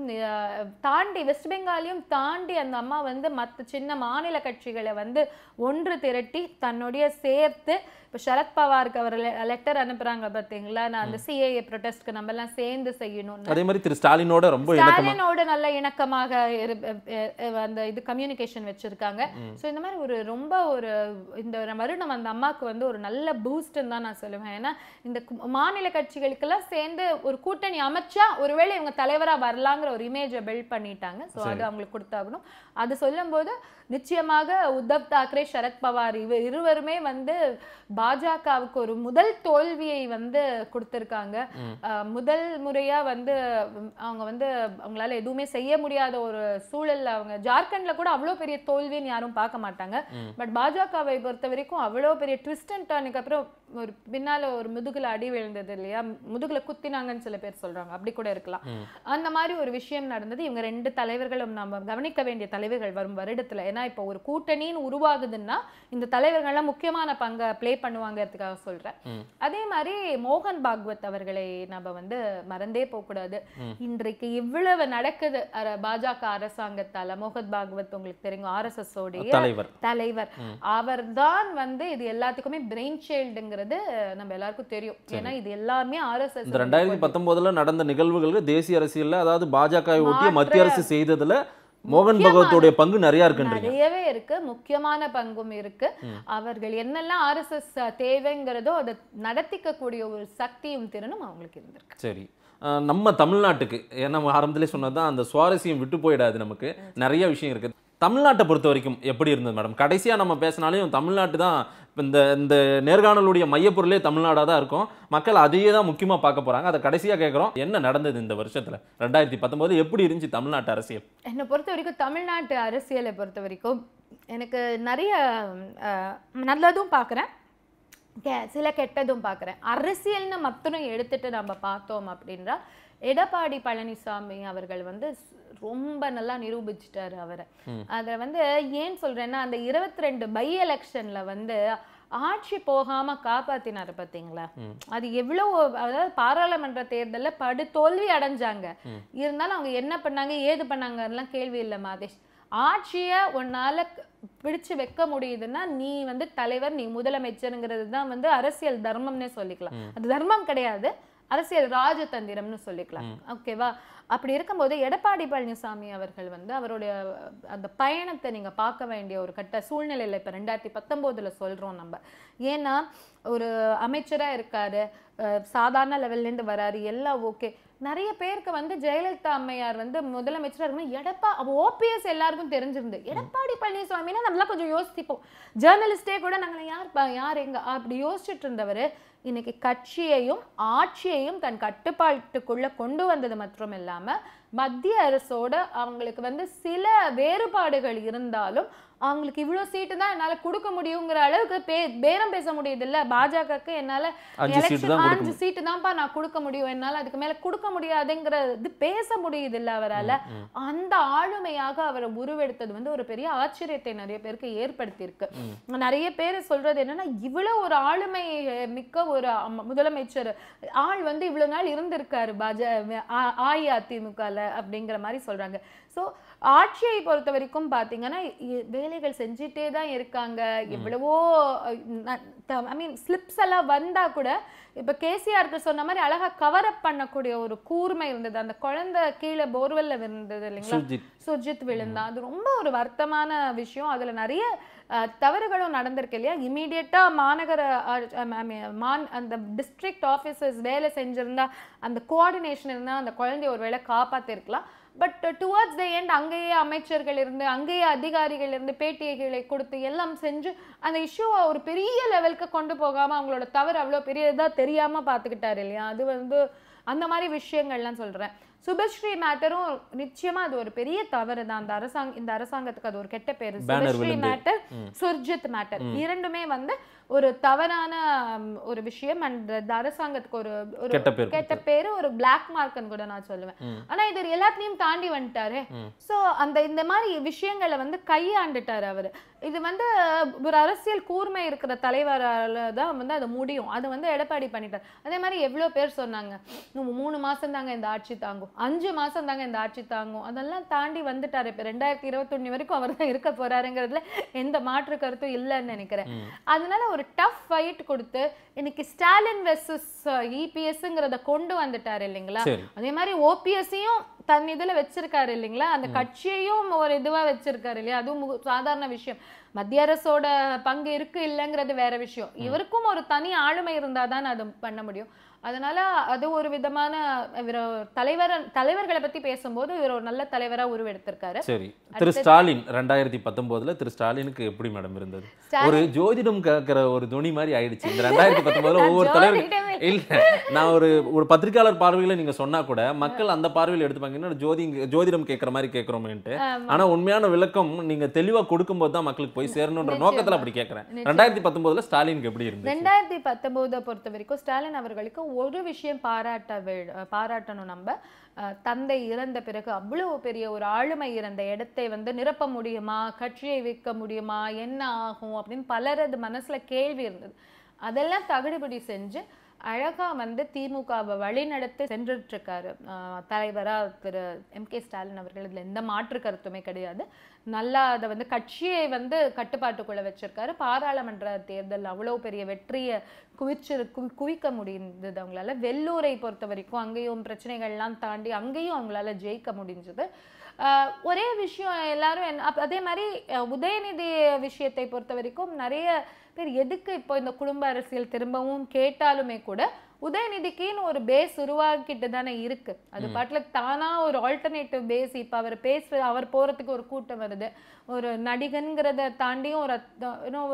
தாண்டி வெஸ்ட் பெங்காலையும் தாண்டி அந்த அம்மா வந்து மற்ற சின்ன மாநில கட்சிகளை வந்து ஒன்று திரட்டி தன்னுடைய சேர்த்து இப்போ சரத்பவாருக்கு அவர் லெட்டர் அனுப்புகிறாங்க பார்த்தீங்களா நான் அந்த சிஐஏ ப்ரொடெஸ்ட்க்கு நம்ம எல்லாம் சேர்ந்து செய்யணும் அதே மாதிரி திரு ஸ்டாலினோட ரொம்ப ஸ்டாலினோட நல்ல இணக்கமாக அந்த இது கம்யூனிகேஷன் வச்சுருக்காங்க ஸோ இந்த மாதிரி ஒரு ரொம்ப ஒரு இந்த வருடம் அந்த அம்மாவுக்கு வந்து ஒரு நல்ல பூஸ்ட்னு தான் நான் சொல்லுவேன் ஏன்னா இந்த மாநில கட்சிகளுக்கெல்லாம் சேர்ந்து ஒரு கூட்டணி அமைச்சா ஒருவேளை இவங்க தலைவராக வரலாங்கிற ஒரு இமேஜை பில்ட் பண்ணிட்டாங்க ஸோ அது அவங்களுக்கு கொடுத்தாகணும் அது சொல்லும்போது நிச்சயமாக உத்தவ் தாக்கரே சரத்பவார் இவர் இருவருமே வந்து பாஜகவுக்கு ஒரு முதல் தோல்வியை வந்து கொடுத்துருக்காங்க முதல் முறையாக வந்து அவங்க வந்து அவங்களால எதுவுமே செய்ய முடியாத ஒரு சூழல் அவங்க ஜார்க்கண்ட்ல கூட அவ்வளோ பெரிய தோல்வின்னு யாரும் பார்க்க மாட்டாங்க பட் பாஜகவை பொறுத்த வரைக்கும் அவ்வளோ பெரிய ட்விஸ்ட் அண்ட் டர்னுக்கு அப்புறம் ஒரு பின்னால ஒரு முதுகுல அடி விழுந்தது இல்லையா முதுகுல குத்தினாங்கன்னு சில பேர் சொல்றாங்க அப்படி கூட இருக்கலாம் அந்த மாதிரி ஒரு விஷயம் நடந்தது இவங்க ரெண்டு தலைவர்களும் நம்ம கவனிக்க வேண்டிய தலைவர்கள் வரும் வருடத்துல ஏன்னா இப்போ ஒரு கூட்டணின்னு உருவாகுதுன்னா இந்த தலைவர்கள்லாம் முக்கியமான பங்கை பிளே பண்ணுவாங்கிறதுக்காக சொல்றேன் அதே மாதிரி மோகன் பாகவத் அவர்களை நம்ம வந்து மறந்தே போகக்கூடாது இன்றைக்கு இவ்வளவு நடக்குது பாஜக அரசாங்கத்தால மோகன் பாகவத் உங்களுக்கு தெரியும் ஆர் எஸ் தலைவர் தலைவர் அவர் தான் வந்து இது எல்லாத்துக்குமே பிரெயின் சைல்டுங்கிற அப்படிங்கிறது நம்ம எல்லாருக்கும் தெரியும் ஏன்னா இது எல்லாமே ஆர்எஸ்எஸ் இந்த ரெண்டாயிரத்தி பத்தொன்பதுல நடந்த நிகழ்வுகளுக்கு தேசிய அரசியல்ல அதாவது பாஜக ஒட்டிய மத்திய அரசு செய்ததுல மோகன் பகவத்துடைய பங்கு நிறைய இருக்கு நிறையவே இருக்கு முக்கியமான பங்கும் இருக்கு அவர்கள் என்னெல்லாம் ஆர்எஸ்எஸ் தேவைங்கிறதோ அதை நடத்திக்க கூடிய ஒரு சக்தியும் திறனும் அவங்களுக்கு இருந்திருக்கு சரி நம்ம தமிழ்நாட்டுக்கு ஏன்னா ஆரம்பத்திலே சொன்னது அந்த சுவாரஸ்யம் விட்டு போயிடாது நமக்கு நிறைய விஷயம் இருக்கு தமிழ்நாட்டை பொறுத்த வரைக்கும் எப்படி இருந்தது மேடம் கடைசியாக நம்ம பேசினாலையும் தமிழ்நாட்டு தான் இப்போ இந்த இந்த நேர்காணலுடைய மையப்பொருளே தமிழ்நாடாக தான் இருக்கும் மக்கள் அதையே தான் முக்கியமாக பார்க்க போகிறாங்க அதை கடைசியாக கேட்குறோம் என்ன நடந்தது இந்த வருஷத்தில் ரெண்டாயிரத்தி பத்தொம்போது எப்படி இருந்துச்சு தமிழ்நாட்டு அரசியல் என்னை பொறுத்த வரைக்கும் தமிழ்நாட்டு அரசியலை பொறுத்த வரைக்கும் எனக்கு நிறைய நல்லதும் பார்க்குறேன் கே சில கெட்டதும் பார்க்குறேன் அரசியல்னு மத்தனும் எடுத்துட்டு நம்ம பார்த்தோம் அப்படின்றா எடப்பாடி பழனிசாமி அவர்கள் வந்து ரொம்ப நல்லா நிரூபிச்சிட்டாரு அவரை அதை வந்து ஏன் சொல்றேன்னா அந்த இருபத்தி ரெண்டு பை எலெக்ஷன்ல வந்து ஆட்சி போகாம காப்பாத்தினாரு பாத்தீங்களா அது எவ்வளவு அதாவது பாராளுமன்ற படு தோல்வி அடைஞ்சாங்க இருந்தாலும் அவங்க என்ன பண்ணாங்க ஏது பண்ணாங்கலாம் கேள்வி இல்லை மாதேஷ் ஆட்சியை உன்னால பிடிச்சு வைக்க முடியுதுன்னா நீ வந்து தலைவர் நீ முதலமைச்சருங்கிறது தான் வந்து அரசியல் தர்மம்னே சொல்லிக்கலாம் அது தர்மம் கிடையாது அரசியல் ராஜதந்திரம்னு சொல்லிக்கலாம் ஓகேவா அப்படி இருக்கும்போது எடப்பாடி பழனிசாமி அவர்கள் வந்து அவருடைய அந்த பயணத்தை நீங்கள் பார்க்க வேண்டிய ஒரு கட்ட சூழ்நிலையில் இப்போ ரெண்டாயிரத்தி பத்தொம்போதில் சொல்கிறோம் நம்ம ஏன்னா ஒரு அமைச்சராக இருக்காரு சாதாரண லெவல்லேருந்து வராரு எல்லாம் ஓகே நிறைய பேருக்கு வந்து ஜெயலலிதா அம்மையார் வந்து முதலமைச்சராக இருக்கணும் எடப்பா ஓபிஎஸ் எல்லாருக்கும் தெரிஞ்சிருந்து எடப்பாடி பழனிசாமின்னா நம்மளாம் கொஞ்சம் யோசிப்போம் ஜேர்னலிஸ்டே கூட நாங்கள் யார் யார் எங்க அப்படி யோசிச்சுட்டு இருந்தவர் இன்னைக்கு கட்சியையும் ஆட்சியையும் தன் கட்டுப்பாட்டுக்குள்ளே கொண்டு வந்தது மட்டும் இல்லாமல் மத்திய அரசோட அவங்களுக்கு வந்து சில வேறுபாடுகள் இருந்தாலும் அவங்களுக்கு இவ்வளவு சீட்டு தான் என்னால கொடுக்க முடியுங்கிற அளவுக்கு பே பேரம் பேச முடியுது இல்ல பாஜகவுக்கு என்னால அஞ்சு சீட்டு தான்ப்பா நான் கொடுக்க முடியும் என்னால அதுக்கு மேல கொடுக்க முடியாதுங்கிறது பேச முடியுது இல்ல அவரால் அந்த ஆளுமையாக அவரை உருவெடுத்தது வந்து ஒரு பெரிய ஆச்சரியத்தை நிறைய பேருக்கு ஏற்படுத்தியிருக்கு நிறைய பேர் சொல்றது என்னன்னா இவ்வளவு ஒரு ஆளுமை மிக்க ஒரு முதலமைச்சர் ஆள் வந்து இவ்வளவு நாள் இருந்திருக்காரு பாஜ அஇஅதிமுக அப்படிங்கிற மாதிரி சொல்றாங்க ஸோ ஆட்சியை பொறுத்த வரைக்கும் பார்த்தீங்கன்னா வேலைகள் செஞ்சிட்டே தான் இருக்காங்க எவ்வளவோ ஐ மீன் ஸ்லிப்ஸ் எல்லாம் வந்தால் கூட இப்போ கேசிஆருக்கு சொன்ன மாதிரி அழகாக கவர் அப் பண்ணக்கூடிய ஒரு கூர்மை இருந்தது அந்த குழந்தை கீழே போர்வெல்ல இருந்தது இல்லைங்களா சுஜித் விழுந்தான் அது ரொம்ப ஒரு வருத்தமான விஷயம் அதில் நிறைய தவறுகளும் நடந்திருக்கு இல்லையா இமீடியட்டா மாநகர மான் அந்த டிஸ்ட்ரிக்ட் ஆஃபீஸர்ஸ் வேலை செஞ்சிருந்தா அந்த கோஆர்டினேஷன் இருந்தால் அந்த குழந்தைய ஒரு வேலை காப்பாத்திருக்கலாம் பட் டுவர்ட்ஸ் த எண்ட் அங்கேயே அமைச்சர்கள் இருந்து அங்கேயே அதிகாரிகள் இருந்து பேட்டிகளை கொடுத்து எல்லாம் செஞ்சு அந்த இஷ்யூவை ஒரு பெரிய லெவலுக்கு கொண்டு போகாமல் அவங்களோட தவறு அவ்வளோ பெரிய இதாக தெரியாமல் பார்த்துக்கிட்டாரு இல்லையா அது வந்து அந்த மாதிரி விஷயங்கள்லாம் சொல்கிறேன் சுபஸ்ரீ மேட்டரும் நிச்சயமா அது ஒரு பெரிய தவறு தான் அந்த அரசாங்க இந்த அரசாங்கத்துக்கு அது ஒரு கெட்ட பேரு சுபஸ்ரீ மேட்டர் சுர்ஜித் மேட்டர் இரண்டுமே வந்து ஒரு தவறான ஒரு விஷயம் அண்ட் அரசாங்கத்துக்கு ஒரு ஒரு கெட்ட பேரு ஒரு பிளாக் மார்க்னு கூட நான் சொல்லுவேன் ஆனா இது எல்லாத்தையும் தாண்டி வந்துட்டாரு சோ அந்த இந்த மாதிரி விஷயங்களை வந்து கையாண்டுட்டாரு அவரு இது வந்து ஒரு அரசியல் கூர்மை இருக்கிற தலைவரால் தான் வந்து அது முடியும் அது வந்து எடப்பாடி பண்ணிட்டார் அதே மாதிரி எவ்வளோ பேர் சொன்னாங்க மூணு மாதம் தாங்க இந்த ஆட்சி தாங்கும் அஞ்சு மாதம் தாங்க இந்த ஆட்சி தாங்கும் அதெல்லாம் தாண்டி வந்துட்டார் இப்போ ரெண்டாயிரத்தி இருபத்தொன்னு வரைக்கும் அவர் தான் இருக்க போறாருங்கிறதுல எந்த மாற்று கருத்தும் இல்லைன்னு நினைக்கிறேன் அதனால ஒரு டஃப் ஃபைட் கொடுத்து இன்னைக்கு ஸ்டாலின் வெர்சஸ் இபிஎஸ்ங்கிறத கொண்டு வந்துட்டார் இல்லைங்களா அதே மாதிரி ஓபிஎஸ்ஸையும் தன் இதில் வச்சிருக்காரு இல்லைங்களா அந்த கட்சியையும் ஒரு இதுவாக வச்சிருக்காரு இல்லையா அதுவும் சாதாரண விஷயம் மத்திய அரசோட பங்கு இருக்கு இல்லைங்கிறது வேற விஷயம் இவருக்கும் ஒரு தனி ஆளுமை இருந்தாதான் அது பண்ண முடியும் அதனால அது ஒரு விதமான இவர் தலைவர் தலைவர்களை பத்தி பேசும்போது இவர் ஒரு நல்ல தலைவரா உருவெடுத்திருக்காரு சரி திரு ஸ்டாலின் ரெண்டாயிரத்தி பத்தொன்பதுல திரு ஸ்டாலினுக்கு எப்படி மேடம் இருந்தது ஒரு ஜோதிடம் கேட்கிற ஒரு துணி மாதிரி ஆயிடுச்சு இந்த ரெண்டாயிரத்தி பத்தொன்பதுல ஒவ்வொரு தலைவர் இல்ல நான் ஒரு ஒரு பத்திரிகையாளர் பார்வையில நீங்க சொன்னா கூட மக்கள் அந்த பார்வையில் எடுத்துப்பாங்க ஜோதி ஜோதிடம் கேட்கற மாதிரி கேட்குறோமேன்ட்டு ஆனா உண்மையான விளக்கம் நீங்க தெளிவா கொடுக்கும்போது தான் மக்களுக்கு போய் சேரணுன்ற நோக்கத்துல அப்படி கேட்கறேன் ரெண்டாயிரத்தி பத்தொன்பதுல ஸ்டாலினுக்கு எப்படி இருந்தது ரெண்டாயிரத்தி பத்தொம்போதை பொறுத்த வரைக்கும் ஸ்டாலின் அவர்களுக்கு ஒரு விஷயம் பாராட்ட பாராட்டணும் நம்ம தந்தை இறந்த பிறகு அவ்வளவு பெரிய ஒரு ஆளுமை இறந்த இடத்தை வந்து நிரப்ப முடியுமா கட்சியை விற்க முடியுமா என்ன ஆகும் அப்படின்னு பலரது மனசில் கேள்வி இருந்தது அதெல்லாம் தகுடுபடி செஞ்சு அழகாக வந்து திமுகவை வழிநடத்தி சென்றுட்டுருக்காரு தலைவராக திரு எம் கே ஸ்டாலின் அவர்கள் இதில் எந்த மாற்று கருத்துமே கிடையாது நல்லா அதை வந்து கட்சியை வந்து கட்டுப்பாட்டுக்குள்ளே வச்சுருக்காரு பாராளுமன்ற தேர்தல் அவ்வளோ பெரிய வெற்றியை குவிச்சு குவிக்க முடிந்தது அவங்களால வெள்ளூரை பொறுத்த வரைக்கும் அங்கேயும் பிரச்சனைகள்லாம் தாண்டி அங்கேயும் அவங்களால ஜெயிக்க முடிஞ்சது ஒரே விஷயம் எல்லாரும் அதே மாதிரி உதயநிதி விஷயத்தை பொறுத்த வரைக்கும் நிறைய பேர் எதுக்கு இப்போ இந்த குடும்ப அரசியல் திரும்பவும் கேட்டாலுமே கூட உதயநிதிக்குன்னு ஒரு பேஸ் உருவாக்கிட்டு தானே இருக்கு அது பாட்டுல தானா ஒரு ஆல்டர்னேட்டிவ் பேஸ் இப்ப அவர் பேசுறது அவர் போறதுக்கு ஒரு கூட்டம் வருது ஒரு நடிகன்கிறத தாண்டியும் ஒரு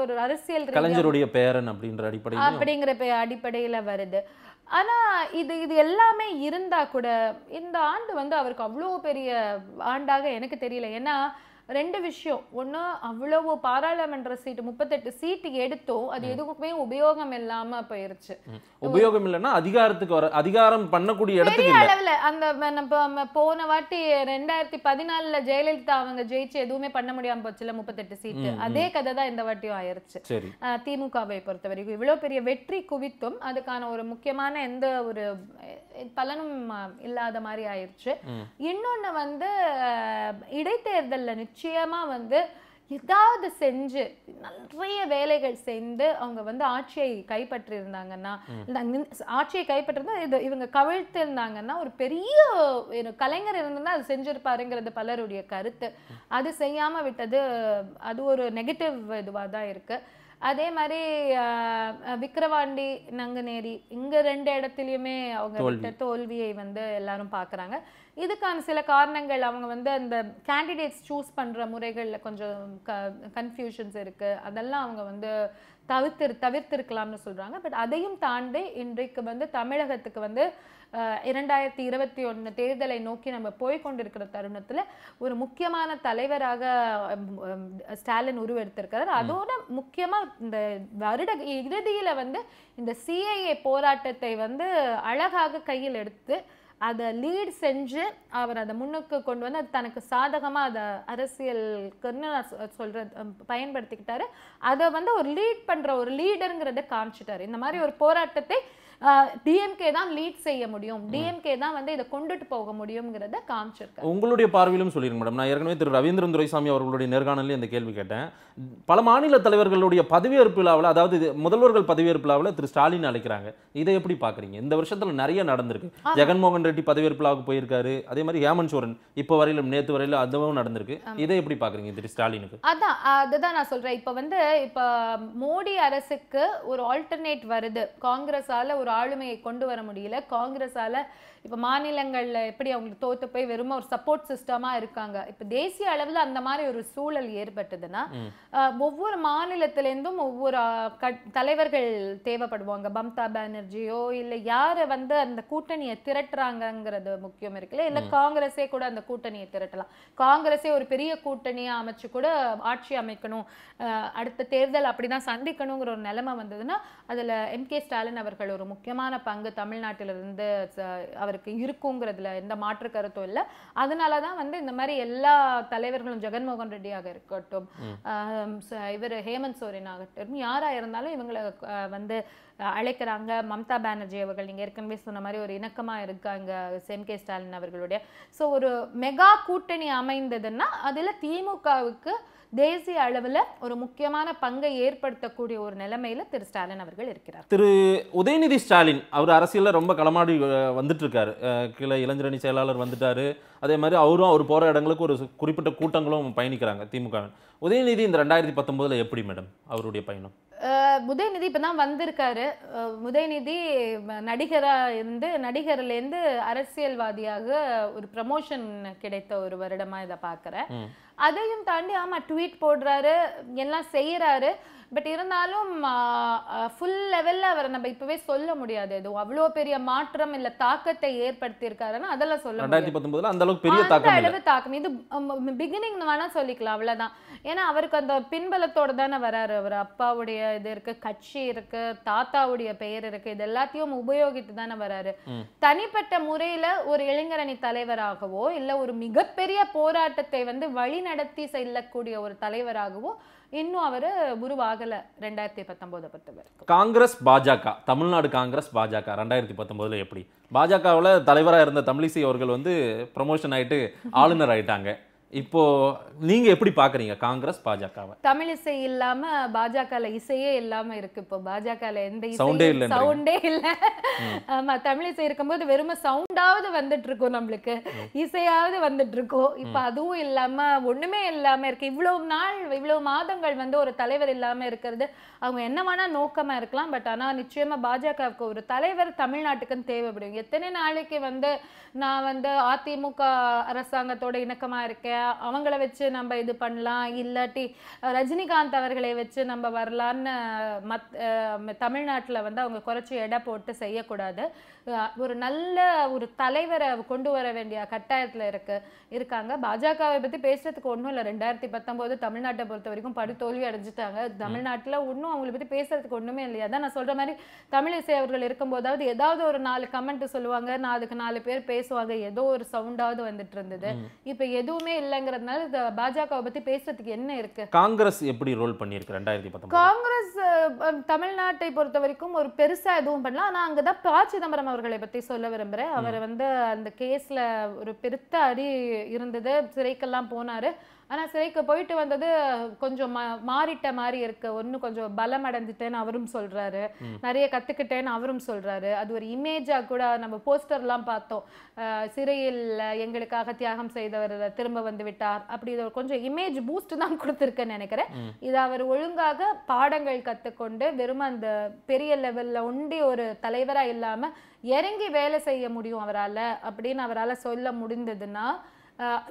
ஒரு அரசியல் கலைஞருடைய பேரன் அப்படின்ற அடிப்படையில் அப்படிங்கிற அடிப்படையில வருது ஆனா இது இது எல்லாமே இருந்தா கூட இந்த ஆண்டு வந்து அவருக்கு அவ்வளோ பெரிய ஆண்டாக எனக்கு தெரியல ஏன்னா ரெண்டு விஷயம் ஒன்று அவ்வளவு பாராளுமன்ற சீட்டு முப்பத்தெட்டு சீட்டு எடுத்தோம் அது எதுக்குமே உபயோகம் இல்லாம போயிருச்சு உபயோகம் இல்லைன்னா அதிகாரத்துக்கு வர அதிகாரம் பண்ணக்கூடிய இடத்துக்கு அளவில் அந்த போன வாட்டி ரெண்டாயிரத்தி பதினாலுல ஜெயலலிதா அவங்க ஜெயிச்சு எதுவுமே பண்ண முடியாம போச்சுல முப்பத்தெட்டு சீட்டு அதே கதை தான் இந்த வாட்டியும் ஆயிருச்சு திமுகவை பொறுத்த வரைக்கும் இவ்வளவு பெரிய வெற்றி குவித்தும் அதுக்கான ஒரு முக்கியமான எந்த ஒரு பலனும் இல்லாத மாதிரி ஆயிருச்சு இன்னொன்னு வந்து இடைத்தேர்தலில் நிச்சயம் நிச்சயமாக வந்து ஏதாவது செஞ்சு நிறைய வேலைகள் செய்து அவங்க வந்து ஆட்சியை கைப்பற்றிருந்தாங்கன்னா ஆட்சியை கைப்பற்றிருந்தா இது இவங்க கவிழ்த்து இருந்தாங்கன்னா ஒரு பெரிய கலைஞர் இருந்திருந்தா அது செஞ்சிருப்பாருங்கிறது பலருடைய கருத்து அது செய்யாமல் விட்டது அது ஒரு நெகட்டிவ் இதுவாக தான் இருக்கு அதே மாதிரி விக்கிரவாண்டி நங்கநேரி இங்கே ரெண்டு இடத்துலையுமே அவங்க தோல்வியை வந்து எல்லாரும் பார்க்குறாங்க இதுக்கான சில காரணங்கள் அவங்க வந்து அந்த கேண்டிடேட்ஸ் சூஸ் பண்ணுற முறைகளில் கொஞ்சம் க கன்ஃபியூஷன்ஸ் இருக்குது அதெல்லாம் அவங்க வந்து தவிர்த்து தவிர்த்திருக்கலாம்னு சொல்கிறாங்க பட் அதையும் தாண்டி இன்றைக்கு வந்து தமிழகத்துக்கு வந்து இரண்டாயிரத்தி இருபத்தி ஒன்று தேர்தலை நோக்கி நம்ம போய் கொண்டிருக்கிற தருணத்தில் ஒரு முக்கியமான தலைவராக ஸ்டாலின் உருவெடுத்திருக்கிறார் அதோட முக்கியமாக இந்த வருட இறுதியில் வந்து இந்த சிஐஏ போராட்டத்தை வந்து அழகாக கையில் எடுத்து அதை லீட் செஞ்சு அவர் அதை முன்னுக்கு கொண்டு வந்து அது தனக்கு சாதகமாக அதை அரசியல்க்குன்னு நான் சொல்கிறது பயன்படுத்திக்கிட்டாரு அதை வந்து ஒரு லீட் பண்ணுற ஒரு லீடருங்கிறத காமிச்சிட்டாரு இந்த மாதிரி ஒரு போராட்டத்தை டிஎம்கே தான் லீட் செய்ய முடியும் டிஎம்கே தான் வந்து இதை கொண்டுட்டு போக முடியுங்கிறத காமிச்சிருக்காங்க உங்களுடைய பார்வையிலும் சொல்லிருங்க மேடம் நான் ஏற்கனவே திரு ரவீந்திரன் துரைசாமி அவர்களுடைய நேர்காணலில் இந்த கேள்வி கேட்டேன் பல மாநில தலைவர்களுடைய பதவியேற்பு விழாவில் அதாவது முதல்வர்கள் பதவியேற்பு விழாவில் திரு ஸ்டாலின் அழைக்கிறாங்க இதை எப்படி பாக்குறீங்க இந்த வருஷத்துல நிறைய நடந்திருக்கு ஜெகன்மோகன் ரெட்டி பதவியேற்பு விழாவுக்கு போயிருக்காரு அதே மாதிரி ஹேமந்த் சோரன் இப்ப வரையிலும் நேற்று வரையிலும் அதுவும் நடந்திருக்கு இதை எப்படி பாக்குறீங்க திரு ஸ்டாலினுக்கு அதான் அதுதான் நான் சொல்றேன் இப்போ வந்து இப்போ மோடி அரசுக்கு ஒரு ஆல்டர்னேட் வருது காங்கிரஸால ஒரு ஒரு ஆளுமையை கொண்டு வர முடியல காங்கிரஸால இப்போ மாநிலங்களில் எப்படி அவங்களுக்கு தோற்று போய் வெறும் ஒரு சப்போர்ட் சிஸ்டமாக இருக்காங்க இப்போ தேசிய அளவில் அந்த மாதிரி ஒரு சூழல் ஏற்பட்டதுன்னா ஒவ்வொரு மாநிலத்திலேருந்தும் ஒவ்வொரு தலைவர்கள் தேவைப்படுவாங்க மம்தா பானர்ஜியோ இல்லை யாரு வந்து அந்த கூட்டணியை திரட்டுறாங்கங்கிறது முக்கியம் இருக்குல்ல இல்லை காங்கிரஸே கூட அந்த கூட்டணியை திரட்டலாம் காங்கிரஸே ஒரு பெரிய கூட்டணியை அமைச்சு கூட ஆட்சி அமைக்கணும் அடுத்த தேர்தல் அப்படிதான் சந்திக்கணுங்கிற ஒரு நிலைமை வந்ததுன்னா அதில் எம் கே ஸ்டாலின் அவர்கள் ஒரு முக்கியமான பங்கு தமிழ்நாட்டிலிருந்து அவருக்கு இருக்குங்கிறதுல எந்த மாற்று கருத்தும் இல்லை அதனால தான் வந்து இந்த மாதிரி எல்லா தலைவர்களும் ஜெகன்மோகன் ரெட்டியாக இருக்கட்டும் இவர் ஹேமந்த் சோரன் ஆகட்டும் யாராக இருந்தாலும் இவங்களை வந்து அழைக்கிறாங்க மம்தா பானர்ஜி அவர்கள் நீங்கள் ஏற்கனவே சொன்ன மாதிரி ஒரு இணக்கமாக இருக்காங்க செம் கே ஸ்டாலின் அவர்களுடைய ஸோ ஒரு மெகா கூட்டணி அமைந்ததுன்னா அதில் திமுகவுக்கு தேசிய அளவில் ஒரு முக்கியமான பங்கை ஏற்படுத்தக்கூடிய ஒரு நிலைமையில் திரு ஸ்டாலின் அவர்கள் இருக்கிறார் திரு உதயநிதி ஸ்டாலின் அவர் அரசியலில் ரொம்ப களமாடி வந்துட்டு இருக்காரு கீழே இளைஞரணி செயலாளர் வந்துட்டாரு அதே மாதிரி அவரும் அவர் போகிற இடங்களுக்கு ஒரு குறிப்பிட்ட கூட்டங்களும் பயணிக்கிறாங்க திமுக உதயநிதி இந்த ரெண்டாயிரத்தி பத்தொன்பதுல எப்படி மேடம் அவருடைய பயணம் உதயநிதி இப்போ தான் வந்திருக்காரு உதயநிதி நடிகராக இருந்து நடிகர்லேருந்து அரசியல்வாதியாக ஒரு ப்ரமோஷன் கிடைத்த ஒரு வருடமாக இதை பார்க்குறேன் அதையும் தாண்டி ஆமாம் ட்வீட் போடுறாரு எல்லாம் செய்கிறாரு பட் இருந்தாலும் ஃபுல் லெவலில் அவரை நம்ம இப்போவே சொல்ல முடியாது எதுவும் அவ்வளோ பெரிய மாற்றம் இல்லை தாக்கத்தை ஏற்படுத்தியிருக்காருன்னு அதெல்லாம் சொல்ல ரெண்டாயிரத்தி அந்த அளவுக்கு பெரிய தாக்கம் அளவு தாக்கம் இது பிகினிங் வேணால் சொல்லிக்கலாம் அவ்வளோதான் ஏன்னா அவருக்கு அந்த பின்பலத்தோடு தானே வராரு அவர் அப்பாவுடைய இது இருக்கு கட்சி இருக்கு தாத்தாவுடைய பெயர் இருக்கு இது எல்லாத்தையும் உபயோகித்து தானே வராரு தனிப்பட்ட முறையில் ஒரு இளைஞரணி தலைவராகவோ இல்லை ஒரு மிகப்பெரிய போராட்டத்தை வந்து வழி வழிநடத்தி செல்லக்கூடிய ஒரு தலைவராகவும் இன்னும் அவர் உருவாகலை ரெண்டாயிரத்தி பத்தொம்போதை பொறுத்தவரை காங்கிரஸ் பாஜக தமிழ்நாடு காங்கிரஸ் பாஜக ரெண்டாயிரத்தி பத்தொன்பதுல எப்படி பாஜகவில் தலைவராக இருந்த தமிழிசை அவர்கள் வந்து ப்ரமோஷன் ஆகிட்டு ஆளுநர் ஆகிட்டாங்க இப்போ நீங்க எப்படி பாக்குறீங்க காங்கிரஸ் பாஜகவை தமிழ் இசை இல்லாம பாஜகல இசையே இல்லாம இருக்கு இப்போ பாஜகல எந்த சவுண்டே இல்ல சவுண்டே இல்ல ஆமா தமிழ் இசை இருக்கும்போது வெறும் சவுண்டாவது வந்துட்டு இருக்கும் நம்மளுக்கு இசையாவது வந்துட்டு இருக்கும் இப்ப அதுவும் இல்லாம ஒண்ணுமே இல்லாம இருக்கு இவ்வளவு நாள் இவ்வளவு மாதங்கள் வந்து ஒரு தலைவர் இல்லாம இருக்கிறது அவங்க என்ன வேணால் நோக்கமாக இருக்கலாம் பட் ஆனால் நிச்சயமாக பாஜகவுக்கு ஒரு தலைவர் தமிழ்நாட்டுக்குன்னு தேவைப்படும் எத்தனை நாளைக்கு வந்து நான் வந்து அதிமுக அரசாங்கத்தோட இணக்கமாக இருக்கேன் அவங்கள வச்சு நம்ம இது பண்ணலாம் இல்லாட்டி ரஜினிகாந்த் அவர்களை வச்சு நம்ம வரலான்னு மத் தமிழ்நாட்டில் வந்து அவங்க குறைச்சி எடை போட்டு செய்யக்கூடாது ஒரு நல்ல ஒரு தலைவரை கொண்டு வர வேண்டிய கட்டாயத்தில் இருக்கு இருக்காங்க பாஜகவை பற்றி பேசுறதுக்கு ஒன்றும் இல்லை ரெண்டாயிரத்தி பத்தொம்போது தமிழ்நாட்டை பொறுத்த வரைக்கும் படுதோல்வி அடைஞ்சிட்டாங்க தமிழ்நாட்டில் ஒன்றும் ஒன்றும் அவங்கள பற்றி பேசுறதுக்கு ஒன்றுமே இல்லையா தான் நான் சொல்கிற மாதிரி தமிழிசை அவர்கள் இருக்கும்போதாவது ஏதாவது ஒரு நாலு கமெண்ட் சொல்லுவாங்க நான் அதுக்கு நாலு பேர் பேசுவாங்க ஏதோ ஒரு சவுண்டாவது வந்துட்டு இருந்தது இப்போ எதுவுமே இல்லைங்கிறதுனால இந்த பாஜகவை பற்றி பேசுறதுக்கு என்ன இருக்கு காங்கிரஸ் எப்படி ரோல் பண்ணியிருக்கு ரெண்டாயிரத்தி காங்கிரஸ் தமிழ்நாட்டை பொறுத்த வரைக்கும் ஒரு பெருசாக எதுவும் பண்ணலாம் ஆனால் அங்கே தான் பா சிதம்பரம் அவர்களை பற்றி சொல்ல விரும்புகிறேன் அவர் வந்து அந்த கேஸில் ஒரு பெருத்த அடி இருந்தது சிறைக்கெல்லாம் போனார் ஆனால் சிறைக்கு போயிட்டு வந்தது கொஞ்சம் மாறிட்ட மாதிரி இருக்கு ஒன்று கொஞ்சம் பலம் அடைஞ்சிட்டேன்னு அவரும் சொல்றாரு நிறைய கத்துக்கிட்டேன்னு அவரும் சொல்றாரு அது ஒரு இமேஜா கூட நம்ம போஸ்டர்லாம் பார்த்தோம் சிறையில் எங்களுக்காக தியாகம் செய்தவர் திரும்ப வந்து விட்டார் அப்படி இது கொஞ்சம் இமேஜ் பூஸ்ட் தான் கொடுத்துருக்கேன்னு நினைக்கிறேன் இது அவர் ஒழுங்காக பாடங்கள் கற்றுக்கொண்டு வெறும் அந்த பெரிய லெவலில் ஒண்டி ஒரு தலைவராக இல்லாமல் இறங்கி வேலை செய்ய முடியும் அவரால் அப்படின்னு அவரால் சொல்ல முடிந்ததுன்னா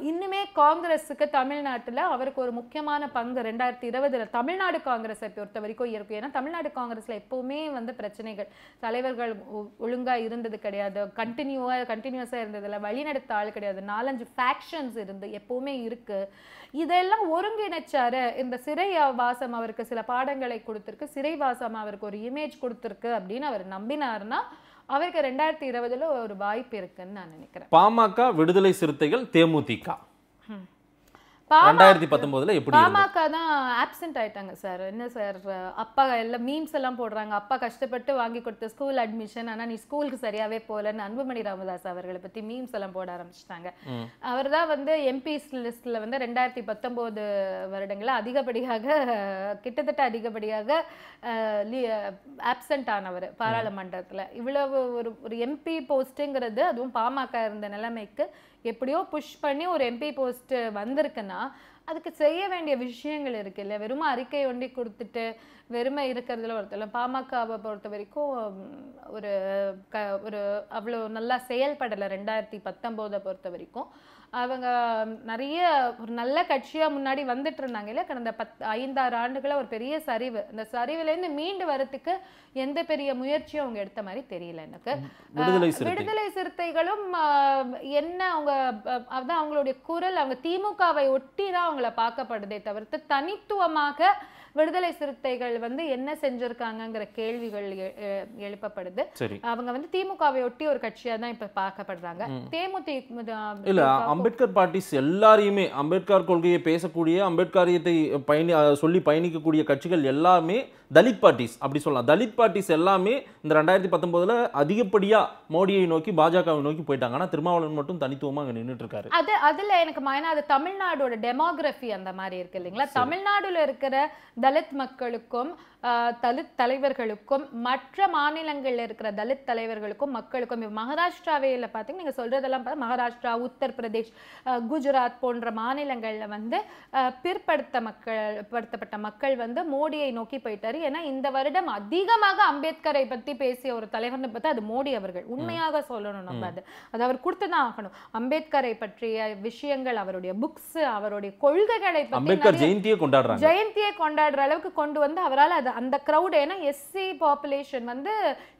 இன்னுமே காங்கிரஸுக்கு தமிழ்நாட்டில் அவருக்கு ஒரு முக்கியமான பங்கு ரெண்டாயிரத்தி இருபதில் தமிழ்நாடு காங்கிரஸை பொறுத்த வரைக்கும் இருக்கும் ஏன்னா தமிழ்நாடு காங்கிரஸில் எப்போவுமே வந்து பிரச்சனைகள் தலைவர்கள் ஒழுங்காக இருந்தது கிடையாது கண்டினியூவாக கண்டினியூஸாக இல்லை வழிநடத்த ஆள் கிடையாது நாலஞ்சு ஃபேக்ஷன்ஸ் இருந்து எப்போவுமே இருக்குது இதெல்லாம் ஒருங்கிணைச்சார் இந்த சிறை வாசம் அவருக்கு சில பாடங்களை கொடுத்துருக்கு சிறை வாசம் அவருக்கு ஒரு இமேஜ் கொடுத்துருக்கு அப்படின்னு அவர் நம்பினார்னா அவருக்கு ரெண்டாயிரத்தி இருபதுல ஒரு வாய்ப்பு இருக்குன்னு நான் நினைக்கிறேன் பாமக விடுதலை சிறுத்தைகள் தேமுதிக ரெண்டாயிரத்தி பத்தொன்பதுல எப்படி பாமக தான் ஆப்சென்ட் ஆயிட்டாங்க சார் என்ன சார் அப்பா எல்லாம் மீம்ஸ் எல்லாம் போடுறாங்க அப்பா கஷ்டப்பட்டு வாங்கி கொடுத்த ஸ்கூல் அட்மிஷன் ஆனா நீ ஸ்கூலுக்கு சரியாவே போலன்னு அன்புமணி ராமதாஸ் அவர்களை பத்தி மீம்ஸ் எல்லாம் போட ஆரம்பிச்சிட்டாங்க அவர் தான் வந்து எம்பிஸ் லிஸ்ட்ல வந்து ரெண்டாயிரத்தி பத்தொன்பது வருடங்களில் அதிகப்படியாக கிட்டத்தட்ட அதிகப்படியாக ஆப்சென்ட் ஆனவர் பாராளுமன்றத்துல இவ்வளவு ஒரு ஒரு எம்பி போஸ்ட்டுங்கிறது அதுவும் பாமக இருந்த நிலைமைக்கு எப்படியோ புஷ் பண்ணி ஒரு எம்பி போஸ்ட்டு வந்திருக்குன்னா அதுக்கு செய்ய வேண்டிய விஷயங்கள் இருக்குது இல்லை வெறும் அறிக்கை ஒண்டி கொடுத்துட்டு வெறுமை இருக்கிறதுல ஒருத்தர் பாமகவை பொறுத்த வரைக்கும் ஒரு க ஒரு அவ்வளோ நல்லா செயல்படலை ரெண்டாயிரத்தி பத்தொம்போதை பொறுத்த வரைக்கும் அவங்க நிறைய ஒரு நல்ல கட்சியாக முன்னாடி வந்துட்டு இருந்தாங்க இல்லை கடந்த பத் ஐந்தாறு ஆண்டுகளில் ஒரு பெரிய சரிவு இந்த சரிவுலேருந்து மீண்டு வரத்துக்கு எந்த பெரிய முயற்சியும் அவங்க எடுத்த மாதிரி தெரியல எனக்கு விடுதலை சிறுத்தைகளும் என்ன அவங்க அதுதான் அவங்களுடைய குரல் அவங்க திமுகவை ஒட்டி தான் அவங்கள பார்க்கப்படுதே தவிர்த்து தனித்துவமாக விடுதலை சிறுத்தைகள் வந்து என்ன செஞ்சிருக்காங்கங்கிற கேள்விகள் எழுப்பப்படுது அவங்க வந்து திமுகவை ஒட்டி ஒரு கட்சியா தான் இப்ப பார்க்கப்படுறாங்க தேமுதிக இல்ல அம்பேத்கர் பார்ட்டிஸ் எல்லாரையுமே அம்பேத்கர் கொள்கையை பேசக்கூடிய அம்பேத்கரியத்தை பயணி சொல்லி பயணிக்கக்கூடிய கட்சிகள் எல்லாமே தலித் பார்ட்டிஸ் அப்படி சொல்லலாம் தலித் பார்ட்டிஸ் எல்லாமே இந்த ரெண்டாயிரத்தி பத்தொன்பதுல அதிகப்படியா மோடியை நோக்கி பாஜகவை நோக்கி போயிட்டாங்க ஆனா திருமாவளவன் மட்டும் தனித்துவமா அங்க நின்றுட்டு இருக்காரு அது அதுல எனக்கு மயனா அது தமிழ்நாடோட டெமோகிராபி அந்த மாதிரி இருக்கு இல்லைங்களா தமிழ்நாடுல இருக்கிற தலித் மக்களுக்கும் தலித் தலைவர்களுக்கும் மற்ற மாநிலங்களில் இருக்கிற தலித் தலைவர்களுக்கும் மக்களுக்கும் இல்லை பார்த்தீங்கன்னா நீங்கள் சொல்கிறதெல்லாம் பார்த்தா மகாராஷ்டிரா உத்தரப்பிரதேஷ் குஜராத் போன்ற மாநிலங்களில் வந்து பிற்படுத்த மக்கள் படுத்தப்பட்ட மக்கள் வந்து மோடியை நோக்கி போயிட்டாரு ஏன்னா இந்த வருடம் அதிகமாக அம்பேத்கரை பற்றி பேசிய ஒரு தலைவர்னு பார்த்தா அது மோடி அவர்கள் உண்மையாக சொல்லணும் நம்ம அது அது அவர் கொடுத்து தான் ஆகணும் அம்பேத்கரை பற்றிய விஷயங்கள் அவருடைய புக்ஸ் அவருடைய கொள்கைகளை பற்றி ஜெயந்தியை கொண்டாடுற அளவுக்கு கொண்டு வந்து அவரால் அது அந்த க்ரௌடு ஏன்னா எஸ்சி பாப்புலேஷன் வந்து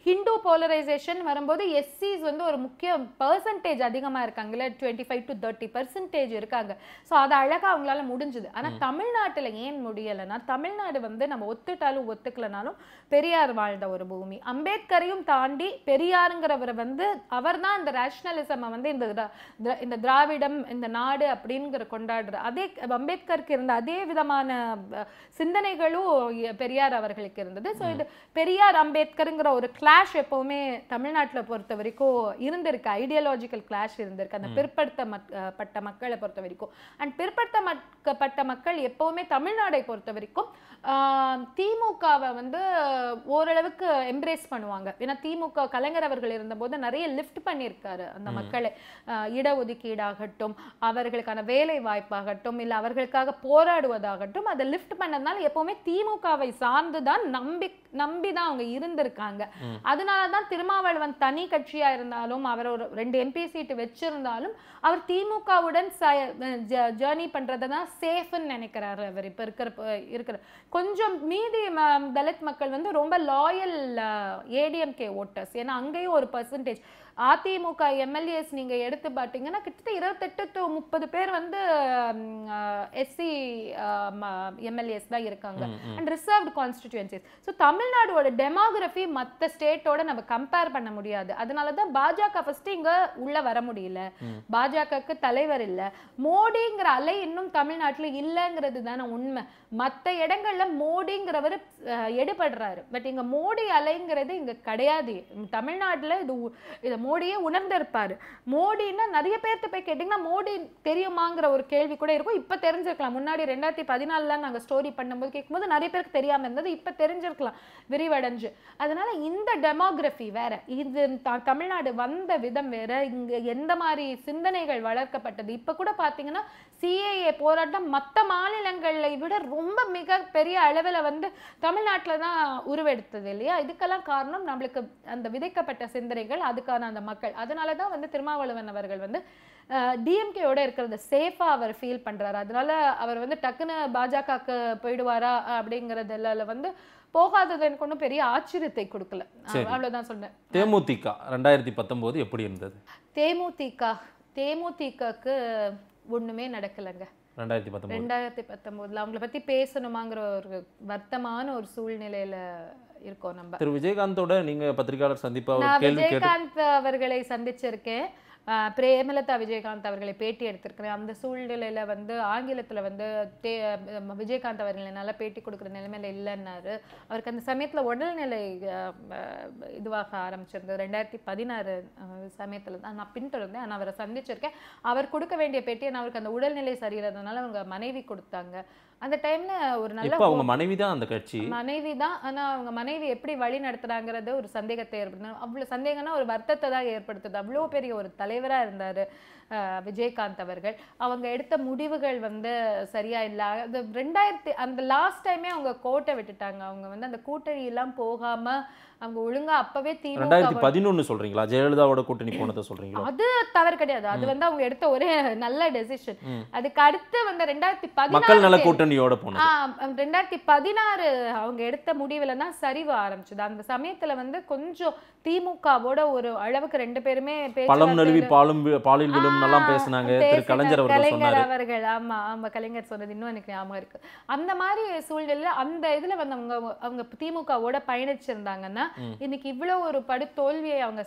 ஹிந்து போலரைசேஷன் வரும்போது எஸ்சிஸ் வந்து ஒரு முக்கிய பர்சன்டேஜ் அதிகமாக இருக்காங்கல்ல twenty five to thirty percentage இருக்காங்க ஸோ அது அழகாக அவங்களால முடிஞ்சுது ஆனால் தமிழ்நாட்டில் ஏன் முடியலைன்னா தமிழ்நாடு வந்து நம்ம ஒத்துட்டாலும் ஒத்துக்கலனாலும் பெரியார் வாழ்ந்த ஒரு பூமி அம்பேத்கரையும் தாண்டி பெரியாருங்கிறவர் வந்து அவர் தான் இந்த ரேஷ்னலிசம் வந்து இந்த இந்த திராவிடம் இந்த நாடு அப்படிங்கிற கொண்டாடுற அதே அம்பேத்கருக்கு இருந்த அதே விதமான சிந்தனைகளும் பெரியார் அவர் அவர்களுக்கு இருந்தது ஸோ இது பெரியார் அம்பேத்கருங்கிற ஒரு கிளாஷ் எப்போவுமே தமிழ்நாட்டில் பொறுத்த வரைக்கும் இருந்திருக்கு ஐடியாலஜிக்கல் கிளாஷ் இருந்திருக்கு அந்த பிற்படுத்த பட்ட மக்களை பொறுத்த வரைக்கும் அண்ட் பிற்படுத்த மக்கப்பட்ட மக்கள் எப்பவுமே தமிழ்நாடை பொறுத்த வரைக்கும் திமுகவை வந்து ஓரளவுக்கு எம்ப்ரேஸ் பண்ணுவாங்க ஏன்னா திமுக கலைஞர் அவர்கள் இருந்தபோது நிறைய லிஃப்ட் பண்ணியிருக்காரு அந்த மக்களை இடஒதுக்கீடாகட்டும் அவர்களுக்கான வேலை வாய்ப்பாகட்டும் இல்லை அவர்களுக்காக போராடுவதாகட்டும் அதை லிஃப்ட் பண்ணதுனால எப்போவுமே திமுகவை சார்ந்த சார்ந்து நம்பிக்கை நம்பி தான் அவங்க இருந்திருக்காங்க அதனால தான் திருமாவளவன் தனி கட்சியா இருந்தாலும் அவர் ஒரு ரெண்டு எம்பி சீட்டு வச்சிருந்தாலும் அவர் திமுகவுடன் ஜேர்னி பண்றதை தான் சேஃப்னு நினைக்கிறாரு அவர் இப்போ இருக்கிற இருக்கிற கொஞ்சம் மீதி தலித் மக்கள் வந்து ரொம்ப லாயல் ஏடிஎம்கே ஓட்டர்ஸ் ஏன்னா அங்கேயும் ஒரு பர்சன்டேஜ் அதிமுக எம்எல்ஏஸ் நீங்கள் எடுத்து பார்த்தீங்கன்னா கிட்டத்தட்ட இருபத்தெட்டு டு முப்பது பேர் வந்து எஸ்சி எம்எல்ஏஸ் தான் இருக்காங்க and reserved constituencies so Tamil தமிழ்நாடோட டெமோகிராஃபி மற்ற ஸ்டேட்டோட நம்ம கம்பேர் பண்ண முடியாது அதனால தான் பாஜக ஃபர்ஸ்ட் இங்க உள்ள வர முடியல பாஜகவுக்கு தலைவர் இல்லை மோடிங்கிற அலை இன்னும் தமிழ்நாட்டில் இல்லைங்கிறது தானே உண்மை மற்ற இடங்கள்ல மோடிங்கிறவர் எடுபடுறாரு பட் இங்க மோடி அலைங்கிறது இங்க கிடையாது தமிழ்நாட்டில் இது இதை மோடியே உணர்ந்திருப்பார் மோடின்னா நிறைய பேர்த்து போய் கேட்டிங்கன்னா மோடி தெரியுமாங்கிற ஒரு கேள்வி கூட இருக்கும் இப்போ தெரிஞ்சிருக்கலாம் முன்னாடி ரெண்டாயிரத்தி பதினாலில் நாங்கள் ஸ்டோரி பண்ணும்போது கேட்கும்போது நிறைய பேருக்கு தெரியாமல் இருந்தது இப்போ தெரிஞ்சிருக்கலாம் விரிவடைஞ்சு அதனால இந்த டெமோகிராஃபி வேற இது தமிழ்நாடு வந்த விதம் வேற இங்கே எந்த மாதிரி சிந்தனைகள் வளர்க்கப்பட்டது இப்போ கூட பார்த்தீங்கன்னா சிஏஏ போராட்டம் மற்ற மாநிலங்களை விட ரொம்ப மிக பெரிய அளவில் வந்து தமிழ்நாட்டில் தான் உருவெடுத்தது இல்லையா இதுக்கெல்லாம் காரணம் நம்மளுக்கு அந்த விதைக்கப்பட்ட சிந்தனைகள் அதுக்கான அந்த மக்கள் அதனால தான் வந்து திருமாவளவன் அவர்கள் வந்து டிஎம்கேயோட இருக்கிறத சேஃபாக அவர் ஃபீல் பண்ணுறாரு அதனால அவர் வந்து டக்குன்னு பாஜகவுக்கு போயிடுவாரா அப்படிங்கிறதுல வந்து போகாதது எனக்கு ஒன்றும் பெரிய ஆச்சரியத்தை கொடுக்கல அவ்வளோதான் சொன்னேன் தேமுதிக ரெண்டாயிரத்தி பத்தொம்போது எப்படி இருந்தது தேமுதிக தேமுதிகக்கு ஒன்றுமே நடக்கலைங்க ரெண்டாயிரத்தி பத்தொம்பது ரெண்டாயிரத்தி பத்தொம்போதில் அவங்கள பற்றி பேசணுமாங்கிற ஒரு வருத்தமான ஒரு சூழ்நிலையில் இருக்கோம் நம்ம திரு விஜயகாந்தோட நீங்கள் பத்திரிகையாளர் சந்திப்பாக விஜயகாந்த் அவர்களை சந்திச்சிருக்கேன் பிரேமலதா விஜயகாந்த் அவர்களை பேட்டி எடுத்திருக்கிறேன் அந்த சூழ்நிலையில் வந்து ஆங்கிலத்தில் வந்து தே விஜயகாந்த் அவர்களை நல்லா பேட்டி கொடுக்குற நிலைமையில் இல்லைன்னாரு அவருக்கு அந்த சமயத்தில் உடல்நிலை இதுவாக ஆரம்பிச்சிருந்தது ரெண்டாயிரத்தி பதினாறு சமயத்தில் தான் நான் பின்தொடர்ந்தேன் ஆனால் அவரை சந்திச்சிருக்கேன் அவர் கொடுக்க வேண்டிய பேட்டி நான் அவருக்கு அந்த உடல்நிலை சரியில்லாதனால அவங்க மனைவி கொடுத்தாங்க அந்த டைம்ல ஒரு நல்ல அவங்க மனைவி தான் அந்த கட்சி மனைவி தான் ஆனா அவங்க மனைவி எப்படி வழி நடத்துறாங்கிறது ஒரு சந்தேகத்தை ஏற்படுத்தணும் அவ்வளவு சந்தேகம்னா ஒரு வருத்தத்தை தான் ஏற்படுத்துது அவ்வளோ பெரிய ஒரு தலைவரா இருந்தாரு விஜயகாந்த் அவர்கள் அவங்க எடுத்த முடிவுகள் வந்து சரியா இல்ல ரெண்டாயிரத்தி அந்த லாஸ்ட் டைமே அவங்க கோட்டை விட்டுட்டாங்க அவங்க வந்து அந்த கூட்டணி எல்லாம் போகாம அவங்க ஒழுங்கா அப்பவே ரெண்டாயிரத்தி பதினொன்னு சொல்றீங்களா ஜெயலலிதாவோட கூட்டணி போனதை சொல்றீங்களா அது தவறு கிடையாது அது வந்து அவங்க எடுத்த ஒரே நல்ல டெசிஷன் அதுக்கு அடுத்து வந்து ரெண்டாயிரத்தி பதினாறு நல கூட்டணியோட போனது ரெண்டாயிரத்தி பதினாறு அவங்க எடுத்த முடிவுல தான் சரிவு ஆரம்பிச்சது அந்த சமயத்துல வந்து கொஞ்சம் திமுகவோட ஒரு அளவுக்கு ரெண்டு பேருமே பழம் நழுவி பாலும் பாலில் விழும் நல்லா பேசினாங்க திரு கலைஞர் அவர்கள் சொன்னார் அவர்கள் ஆமா ஆமா கலைஞர் சொன்னது இன்னும் எனக்கு ஞாபகம் இருக்கு அந்த மாதிரி சூழ்நிலையில அந்த இதுல வந்து அவங்க அவங்க திமுகவோட பயணிச்சிருந்தாங்கன்னா இன்னைக்கு இவ்வளவு ஒரு படு தோல்வியை அவங்க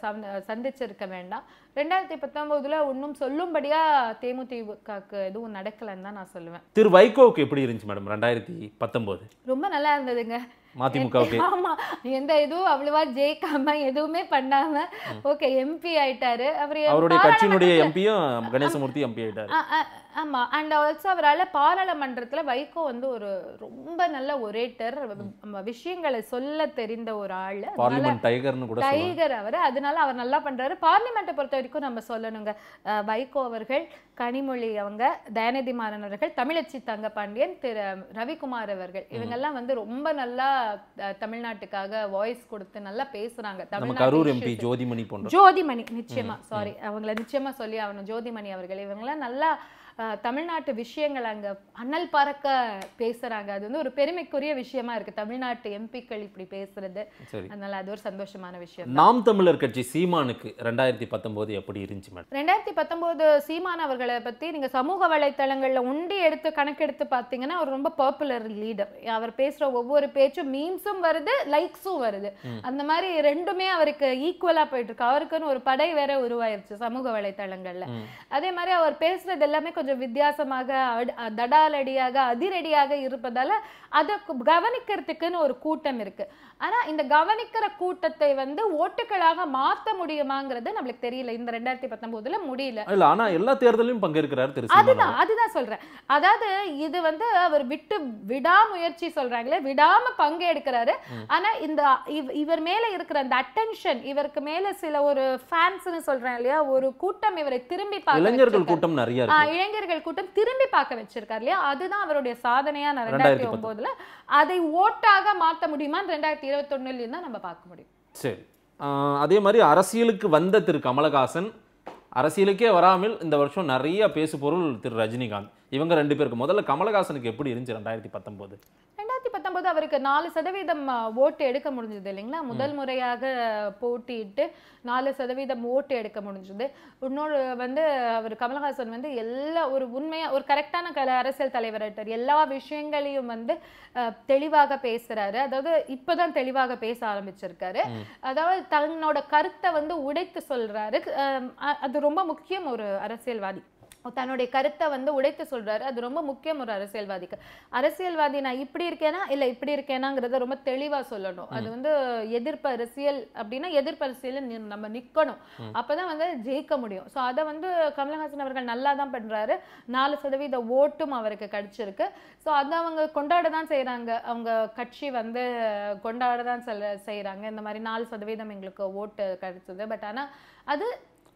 சந்திச்சிருக்க வேண்டாம் ரெண்டாயிரத்தி பத்தொன்பதுல ஒன்றும் சொல்லும்படியா தேமுதிகக்கு எதுவும் நடக்கலன்னு தான் நான் சொல்லுவேன் திரு வைகோவுக்கு எப்படி இருந்துச்சு மேடம் ரெண்டாயிரத்தி பத்தொன்பது ரொம்ப நல்லா இருந்ததுங்க மதிமுகவுக்கு ஆமா எந்த இதுவும் அவ்வளவா ஜெயிக்காம எதுவுமே பண்ணாம ஓகே எம்பி ஆயிட்டாரு அவர் அவருடைய கட்சியினுடைய எம்பியும் கணேசமூர்த்தி எம்பி ஆயிட்டாரு ஆமாம் அண்ட் ஆல்சோ அவரால் பாராளுமன்றத்தில் வைகோ வந்து ஒரு ரொம்ப நல்ல ஒரேட்டர் விஷயங்களை சொல்ல தெரிந்த ஒரு ஆள் டைகர் அவர் அதனால அவர் நல்லா பண்ணுறாரு பார்லிமெண்ட்டை பொறுத்த வரைக்கும் நம்ம சொல்லணுங்க வைகோ அவர்கள் கனிமொழி அவங்க தயநிதி மாறன் அவர்கள் தமிழச்சி பாண்டியன் திரு ரவிக்குமார் அவர்கள் இவங்கெல்லாம் வந்து ரொம்ப நல்லா தமிழ்நாட்டுக்காக வாய்ஸ் கொடுத்து நல்லா பேசுறாங்க தமிழ்நாடு ஜோதிமணி ஜோதிமணி நிச்சயமா சாரி அவங்கள நிச்சயமா சொல்லி ஆகணும் ஜோதிமணி அவர்கள் இவங்கெல்லாம் நல்லா தமிழ்நாட்டு விஷயங்கள் அங்கே அனல் பறக்க பேசுகிறாங்க அது வந்து ஒரு பெருமைக்குரிய விஷயமா இருக்குது தமிழ்நாட்டு எம்பிக்கள் இப்படி பேசுறது அதனால அது ஒரு சந்தோஷமான விஷயம் நாம் தமிழர் கட்சி சீமானுக்கு ரெண்டாயிரத்தி பத்தொம்போது எப்படி இருந்துச்சு மேடம் ரெண்டாயிரத்தி பத்தொம்போது சீமான் அவர்களை பற்றி நீங்கள் சமூக வலைத்தளங்களில் உண்டி எடுத்து கணக்கெடுத்து பார்த்தீங்கன்னா அவர் ரொம்ப பாப்புலர் லீடர் அவர் பேசுகிற ஒவ்வொரு பேச்சும் மீம்ஸும் வருது லைக்ஸும் வருது அந்த மாதிரி ரெண்டுமே அவருக்கு ஈக்குவலாக போயிட்டு இருக்கு அவருக்குன்னு ஒரு படை வேற உருவாயிருச்சு சமூக வலைத்தளங்களில் அதே மாதிரி அவர் பேசுறது எல்லாமே கொஞ்சம் கொஞ்சம் வித்தியாசமாக தடாலடியாக அதிரடியாக இருப்பதால் அதை கவனிக்கிறதுக்குன்னு ஒரு கூட்டம் இருக்குது ஆனால் இந்த கவனிக்கிற கூட்டத்தை வந்து ஓட்டுகளாக மாற்ற முடியுமாங்கிறது நம்மளுக்கு தெரியல இந்த ரெண்டாயிரத்தி பத்தொம்போதில் முடியல இல்லை ஆனால் எல்லா தேர்தலையும் பங்கேற்கிறார் அதுதான் அதுதான் சொல்றேன் அதாவது இது வந்து அவர் விட்டு விடாமுயற்சி சொல்றாங்களே விடாம பங்கெடுக்கிறாரு ஆனா இந்த இவர் மேல இருக்கிற அந்த அட்டென்ஷன் இவருக்கு மேல சில ஒரு ஃபேன்ஸ்னு சொல்கிறேன் இல்லையா ஒரு கூட்டம் இவரை திரும்பி பார்க்க இளைஞர்கள் கூட்டம் நிறைய இளைஞர் இளைஞர்கள் கூட்டம் திரும்பி பார்க்க வச்சிருக்காரு இல்லையா அதுதான் அவருடைய சாதனையா நான் ரெண்டாயிரத்தி ஒன்பதுல அதை ஓட்டாக மாற்ற முடியுமான்னு ரெண்டாயிரத்தி இருபத்தி ஒண்ணுலயும் தான் நம்ம பார்க்க முடியும் சரி அதே மாதிரி அரசியலுக்கு வந்த திரு கமலஹாசன் அரசியலுக்கே வராமல் இந்த வருஷம் நிறைய பேசு பொருள் திரு ரஜினிகாந்த் இவங்க ரெண்டு பேருக்கு முதல்ல கமலஹாசனுக்கு எப்படி இருந்துச்சு ரெண்டாயிரத்தி பத்தொன்பது பத்தொன்பது அவருக்கு நாலு சதவீதம் ஓட்டு எடுக்க முடிஞ்சது இல்லைங்களா முதல் முறையாக போட்டியிட்டு நாலு சதவீதம் ஓட்டு எடுக்க முடிஞ்சது இன்னொரு வந்து அவர் கமல்ஹாசன் வந்து எல்லா ஒரு உண்மையாக ஒரு கரெக்டான கல அரசியல் தலைவர் எல்லா விஷயங்களையும் வந்து தெளிவாக பேசுகிறாரு அதாவது இப்பதான் தெளிவாக பேச ஆரம்பிச்சிருக்காரு அதாவது தன்னோட கருத்தை வந்து உடைத்து சொல்கிறாரு அது ரொம்ப முக்கியம் ஒரு அரசியல்வாதி தன்னுடைய கருத்தை வந்து உடைத்து சொல்கிறாரு அது ரொம்ப முக்கியம் ஒரு அரசியல்வாதிக்கு அரசியல்வாதி நான் இப்படி இருக்கேனா இல்லை இப்படி இருக்கேனாங்கிறத ரொம்ப தெளிவாக சொல்லணும் அது வந்து எதிர்ப்பு அரசியல் அப்படின்னா எதிர்ப்பு அரசியல் நம்ம நிற்கணும் அப்போ தான் வந்து ஜெயிக்க முடியும் ஸோ அதை வந்து கமலஹாசன் அவர்கள் நல்லா தான் பண்ணுறாரு நாலு சதவீத ஓட்டும் அவருக்கு கிடைச்சிருக்கு ஸோ அதை அவங்க கொண்டாட தான் செய்கிறாங்க அவங்க கட்சி வந்து கொண்டாட தான் செல் செய்கிறாங்க இந்த மாதிரி நாலு சதவீதம் எங்களுக்கு ஓட்டு கிடைச்சது பட் ஆனால் அது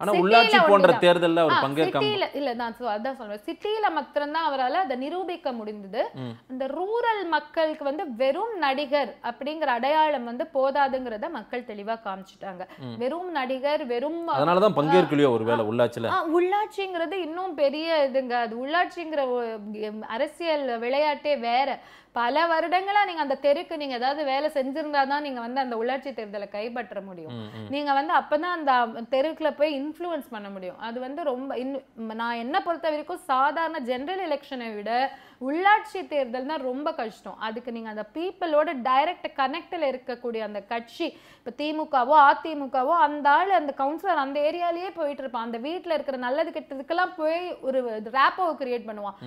ஆனா உள்ளாட்சி போன்ற தேர்தலில் அவர் பங்கேற்க இல்ல நான் அதான் சொல்றேன் சிட்டியில மாத்திரம்தான் அவரால் அதை நிரூபிக்க முடிந்தது அந்த ரூரல் மக்களுக்கு வந்து வெறும் நடிகர் அப்படிங்கிற அடையாளம் வந்து போதாதுங்கிறத மக்கள் தெளிவா காமிச்சிட்டாங்க வெறும் நடிகர் வெறும் அதனாலதான் பங்கேற்கலையோ ஒருவேளை உள்ளாட்சியில உள்ளாட்சிங்கிறது இன்னும் பெரிய இதுங்க அது உள்ளாட்சிங்கிற அரசியல் விளையாட்டே வேற பல வருடங்களா நீங்க அந்த தெருக்கு நீங்க ஏதாவது வேலை செஞ்சிருந்தா தான் நீங்க வந்து அந்த உள்ளாட்சி தேர்தலை கைப்பற்ற முடியும் நீங்க வந்து அப்பதான் அந்த தெருக்குல போய் இன்ஃப்ளூயன்ஸ் பண்ண முடியும் அது வந்து ரொம்ப நான் என்ன பொறுத்த வரைக்கும் சாதாரண ஜென்ரல் எலெக்ஷனை விட உள்ளாட்சி தேர்தல் தான் ரொம்ப கஷ்டம் அதுக்கு நீங்கள் அந்த பீப்புளோட டைரக்ட் கனெக்டில் இருக்கக்கூடிய அந்த கட்சி இப்போ திமுகவோ அதிமுகவோ அந்த ஆள் அந்த கவுன்சிலர் அந்த ஏரியாலேயே போயிட்டு இருப்பான் அந்த வீட்டில் இருக்கிற நல்லது கெட்டதுக்கெல்லாம் போய் ஒரு ரேப்போவை கிரியேட் பண்ணுவான்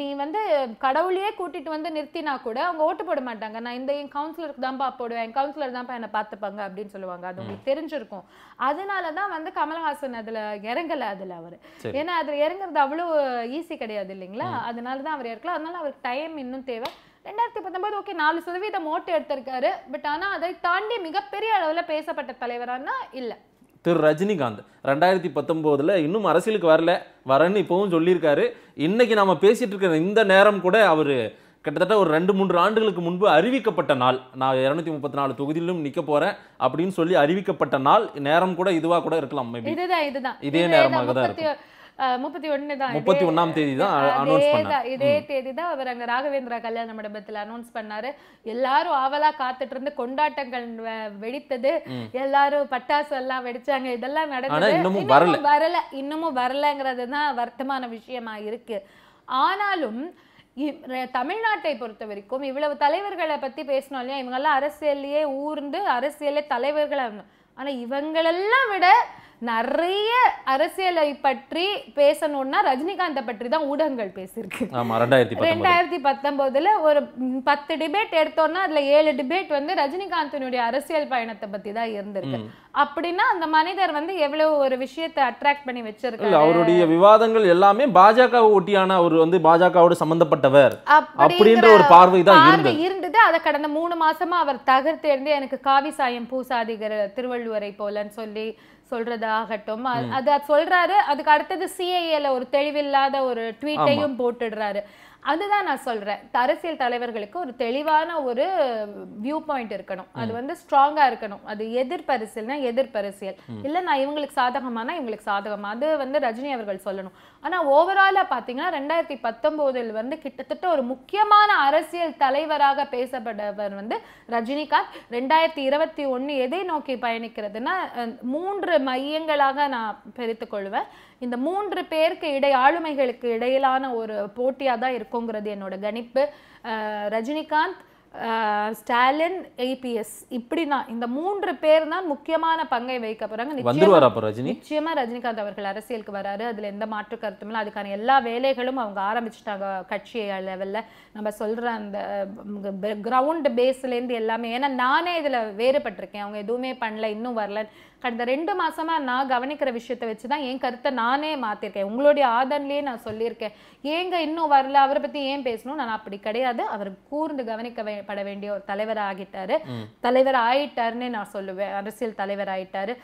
நீ வந்து கடவுளையே கூட்டிட்டு வந்து நிறுத்தினா கூட அவங்க ஓட்டு போட மாட்டாங்க நான் இந்த என் கவுன்சிலருக்கு தான்ப்பா போடுவேன் என் கவுன்சிலர் தான்ப்பா என்னை பார்த்துப்பாங்க அப்படின்னு சொல்லுவாங்க அது உங்களுக்கு தெரிஞ்சிருக்கும் அதனால தான் வந்து கமல்ஹாசன் அதில் இறங்கலை அதில் அவர் ஏன்னா அதில் இறங்குறது அவ்வளோ ஈஸி கிடையாது இல்லைங்களா அதனால தான் அவர் இறக்கலாம் அதனால அவருக்கு டைம் இன்னும் தேவை ரெண்டாயிரத்தி பத்தொன்பது ஓகே நாலு சதவீதம் ஓட்டு எடுத்திருக்காரு பட் ஆனால் அதை தாண்டி மிகப்பெரிய அளவில் பேசப்பட்ட தலைவரானா இல்லை திரு ரஜினிகாந்த் ரெண்டாயிரத்தி பத்தொம்போதில் இன்னும் அரசியலுக்கு வரல வரன்னு இப்போவும் சொல்லியிருக்காரு இன்னைக்கு நாம பேசிட்டு இருக்கிற இந்த நேரம் கூட அவர் கிட்டத்தட்ட ஒரு ரெண்டு மூன்று ஆண்டுகளுக்கு முன்பு அறிவிக்கப்பட்ட நாள் நான் இரநூத்தி முப்பத்தி நாலு தொகுதியிலும் நிக்க போறேன் அப்படின்னு சொல்லி அறிவிக்கப்பட்ட நாள் நேரம் கூட இதுவா கூட இருக்கலாம் இதுதான் இதுதான் இதே நேரமாக தான் இருக்கும் முப்பத்தி ஒன்று தான் முப்பத்தி ஒன்றாம் தேதி தான் இதே தேதி தான் அவர் அங்க ராகவேந்திரா கல்யாண மண்டபத்துல அனௌன்ஸ் பண்ணாரு எல்லாரும் ஆவலா காத்துட்டு இருந்து கொண்டாட்டங்கள் வெடித்தது எல்லாரும் பட்டாசு எல்லாம் வெடிச்சாங்க இதெல்லாம் நடந்தது இன்னமும் வரல வரல இன்னமும் வரலங்கிறது தான் வருத்தமான விஷயமா இருக்கு ஆனாலும் தமிழ்நாட்டை பொறுத்த வரைக்கும் இவ்வளவு தலைவர்களை பத்தி பேசணும் இல்லையா இவங்க எல்லாம் அரசியல்லயே ஊர்ந்து அரசியலே தலைவர்களை ஆனா இவங்களெல்லாம் விட நிறைய அரசியலை பற்றி பேசணும்னா ரஜினிகாந்தை பற்றி தான் ஊடகங்கள் பேசியிருக்கு ரெண்டாயிரத்தி பத்தொன்பதுல ஒரு பத்து டிபேட் எடுத்தோம்னா அதுல ஏழு டிபேட் வந்து ரஜினிகாந்தினுடைய அரசியல் பயணத்தை பத்தி தான் இருந்திருக்கு அப்படின்னா அந்த மனிதர் வந்து எவ்வளவு ஒரு விஷயத்தை அட்ராக்ட் பண்ணி வச்சிருக்காரு அவருடைய விவாதங்கள் எல்லாமே பாஜக ஒட்டியான அவர் வந்து பாஜகவோடு சம்பந்தப்பட்டவர் அப்படின்ற ஒரு பார்வை தான் இருந்தது அதை கடந்த மூணு மாசமா அவர் தகர்த்து எனக்கு காவி சாயம் பூசாதிகர் திருவள்ளுவரை போலன்னு சொல்லி சொல்றதாகட்டும் அது சொல்றாரு அதுக்கு அடுத்தது சிஐஏல ஒரு தெளிவில்லாத ஒரு ட்வீட்டையும் போட்டுடுறாரு அதுதான் நான் சொல்கிறேன் அரசியல் தலைவர்களுக்கு ஒரு தெளிவான ஒரு வியூ பாயிண்ட் இருக்கணும் அது வந்து ஸ்ட்ராங்காக இருக்கணும் அது எதிர்பரிசியல்னா எதிர்பரிசியல் இல்லை நான் இவங்களுக்கு சாதகமானா இவங்களுக்கு சாதகம் அது வந்து ரஜினி அவர்கள் சொல்லணும் ஆனால் ஓவராலாக பார்த்தீங்கன்னா ரெண்டாயிரத்தி பத்தொம்போதில் வந்து கிட்டத்தட்ட ஒரு முக்கியமான அரசியல் தலைவராக பேசப்பட்டவர் வந்து ரஜினிகாந்த் ரெண்டாயிரத்தி இருபத்தி ஒன்று எதை நோக்கி பயணிக்கிறதுனா மூன்று மையங்களாக நான் பெருத்துக்கொள்வேன் இந்த மூன்று பேருக்கு இடை ஆளுமைகளுக்கு இடையிலான ஒரு போட்டியாக தான் இருக்குங்கிறது என்னோட கணிப்பு ரஜினிகாந்த் ஸ்டாலின் ஏபிஎஸ் இப்படி தான் இந்த மூன்று பேர் தான் முக்கியமான பங்கை வகிக்க போறாங்க நிச்சயமா ரஜினிகாந்த் அவர்கள் அரசியலுக்கு வராரு அதுல எந்த மாற்று கருத்தும் இல்லை அதுக்கான எல்லா வேலைகளும் அவங்க ஆரம்பிச்சுட்டாங்க கட்சி லெவல்ல நம்ம சொல்ற அந்த கிரவுண்ட் பேஸ்ல இருந்து எல்லாமே ஏன்னா நானே இதுல வேறுபட்டிருக்கேன் அவங்க எதுவுமே பண்ணல இன்னும் வரல கடந்த ரெண்டு மாசமா நான் கவனிக்கிற விஷயத்தை வச்சு தான் என் கருத்தை நானே மாத்திருக்கேன் உங்களுடைய ஆதரன்லயே நான் சொல்லியிருக்கேன் ஏங்க இன்னும் வரல அவரை பத்தி ஏன் பேசணும் நான் அப்படி கிடையாது அவர் கூர்ந்து கவனிக்கப்பட வேண்டிய ஒரு தலைவர் ஆகிட்டாரு தலைவர் ஆயிட்டாருன்னு நான் சொல்லுவேன் அரசியல் தலைவர் ஆயிட்டாரு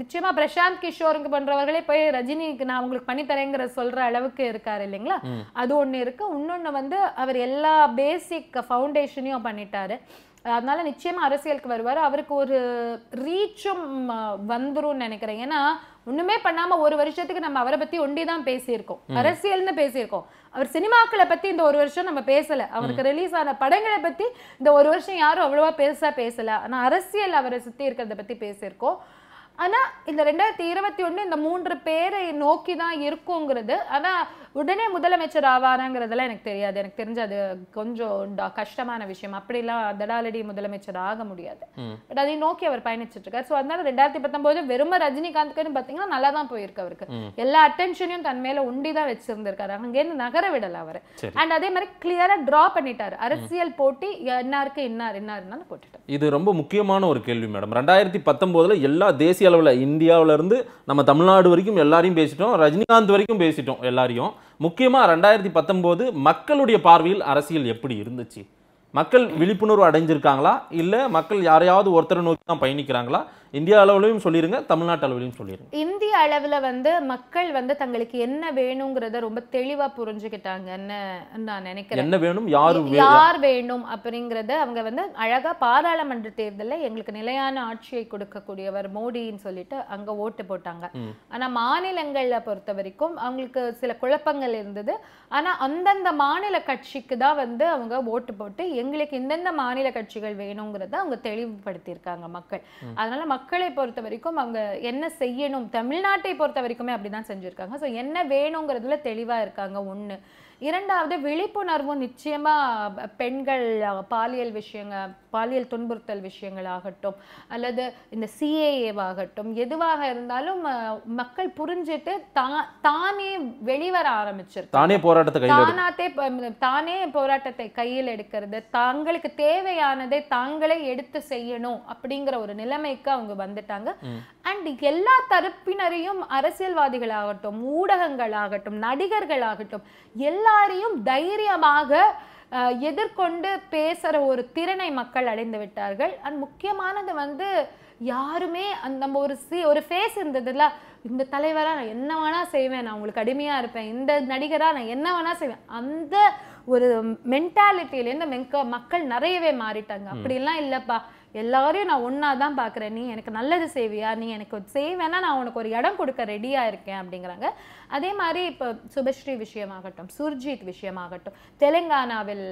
நிச்சயமா பிரசாந்த் கிஷோருக்கு பண்றவர்களே போய் ரஜினிக்கு நான் உங்களுக்கு பண்ணித்தரேங்கிற சொல்ற அளவுக்கு இருக்காரு இல்லைங்களா அது ஒண்ணு இருக்கு இன்னொன்னு வந்து அவர் எல்லா பேசிக் ஃபவுண்டேஷனையும் பண்ணிட்டாரு அதனால நிச்சயமாக அரசியலுக்கு வருவார் அவருக்கு ஒரு ரீச்சும் வந்துரும் நினைக்கிறேன் ஏன்னா ஒண்ணுமே பண்ணாம ஒரு வருஷத்துக்கு நம்ம அவரை பத்தி ஒண்டி தான் பேசியிருக்கோம் அரசியல்னு பேசியிருக்கோம் அவர் சினிமாக்களை பத்தி இந்த ஒரு வருஷம் நம்ம பேசல அவருக்கு ரிலீஸ் ஆன படங்களை பத்தி இந்த ஒரு வருஷம் யாரும் அவ்வளவா பெருசா பேசல ஆனா அரசியல் அவரை சுத்தி இருக்கிறத பத்தி பேசியிருக்கோம் ஆனா இந்த ரெண்டாயிரத்தி இருபத்தி ஒண்ணு இந்த மூன்று பேரை நோக்கி தான் இருக்குங்கிறது ஆனா உடனே முதலமைச்சர் ஆவாராங்கிறதெல்லாம் எனக்கு தெரியாது எனக்கு தெரிஞ்சு அது கொஞ்சம் கஷ்டமான விஷயம் அப்படிலாம் தடாலடி முதலமைச்சர் ஆக முடியாது பட் அதை நோக்கி அவர் பயணிச்சிட்டு இருக்காரு ஸோ அதனால ரெண்டாயிரத்தி பத்தொன்பது வெறும ரஜினிகாந்த்க்குன்னு பார்த்தீங்கன்னா நல்லா தான் போயிருக்கு அவருக்கு எல்லா அட்டென்ஷனையும் தன் மேல உண்டி தான் வச்சிருந்திருக்காரு அங்கேருந்து நகர விடல அவர் அண்ட் அதே மாதிரி கிளியரா டிரா பண்ணிட்டாரு அரசியல் போட்டி என்னாருக்கு இன்னார் இன்னாருனாலும் போட்டுட்டு இது ரொம்ப முக்கியமான ஒரு கேள்வி மேடம் ரெண்டாயிரத்தி பத்தொன்பதுல எல்லா தேசிய அளவில் இந்தியாவில இருந்து நம்ம தமிழ்நாடு வரைக்கும் எல்லாரையும் பேசிட்டோம் ரஜினிகாந்த் வரைக்கும் பேசிட்டோம் எல்லாரையும் முக்கியமாக ரெண்டாயிரத்தி பத்தொம்போது மக்களுடைய பார்வையில் அரசியல் எப்படி இருந்துச்சு மக்கள் விழிப்புணர்வு அடைஞ்சிருக்காங்களா இல்லை மக்கள் யாரையாவது ஒருத்தரை நோக்கி தான் பயணிக்கிறாங்களா இந்திய அளவுலையும் சொல்லிடுங்க தமிழ்நாட்டு அளவுலையும் சொல்லிடுங்க இந்திய அளவில் வந்து மக்கள் வந்து தங்களுக்கு என்ன வேணுங்கிறத ரொம்ப தெளிவாக புரிஞ்சுக்கிட்டாங்கன்னு நான் நினைக்கிறேன் என்ன வேணும் யார் யார் வேணும் அப்படிங்கிறத அவங்க வந்து அழகாக பாராளுமன்ற தேர்தலில் எங்களுக்கு நிலையான ஆட்சியை கொடுக்கக்கூடியவர் மோடின்னு சொல்லிட்டு அங்கே ஓட்டு போட்டாங்க ஆனால் மாநிலங்களில் பொறுத்த வரைக்கும் அவங்களுக்கு சில குழப்பங்கள் இருந்தது ஆனால் அந்தந்த மாநில கட்சிக்கு தான் வந்து அவங்க ஓட்டு போட்டு எங்களுக்கு இந்தந்த மாநில கட்சிகள் வேணுங்கிறத அவங்க தெளிவுபடுத்தியிருக்காங்க மக்கள் அதனால மக்கள் மக்களை பொறுத்த வரைக்கும் அவங்க என்ன செய்யணும் தமிழ்நாட்டை பொறுத்த வரைக்குமே அப்படி தான் செஞ்சுருக்காங்க ஸோ என்ன வேணுங்கிறதுல தெளிவாக இருக்காங்க ஒன்று இரண்டாவது விழிப்புணர்வும் நிச்சயமாக பெண்கள் பாலியல் விஷயங்கள் பாலியல் துன்புறுத்தல் விஷயங்கள் ஆகட்டும் அல்லது இந்த சிஏஏவாகட்டும் எதுவாக இருந்தாலும் மக்கள் புரிஞ்சிட்டு தானே வெளிவர ஆரம்பிச்சிருக்கு தானே போராட்டத்தை தானாத்தே தானே போராட்டத்தை கையில் எடுக்கிறது தாங்களுக்கு தேவையானதை தாங்களே எடுத்து செய்யணும் அப்படிங்கிற ஒரு நிலைமைக்கு அவங்க வந்துட்டாங்க அண்ட் எல்லா தரப்பினரையும் அரசியல்வாதிகள் ஆகட்டும் ஊடகங்கள் ஆகட்டும் நடிகர்கள் ஆகட்டும் எல்லா எல்லாரையும் தைரியமாக எதிர்கொண்டு பேசுகிற ஒரு திறனை மக்கள் அடைந்து விட்டார்கள் அண்ட் முக்கியமானது வந்து யாருமே அந்த நம்ம ஒரு சி ஒரு ஃபேஸ் இருந்ததில்ல இந்த தலைவராக நான் என்ன வேணால் செய்வேன் நான் உங்களுக்கு அடிமையாக இருப்பேன் இந்த நடிகராக நான் என்ன வேணால் செய்வேன் அந்த ஒரு மென்டாலிட்டியிலேருந்து மெக்க மக்கள் நிறையவே மாறிட்டாங்க அப்படிலாம் இல்லைப்பா எல்லாரையும் நான் ஒன்றா தான் பார்க்குறேன் நீ எனக்கு நல்லது செய்வியா நீ எனக்கு செய்வேன்னா நான் உனக்கு ஒரு இடம் கொடுக்க ரெடியாக இருக்கேன் அப்படிங்கிறாங்க அதே மாதிரி இப்போ சுபஸ்ரீ விஷயமாகட்டும் சுர்ஜித் விஷயமாகட்டும் தெலுங்கானாவில்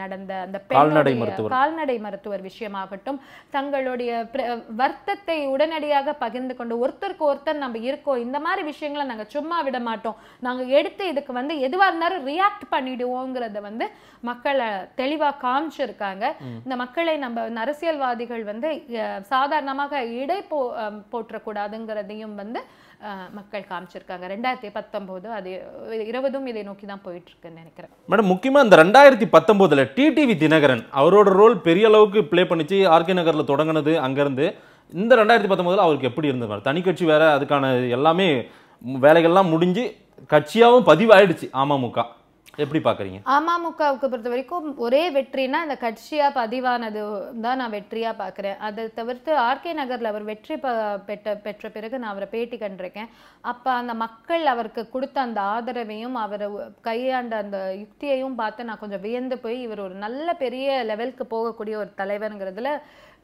நடந்த அந்த கால்நடை மருத்துவர் கால்நடை மருத்துவர் விஷயமாகட்டும் தங்களுடைய வர்த்தத்தை உடனடியாக பகிர்ந்து கொண்டு ஒருத்தருக்கு ஒருத்தர் நம்ம இருக்கோம் இந்த மாதிரி விஷயங்களை நாங்கள் சும்மா விட மாட்டோம் நாங்கள் எடுத்து இதுக்கு வந்து எதுவாக இருந்தாலும் ரியாக்ட் பண்ணிடுவோங்கிறத வந்து மக்களை தெளிவாக காமிச்சிருக்காங்க இந்த மக்களை நம்ம அரசியல்வாத அரசியல்வாதிகள் வந்து சாதாரணமாக இடை போ போற்றக்கூடாதுங்கிறதையும் வந்து மக்கள் காமிச்சிருக்காங்க ரெண்டாயிரத்தி பத்தொம்போது அது இருபதும் இதை நோக்கி தான் போயிட்டு இருக்குன்னு நினைக்கிறேன் மேடம் முக்கியமாக இந்த ரெண்டாயிரத்தி பத்தொம்போதில் டிடிவி தினகரன் அவரோட ரோல் பெரிய அளவுக்கு ப்ளே பண்ணிச்சு ஆர்கே நகரில் தொடங்கினது அங்கேருந்து இந்த ரெண்டாயிரத்தி பத்தொம்போதில் அவருக்கு எப்படி இருந்தது தனி கட்சி வேறு அதுக்கான எல்லாமே வேலைகள்லாம் முடிஞ்சு கட்சியாகவும் பதிவாயிடுச்சு அமமுக எப்படி பாக்குறீங்க அமமுகவுக்கு பொறுத்த வரைக்கும் ஒரே வெற்றினா இந்த கட்சியாக பதிவானது தான் நான் வெற்றியாக பார்க்குறேன் அதை தவிர்த்து ஆர்கே நகரில் அவர் வெற்றி பெற்ற பெற்ற பிறகு நான் அவரை பேட்டி கண்டிருக்கேன் அப்போ அந்த மக்கள் அவருக்கு கொடுத்த அந்த ஆதரவையும் அவரை கையாண்ட அந்த யுக்தியையும் பார்த்து நான் கொஞ்சம் வியந்து போய் இவர் ஒரு நல்ல பெரிய லெவலுக்கு போகக்கூடிய ஒரு தலைவருங்கிறதுல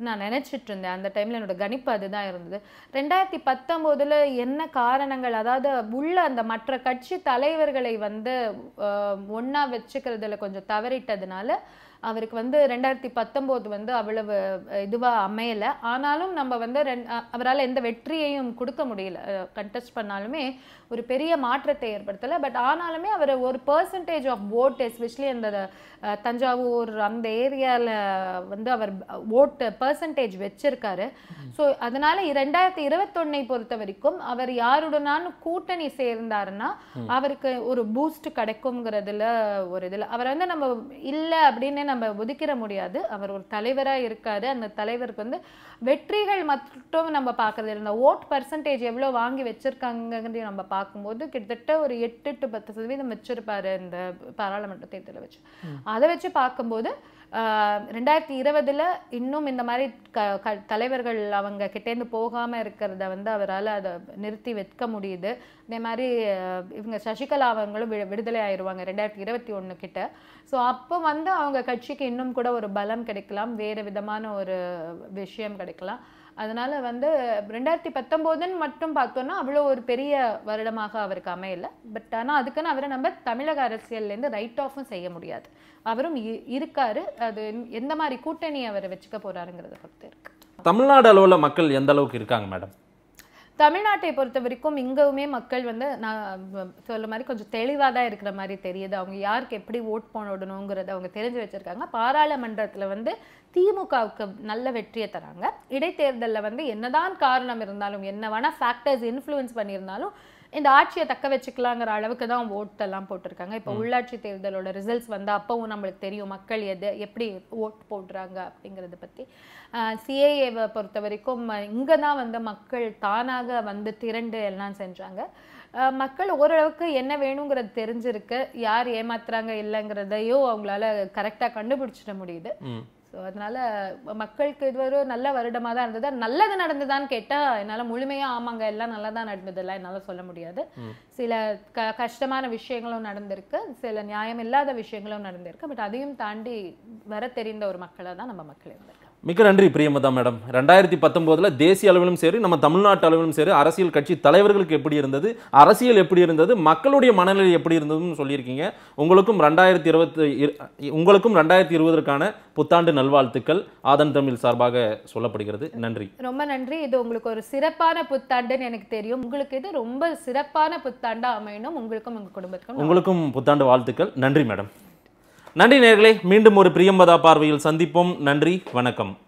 நான் நினச்சிட்டு இருந்தேன் அந்த டைமில் என்னோட கணிப்பு அதுதான் இருந்தது ரெண்டாயிரத்தி பத்தொம்போதில் என்ன காரணங்கள் அதாவது உள்ள அந்த மற்ற கட்சி தலைவர்களை வந்து ஒன்றா வச்சுக்கிறதுல கொஞ்சம் தவறிட்டதுனால அவருக்கு வந்து ரெண்டாயிரத்தி பத்தொம்போது வந்து அவ்வளவு இதுவாக அமையலை ஆனாலும் நம்ம வந்து ரெண் அவரால் எந்த வெற்றியையும் கொடுக்க முடியல கண்டெஸ்ட் பண்ணாலுமே ஒரு பெரிய மாற்றத்தை ஏற்படுத்தலை பட் ஆனாலுமே அவர் ஒரு பர்சன்டேஜ் ஆஃப் ஓட் எஸ்பெஷலி அந்த தஞ்சாவூர் அந்த ஏரியாவில் வந்து அவர் ஓட்டு பர்சன்டேஜ் வச்சிருக்காரு ஸோ அதனால ரெண்டாயிரத்தி இருபத்தொன்னை பொறுத்த வரைக்கும் அவர் யாருடனான கூட்டணி சேர்ந்தாருன்னா அவருக்கு ஒரு பூஸ்ட் கிடைக்குங்கிறதுல ஒரு இதில் அவர் வந்து நம்ம இல்லை அப்படின்னு நம்ம ஒதுக்கிற முடியாது அவர் ஒரு தலைவராக இருக்காரு அந்த தலைவருக்கு வந்து வெற்றிகள் மட்டும் நம்ம பார்க்கறது இல்லை ஓட் பர்சன்டேஜ் எவ்வளோ வாங்கி வச்சிருக்காங்க நம்ம பார்க்க பார்க்கும்போது கிட்டத்தட்ட ஒரு எட்டு டு பத்து சதவீதம் வச்சிருப்பாரு இந்த பாராளுமன்ற தேர்தலை வச்சு அதை வச்சு பார்க்கும்போது ரெண்டாயிரத்தி இருபதுல இன்னும் இந்த மாதிரி க தலைவர்கள் அவங்க கிட்டேந்து போகாமல் இருக்கிறத வந்து அவரால் அதை நிறுத்தி வைக்க முடியுது அதே மாதிரி இவங்க சசிகலா அவங்களும் வி விடுதலை ஆயிடுவாங்க ரெண்டாயிரத்தி இருபத்தி ஒன்று கிட்ட ஸோ அப்போ வந்து அவங்க கட்சிக்கு இன்னும் கூட ஒரு பலம் கிடைக்கலாம் வேறு விதமான ஒரு விஷயம் கிடைக்கலாம் அதனால் வந்து ரெண்டாயிரத்தி பத்தொம்போதுன்னு மட்டும் பார்த்தோன்னா அவ்வளோ ஒரு பெரிய வருடமாக அவருக்கு அமையல பட் ஆனால் அதுக்குன்னு அவரை நம்ம தமிழக அரசியல்லேருந்து ரைட் ஆஃபும் செய்ய முடியாது அவரும் இருக்காரு அது எந்த மாதிரி கூட்டணி அவரை வச்சுக்க போறாருங்கிறத பொறுத்து இருக்கு தமிழ்நாடு அளவில் மக்கள் எந்த அளவுக்கு இருக்காங்க மேடம் தமிழ்நாட்டை பொறுத்த வரைக்கும் இங்கவுமே மக்கள் வந்து நான் சொல்ல மாதிரி கொஞ்சம் தெளிவாக தான் இருக்கிற மாதிரி தெரியுது அவங்க யாருக்கு எப்படி ஓட் போடணுங்கிறத அவங்க தெரிஞ்சு வச்சுருக்காங்க பாராளுமன்றத்தில் வந்து திமுகவுக்கு நல்ல வெற்றியை தராங்க இடைத்தேர்தலில் வந்து என்னதான் காரணம் இருந்தாலும் என்னவான ஃபேக்டர்ஸ் இன்ஃப்ளூயன்ஸ் பண்ணியிருந்தாலும் இந்த ஆட்சியை தக்க வச்சுக்கலாங்கிற அளவுக்கு தான் ஓட்டெல்லாம் போட்டிருக்காங்க இப்போ உள்ளாட்சி தேர்தலோட ரிசல்ட்ஸ் வந்து அப்பவும் நம்மளுக்கு தெரியும் மக்கள் எது எப்படி ஓட் போடுறாங்க அப்படிங்கிறத பற்றி சிஏஏவை பொறுத்த வரைக்கும் இங்கே தான் வந்து மக்கள் தானாக வந்து திரண்டு எல்லாம் செஞ்சாங்க மக்கள் ஓரளவுக்கு என்ன வேணுங்கிறது தெரிஞ்சிருக்கு யார் ஏமாத்துறாங்க இல்லைங்கிறதையும் அவங்களால கரெக்டாக கண்டுபிடிச்சிட முடியுது ஸோ அதனால் மக்களுக்கு இது ஒரு நல்ல வருடமாக தான் இருந்தது நல்லது நடந்ததான்னு கேட்டால் என்னால் முழுமையாக ஆமாங்க எல்லாம் நல்லா தான் நடந்ததெல்லாம் என்னால் சொல்ல முடியாது சில க கஷ்டமான விஷயங்களும் நடந்திருக்கு சில நியாயம் இல்லாத விஷயங்களும் நடந்திருக்கு பட் அதையும் தாண்டி வர தெரிந்த ஒரு மக்களாக தான் நம்ம மக்கள் இருந்தது மிக்க நன்றி பிரியமதா மேடம் ரெண்டாயிரத்தி பத்தொம்போதில் தேசிய அளவிலும் சரி நம்ம தமிழ்நாட்டு அளவிலும் சரி அரசியல் கட்சி தலைவர்களுக்கு எப்படி இருந்தது அரசியல் எப்படி இருந்தது மக்களுடைய மனநிலை எப்படி இருந்ததுன்னு சொல்லியிருக்கீங்க உங்களுக்கும் ரெண்டாயிரத்தி இருபத்தி உங்களுக்கும் ரெண்டாயிரத்தி இருபதற்கான புத்தாண்டு நல்வாழ்த்துக்கள் ஆதன் தமிழ் சார்பாக சொல்லப்படுகிறது நன்றி ரொம்ப நன்றி இது உங்களுக்கு ஒரு சிறப்பான புத்தாண்டுன்னு எனக்கு தெரியும் உங்களுக்கு இது ரொம்ப சிறப்பான புத்தாண்டாக அமையணும் உங்களுக்கும் உங்கள் குடும்பத்துக்கும் உங்களுக்கும் புத்தாண்டு வாழ்த்துக்கள் நன்றி மேடம் நன்றி நேர்களே மீண்டும் ஒரு பிரியம்பதா பார்வையில் சந்திப்போம் நன்றி வணக்கம்